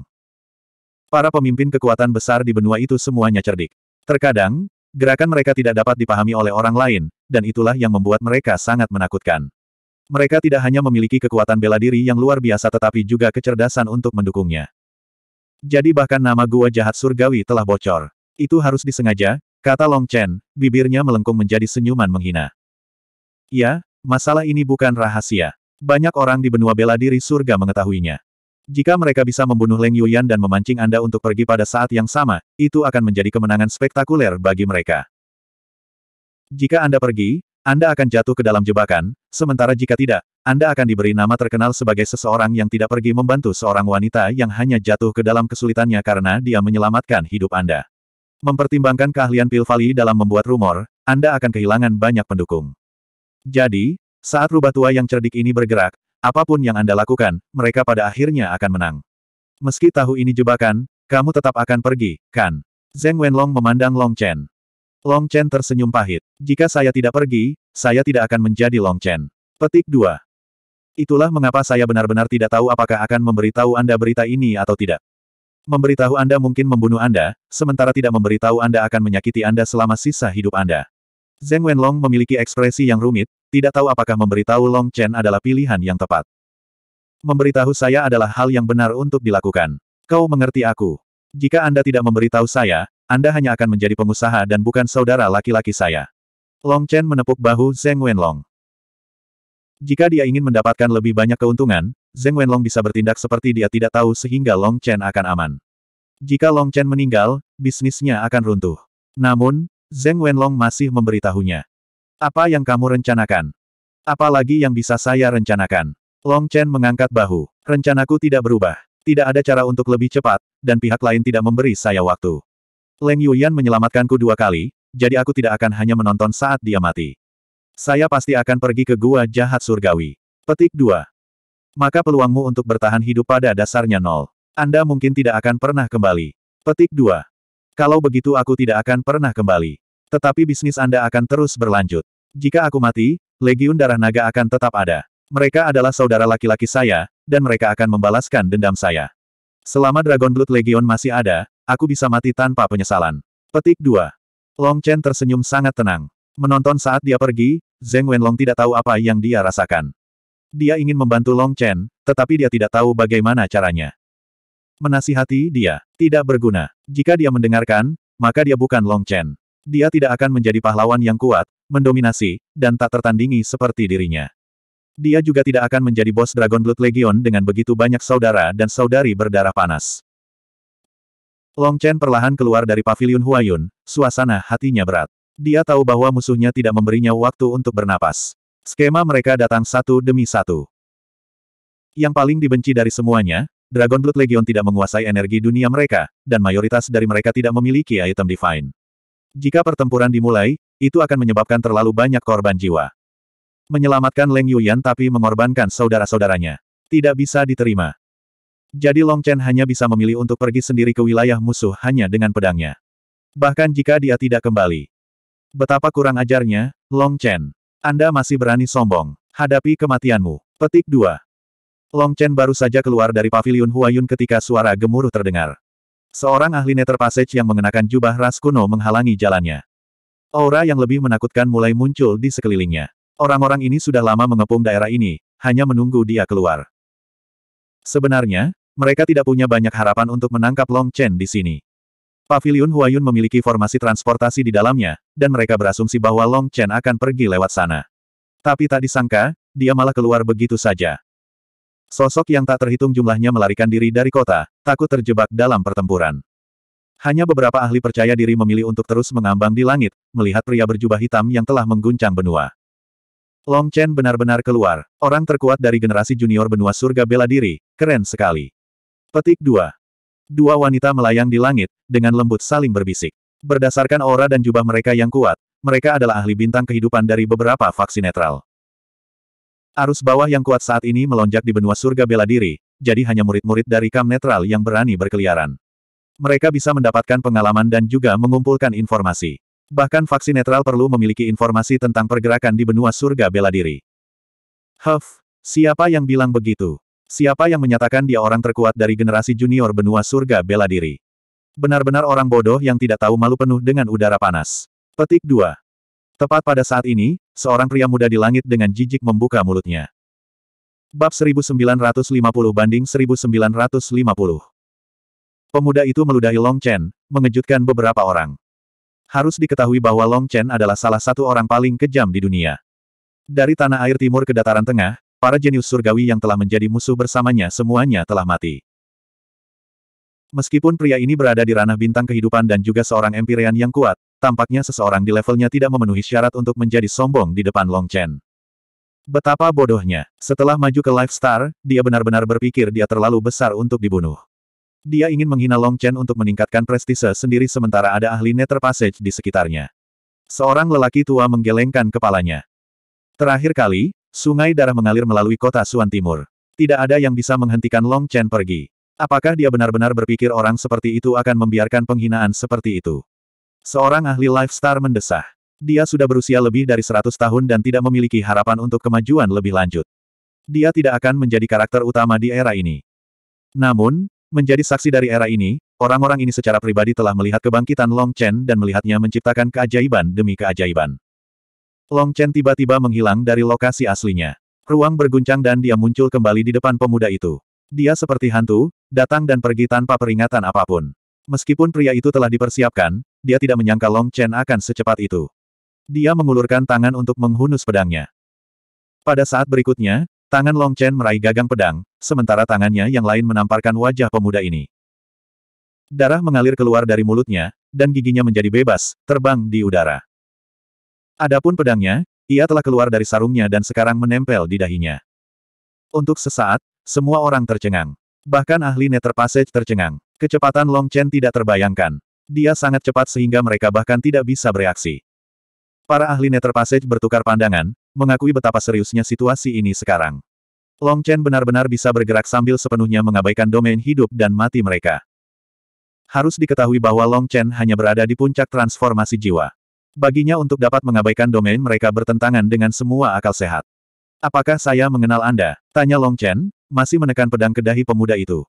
Para pemimpin kekuatan besar di benua itu semuanya cerdik. Terkadang, gerakan mereka tidak dapat dipahami oleh orang lain, dan itulah yang membuat mereka sangat menakutkan. Mereka tidak hanya memiliki kekuatan bela diri yang luar biasa tetapi juga kecerdasan untuk mendukungnya. Jadi bahkan nama gua jahat surgawi telah bocor. Itu harus disengaja, kata Long Chen, bibirnya melengkung menjadi senyuman menghina. Ya, masalah ini bukan rahasia. Banyak orang di benua bela diri surga mengetahuinya. Jika mereka bisa membunuh Leng Yuyan dan memancing Anda untuk pergi pada saat yang sama, itu akan menjadi kemenangan spektakuler bagi mereka. Jika Anda pergi, Anda akan jatuh ke dalam jebakan, sementara jika tidak, Anda akan diberi nama terkenal sebagai seseorang yang tidak pergi membantu seorang wanita yang hanya jatuh ke dalam kesulitannya karena dia menyelamatkan hidup Anda. Mempertimbangkan keahlian Pilvali dalam membuat rumor, Anda akan kehilangan banyak pendukung. Jadi, saat rubah tua yang cerdik ini bergerak, apapun yang Anda lakukan, mereka pada akhirnya akan menang. Meski tahu ini jebakan, kamu tetap akan pergi, kan? Zeng Wenlong memandang Long Chen. Long Chen tersenyum pahit. Jika saya tidak pergi, saya tidak akan menjadi Long Chen. Petik 2. Itulah mengapa saya benar-benar tidak tahu apakah akan memberitahu Anda berita ini atau tidak. Memberitahu Anda mungkin membunuh Anda, sementara tidak memberitahu Anda akan menyakiti Anda selama sisa hidup Anda. Zeng Wenlong memiliki ekspresi yang rumit, tidak tahu apakah memberitahu Long Chen adalah pilihan yang tepat. Memberitahu saya adalah hal yang benar untuk dilakukan. Kau mengerti aku. Jika Anda tidak memberitahu saya, anda hanya akan menjadi pengusaha dan bukan saudara laki-laki saya. Long Chen menepuk bahu Zeng Wenlong. Jika dia ingin mendapatkan lebih banyak keuntungan, Zeng Wenlong bisa bertindak seperti dia tidak tahu sehingga Long Chen akan aman. Jika Long Chen meninggal, bisnisnya akan runtuh. Namun, Zeng Wenlong masih memberitahunya. Apa yang kamu rencanakan? Apalagi yang bisa saya rencanakan? Long Chen mengangkat bahu. Rencanaku tidak berubah. Tidak ada cara untuk lebih cepat, dan pihak lain tidak memberi saya waktu. Leng Yuyan menyelamatkanku dua kali, jadi aku tidak akan hanya menonton saat dia mati. Saya pasti akan pergi ke gua jahat surgawi. Petik 2. Maka peluangmu untuk bertahan hidup pada dasarnya nol. Anda mungkin tidak akan pernah kembali. Petik 2. Kalau begitu aku tidak akan pernah kembali. Tetapi bisnis Anda akan terus berlanjut. Jika aku mati, Legiun Darah Naga akan tetap ada. Mereka adalah saudara laki-laki saya, dan mereka akan membalaskan dendam saya. Selama Dragon Blood Legion masih ada, Aku bisa mati tanpa penyesalan. Petik 2. Long Chen tersenyum sangat tenang. Menonton saat dia pergi, Zeng Wenlong tidak tahu apa yang dia rasakan. Dia ingin membantu Long Chen, tetapi dia tidak tahu bagaimana caranya. Menasihati dia, tidak berguna. Jika dia mendengarkan, maka dia bukan Long Chen. Dia tidak akan menjadi pahlawan yang kuat, mendominasi, dan tak tertandingi seperti dirinya. Dia juga tidak akan menjadi bos Dragon Blood Legion dengan begitu banyak saudara dan saudari berdarah panas. Long Chen perlahan keluar dari pavilion Huayun, suasana hatinya berat. Dia tahu bahwa musuhnya tidak memberinya waktu untuk bernapas. Skema mereka datang satu demi satu. Yang paling dibenci dari semuanya, Dragon Blood Legion tidak menguasai energi dunia mereka, dan mayoritas dari mereka tidak memiliki item divine. Jika pertempuran dimulai, itu akan menyebabkan terlalu banyak korban jiwa. Menyelamatkan Leng Yuyan tapi mengorbankan saudara-saudaranya. Tidak bisa diterima. Jadi Long Chen hanya bisa memilih untuk pergi sendiri ke wilayah musuh hanya dengan pedangnya. Bahkan jika dia tidak kembali. Betapa kurang ajarnya, Long Chen. Anda masih berani sombong. Hadapi kematianmu. Petik 2. Long Chen baru saja keluar dari pavilion Huayun ketika suara gemuruh terdengar. Seorang ahli Nether Passage yang mengenakan jubah ras kuno menghalangi jalannya. Aura yang lebih menakutkan mulai muncul di sekelilingnya. Orang-orang ini sudah lama mengepung daerah ini, hanya menunggu dia keluar. Sebenarnya, mereka tidak punya banyak harapan untuk menangkap Long Chen di sini. Pavilion Huayun memiliki formasi transportasi di dalamnya, dan mereka berasumsi bahwa Long Chen akan pergi lewat sana. Tapi tak disangka, dia malah keluar begitu saja. Sosok yang tak terhitung jumlahnya melarikan diri dari kota, takut terjebak dalam pertempuran. Hanya beberapa ahli percaya diri memilih untuk terus mengambang di langit, melihat pria berjubah hitam yang telah mengguncang benua. Long Chen benar-benar keluar, orang terkuat dari generasi junior benua surga bela diri, keren sekali. Petik 2. Dua wanita melayang di langit, dengan lembut saling berbisik. Berdasarkan aura dan jubah mereka yang kuat, mereka adalah ahli bintang kehidupan dari beberapa faksi netral. Arus bawah yang kuat saat ini melonjak di benua surga bela diri, jadi hanya murid-murid dari kam netral yang berani berkeliaran. Mereka bisa mendapatkan pengalaman dan juga mengumpulkan informasi. Bahkan faksi netral perlu memiliki informasi tentang pergerakan di benua surga bela diri. Huff, siapa yang bilang begitu? Siapa yang menyatakan dia orang terkuat dari generasi junior benua surga bela diri? Benar-benar orang bodoh yang tidak tahu malu penuh dengan udara panas. Petik 2. Tepat pada saat ini, seorang pria muda di langit dengan jijik membuka mulutnya. Bab 1950 banding 1950. Pemuda itu meludahi Long Chen, mengejutkan beberapa orang. Harus diketahui bahwa Long Chen adalah salah satu orang paling kejam di dunia. Dari tanah air timur ke dataran tengah, para jenius surgawi yang telah menjadi musuh bersamanya semuanya telah mati. Meskipun pria ini berada di ranah bintang kehidupan dan juga seorang empirian yang kuat, tampaknya seseorang di levelnya tidak memenuhi syarat untuk menjadi sombong di depan Long Chen. Betapa bodohnya, setelah maju ke Life Star, dia benar-benar berpikir dia terlalu besar untuk dibunuh. Dia ingin menghina Long Chen untuk meningkatkan prestise sendiri sementara ada ahli Nether Passage di sekitarnya. Seorang lelaki tua menggelengkan kepalanya. Terakhir kali, Sungai darah mengalir melalui kota Suan Timur. Tidak ada yang bisa menghentikan Long Chen pergi. Apakah dia benar-benar berpikir orang seperti itu akan membiarkan penghinaan seperti itu? Seorang ahli Life Star mendesah. Dia sudah berusia lebih dari 100 tahun dan tidak memiliki harapan untuk kemajuan lebih lanjut. Dia tidak akan menjadi karakter utama di era ini. Namun, menjadi saksi dari era ini, orang-orang ini secara pribadi telah melihat kebangkitan Long Chen dan melihatnya menciptakan keajaiban demi keajaiban. Long Chen tiba-tiba menghilang dari lokasi aslinya. Ruang berguncang dan dia muncul kembali di depan pemuda itu. Dia seperti hantu, datang dan pergi tanpa peringatan apapun. Meskipun pria itu telah dipersiapkan, dia tidak menyangka Long Chen akan secepat itu. Dia mengulurkan tangan untuk menghunus pedangnya. Pada saat berikutnya, tangan Long Chen meraih gagang pedang, sementara tangannya yang lain menamparkan wajah pemuda ini. Darah mengalir keluar dari mulutnya, dan giginya menjadi bebas, terbang di udara. Adapun pedangnya, ia telah keluar dari sarungnya dan sekarang menempel di dahinya. Untuk sesaat, semua orang tercengang. Bahkan ahli Nether Passage tercengang. Kecepatan Long Chen tidak terbayangkan. Dia sangat cepat sehingga mereka bahkan tidak bisa bereaksi. Para ahli Nether Passage bertukar pandangan, mengakui betapa seriusnya situasi ini sekarang. Long Chen benar-benar bisa bergerak sambil sepenuhnya mengabaikan domain hidup dan mati mereka. Harus diketahui bahwa Long Chen hanya berada di puncak transformasi jiwa. Baginya untuk dapat mengabaikan domain mereka bertentangan dengan semua akal sehat. Apakah saya mengenal Anda? Tanya Long Chen, masih menekan pedang ke dahi pemuda itu.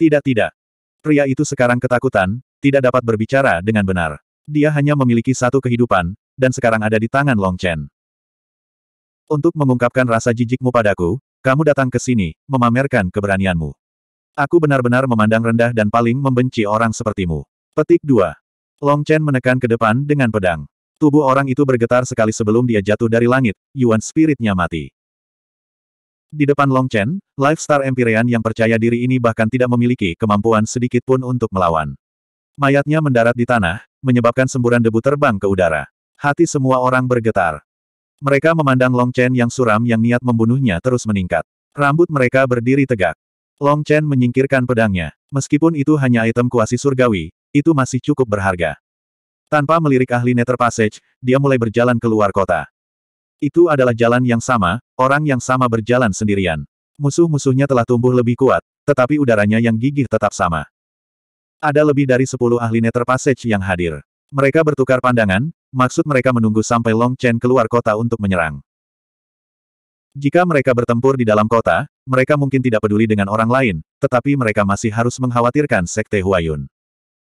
Tidak tidak. Pria itu sekarang ketakutan, tidak dapat berbicara dengan benar. Dia hanya memiliki satu kehidupan, dan sekarang ada di tangan Long Chen. Untuk mengungkapkan rasa jijikmu padaku, kamu datang ke sini, memamerkan keberanianmu. Aku benar-benar memandang rendah dan paling membenci orang sepertimu. Petik 2. Long Chen menekan ke depan dengan pedang. Tubuh orang itu bergetar sekali sebelum dia jatuh dari langit, Yuan spiritnya mati. Di depan Long Chen, Lifestar Empyrean yang percaya diri ini bahkan tidak memiliki kemampuan sedikit pun untuk melawan. Mayatnya mendarat di tanah, menyebabkan semburan debu terbang ke udara. Hati semua orang bergetar. Mereka memandang Long Chen yang suram yang niat membunuhnya terus meningkat. Rambut mereka berdiri tegak. Long Chen menyingkirkan pedangnya. Meskipun itu hanya item kuasi surgawi, itu masih cukup berharga. Tanpa melirik ahli Nether Passage, dia mulai berjalan keluar kota. Itu adalah jalan yang sama, orang yang sama berjalan sendirian. Musuh-musuhnya telah tumbuh lebih kuat, tetapi udaranya yang gigih tetap sama. Ada lebih dari sepuluh ahli Nether Passage yang hadir. Mereka bertukar pandangan, maksud mereka menunggu sampai Long Chen keluar kota untuk menyerang. Jika mereka bertempur di dalam kota, mereka mungkin tidak peduli dengan orang lain, tetapi mereka masih harus mengkhawatirkan Sekte Huayun.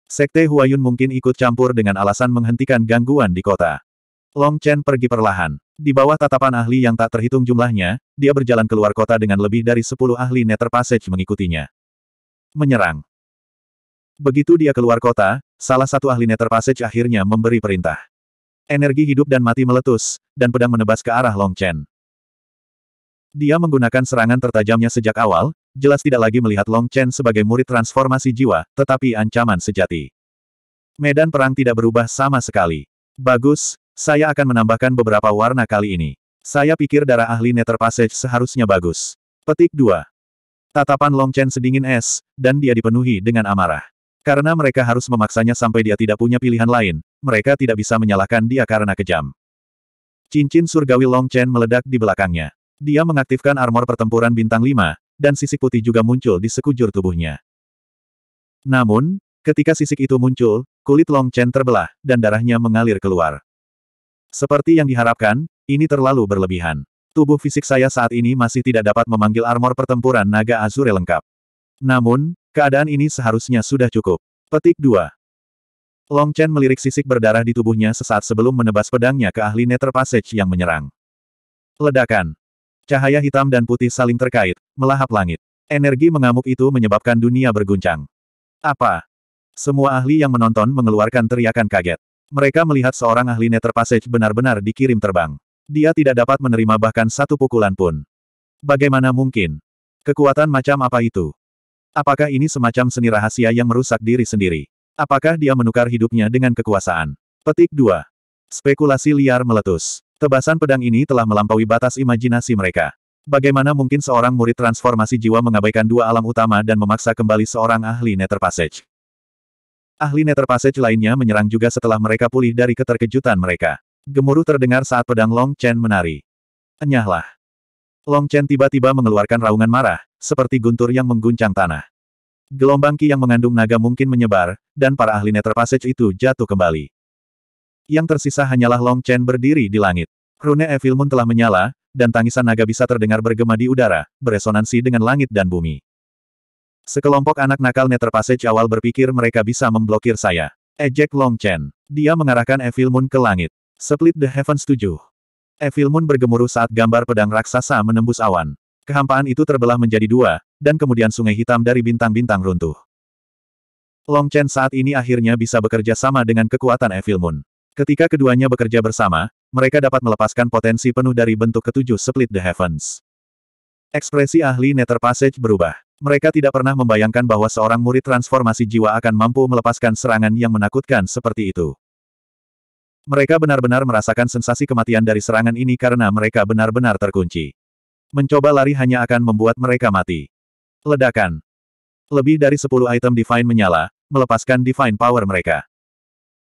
Sekte Huayun mungkin ikut campur dengan alasan menghentikan gangguan di kota. Long Chen pergi perlahan. Di bawah tatapan ahli yang tak terhitung jumlahnya, dia berjalan keluar kota dengan lebih dari sepuluh ahli Nether Passage mengikutinya. Menyerang. Begitu dia keluar kota, salah satu ahli Nether Passage akhirnya memberi perintah. Energi hidup dan mati meletus, dan pedang menebas ke arah Long Chen. Dia menggunakan serangan tertajamnya sejak awal, jelas tidak lagi melihat Long Chen sebagai murid transformasi jiwa, tetapi ancaman sejati. Medan perang tidak berubah sama sekali. Bagus, saya akan menambahkan beberapa warna kali ini. Saya pikir darah ahli Nether Passage seharusnya bagus. Petik 2. Tatapan Long Chen sedingin es, dan dia dipenuhi dengan amarah. Karena mereka harus memaksanya sampai dia tidak punya pilihan lain, mereka tidak bisa menyalahkan dia karena kejam. Cincin surgawi Long Chen meledak di belakangnya. Dia mengaktifkan armor pertempuran bintang 5, dan sisik putih juga muncul di sekujur tubuhnya. Namun, ketika sisik itu muncul, kulit Long Chen terbelah, dan darahnya mengalir keluar. Seperti yang diharapkan, ini terlalu berlebihan. Tubuh fisik saya saat ini masih tidak dapat memanggil armor pertempuran naga azure lengkap. Namun, keadaan ini seharusnya sudah cukup. Petik 2. Long Chen melirik sisik berdarah di tubuhnya sesaat sebelum menebas pedangnya ke ahli Nether Passage yang menyerang. Ledakan. Cahaya hitam dan putih saling terkait, melahap langit. Energi mengamuk itu menyebabkan dunia berguncang. Apa? Semua ahli yang menonton mengeluarkan teriakan kaget. Mereka melihat seorang ahli Nether Passage benar-benar dikirim terbang. Dia tidak dapat menerima bahkan satu pukulan pun. Bagaimana mungkin? Kekuatan macam apa itu? Apakah ini semacam seni rahasia yang merusak diri sendiri? Apakah dia menukar hidupnya dengan kekuasaan? Petik 2. Spekulasi liar meletus. Tebasan pedang ini telah melampaui batas imajinasi mereka. Bagaimana mungkin seorang murid transformasi jiwa mengabaikan dua alam utama dan memaksa kembali seorang ahli Nether Passage? Ahli Nether Passage lainnya menyerang juga setelah mereka pulih dari keterkejutan mereka. Gemuruh terdengar saat pedang Long Chen menari. Enyahlah. Long Chen tiba-tiba mengeluarkan raungan marah, seperti guntur yang mengguncang tanah. Gelombang ki yang mengandung naga mungkin menyebar, dan para ahli Nether Passage itu jatuh kembali. Yang tersisa hanyalah Long Chen berdiri di langit. Rune Evil Moon telah menyala, dan tangisan naga bisa terdengar bergema di udara, beresonansi dengan langit dan bumi. Sekelompok anak nakal Nether Passage awal berpikir mereka bisa memblokir saya. Ejek Long Chen. Dia mengarahkan Evil Moon ke langit. Split the Heavens 7. Evil Moon bergemuruh saat gambar pedang raksasa menembus awan. Kehampaan itu terbelah menjadi dua, dan kemudian sungai hitam dari bintang-bintang runtuh. Long Chen saat ini akhirnya bisa bekerja sama dengan kekuatan Evil Moon. Ketika keduanya bekerja bersama, mereka dapat melepaskan potensi penuh dari bentuk ketujuh Split the Heavens. Ekspresi ahli Nether Passage berubah. Mereka tidak pernah membayangkan bahwa seorang murid transformasi jiwa akan mampu melepaskan serangan yang menakutkan seperti itu. Mereka benar-benar merasakan sensasi kematian dari serangan ini karena mereka benar-benar terkunci. Mencoba lari hanya akan membuat mereka mati. Ledakan. Lebih dari 10 item Divine menyala, melepaskan Divine Power mereka.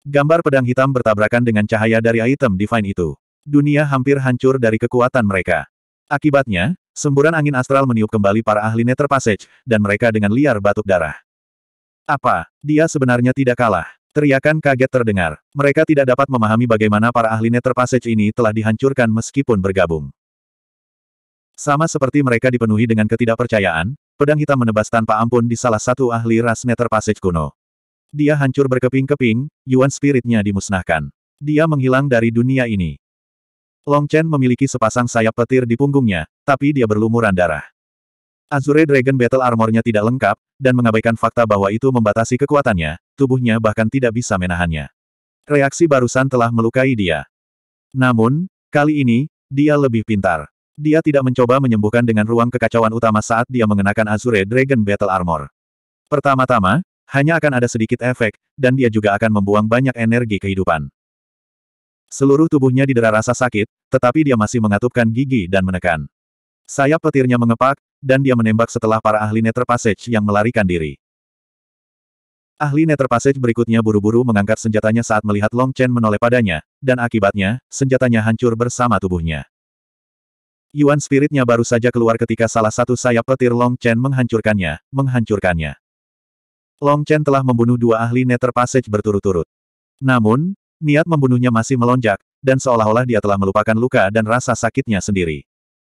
Gambar pedang hitam bertabrakan dengan cahaya dari item divine itu. Dunia hampir hancur dari kekuatan mereka. Akibatnya, semburan angin astral meniup kembali para ahli Nether Passage, dan mereka dengan liar batuk darah. Apa? Dia sebenarnya tidak kalah. Teriakan kaget terdengar. Mereka tidak dapat memahami bagaimana para ahli Nether Passage ini telah dihancurkan meskipun bergabung. Sama seperti mereka dipenuhi dengan ketidakpercayaan, pedang hitam menebas tanpa ampun di salah satu ahli ras Nether Passage kuno. Dia hancur berkeping-keping, Yuan spiritnya dimusnahkan. Dia menghilang dari dunia ini. Long Chen memiliki sepasang sayap petir di punggungnya, tapi dia berlumuran darah. Azure Dragon Battle Armornya tidak lengkap, dan mengabaikan fakta bahwa itu membatasi kekuatannya, tubuhnya bahkan tidak bisa menahannya. Reaksi barusan telah melukai dia. Namun, kali ini, dia lebih pintar. Dia tidak mencoba menyembuhkan dengan ruang kekacauan utama saat dia mengenakan Azure Dragon Battle Armor. Pertama-tama, hanya akan ada sedikit efek, dan dia juga akan membuang banyak energi kehidupan. Seluruh tubuhnya didera rasa sakit, tetapi dia masih mengatupkan gigi dan menekan. Sayap petirnya mengepak, dan dia menembak setelah para ahli Nether Passage yang melarikan diri. Ahli Nether Passage berikutnya buru-buru mengangkat senjatanya saat melihat Long Chen menoleh padanya, dan akibatnya, senjatanya hancur bersama tubuhnya. Yuan spiritnya baru saja keluar ketika salah satu sayap petir Long Chen menghancurkannya, menghancurkannya. Long Chen telah membunuh dua ahli Nether Passage berturut-turut. Namun, niat membunuhnya masih melonjak, dan seolah-olah dia telah melupakan luka dan rasa sakitnya sendiri.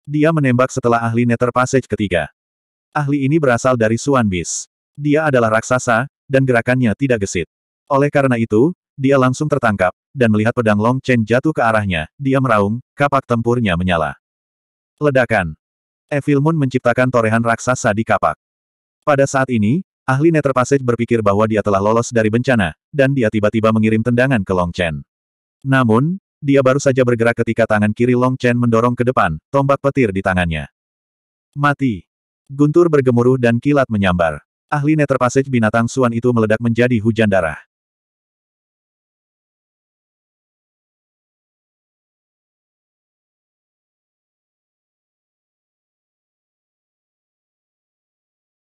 Dia menembak setelah ahli Nether Passage ketiga. Ahli ini berasal dari Suan Bis. Dia adalah raksasa, dan gerakannya tidak gesit. Oleh karena itu, dia langsung tertangkap, dan melihat pedang Long Chen jatuh ke arahnya, dia meraung, kapak tempurnya menyala. Ledakan. Evil Moon menciptakan torehan raksasa di kapak. Pada saat ini, Ahli Nether Passage berpikir bahwa dia telah lolos dari bencana, dan dia tiba-tiba mengirim tendangan ke Long Chen. Namun, dia baru saja bergerak ketika tangan kiri Long Chen mendorong ke depan, tombak petir di tangannya. Mati. Guntur bergemuruh dan kilat menyambar. Ahli Nether Passage binatang suan itu meledak menjadi hujan darah.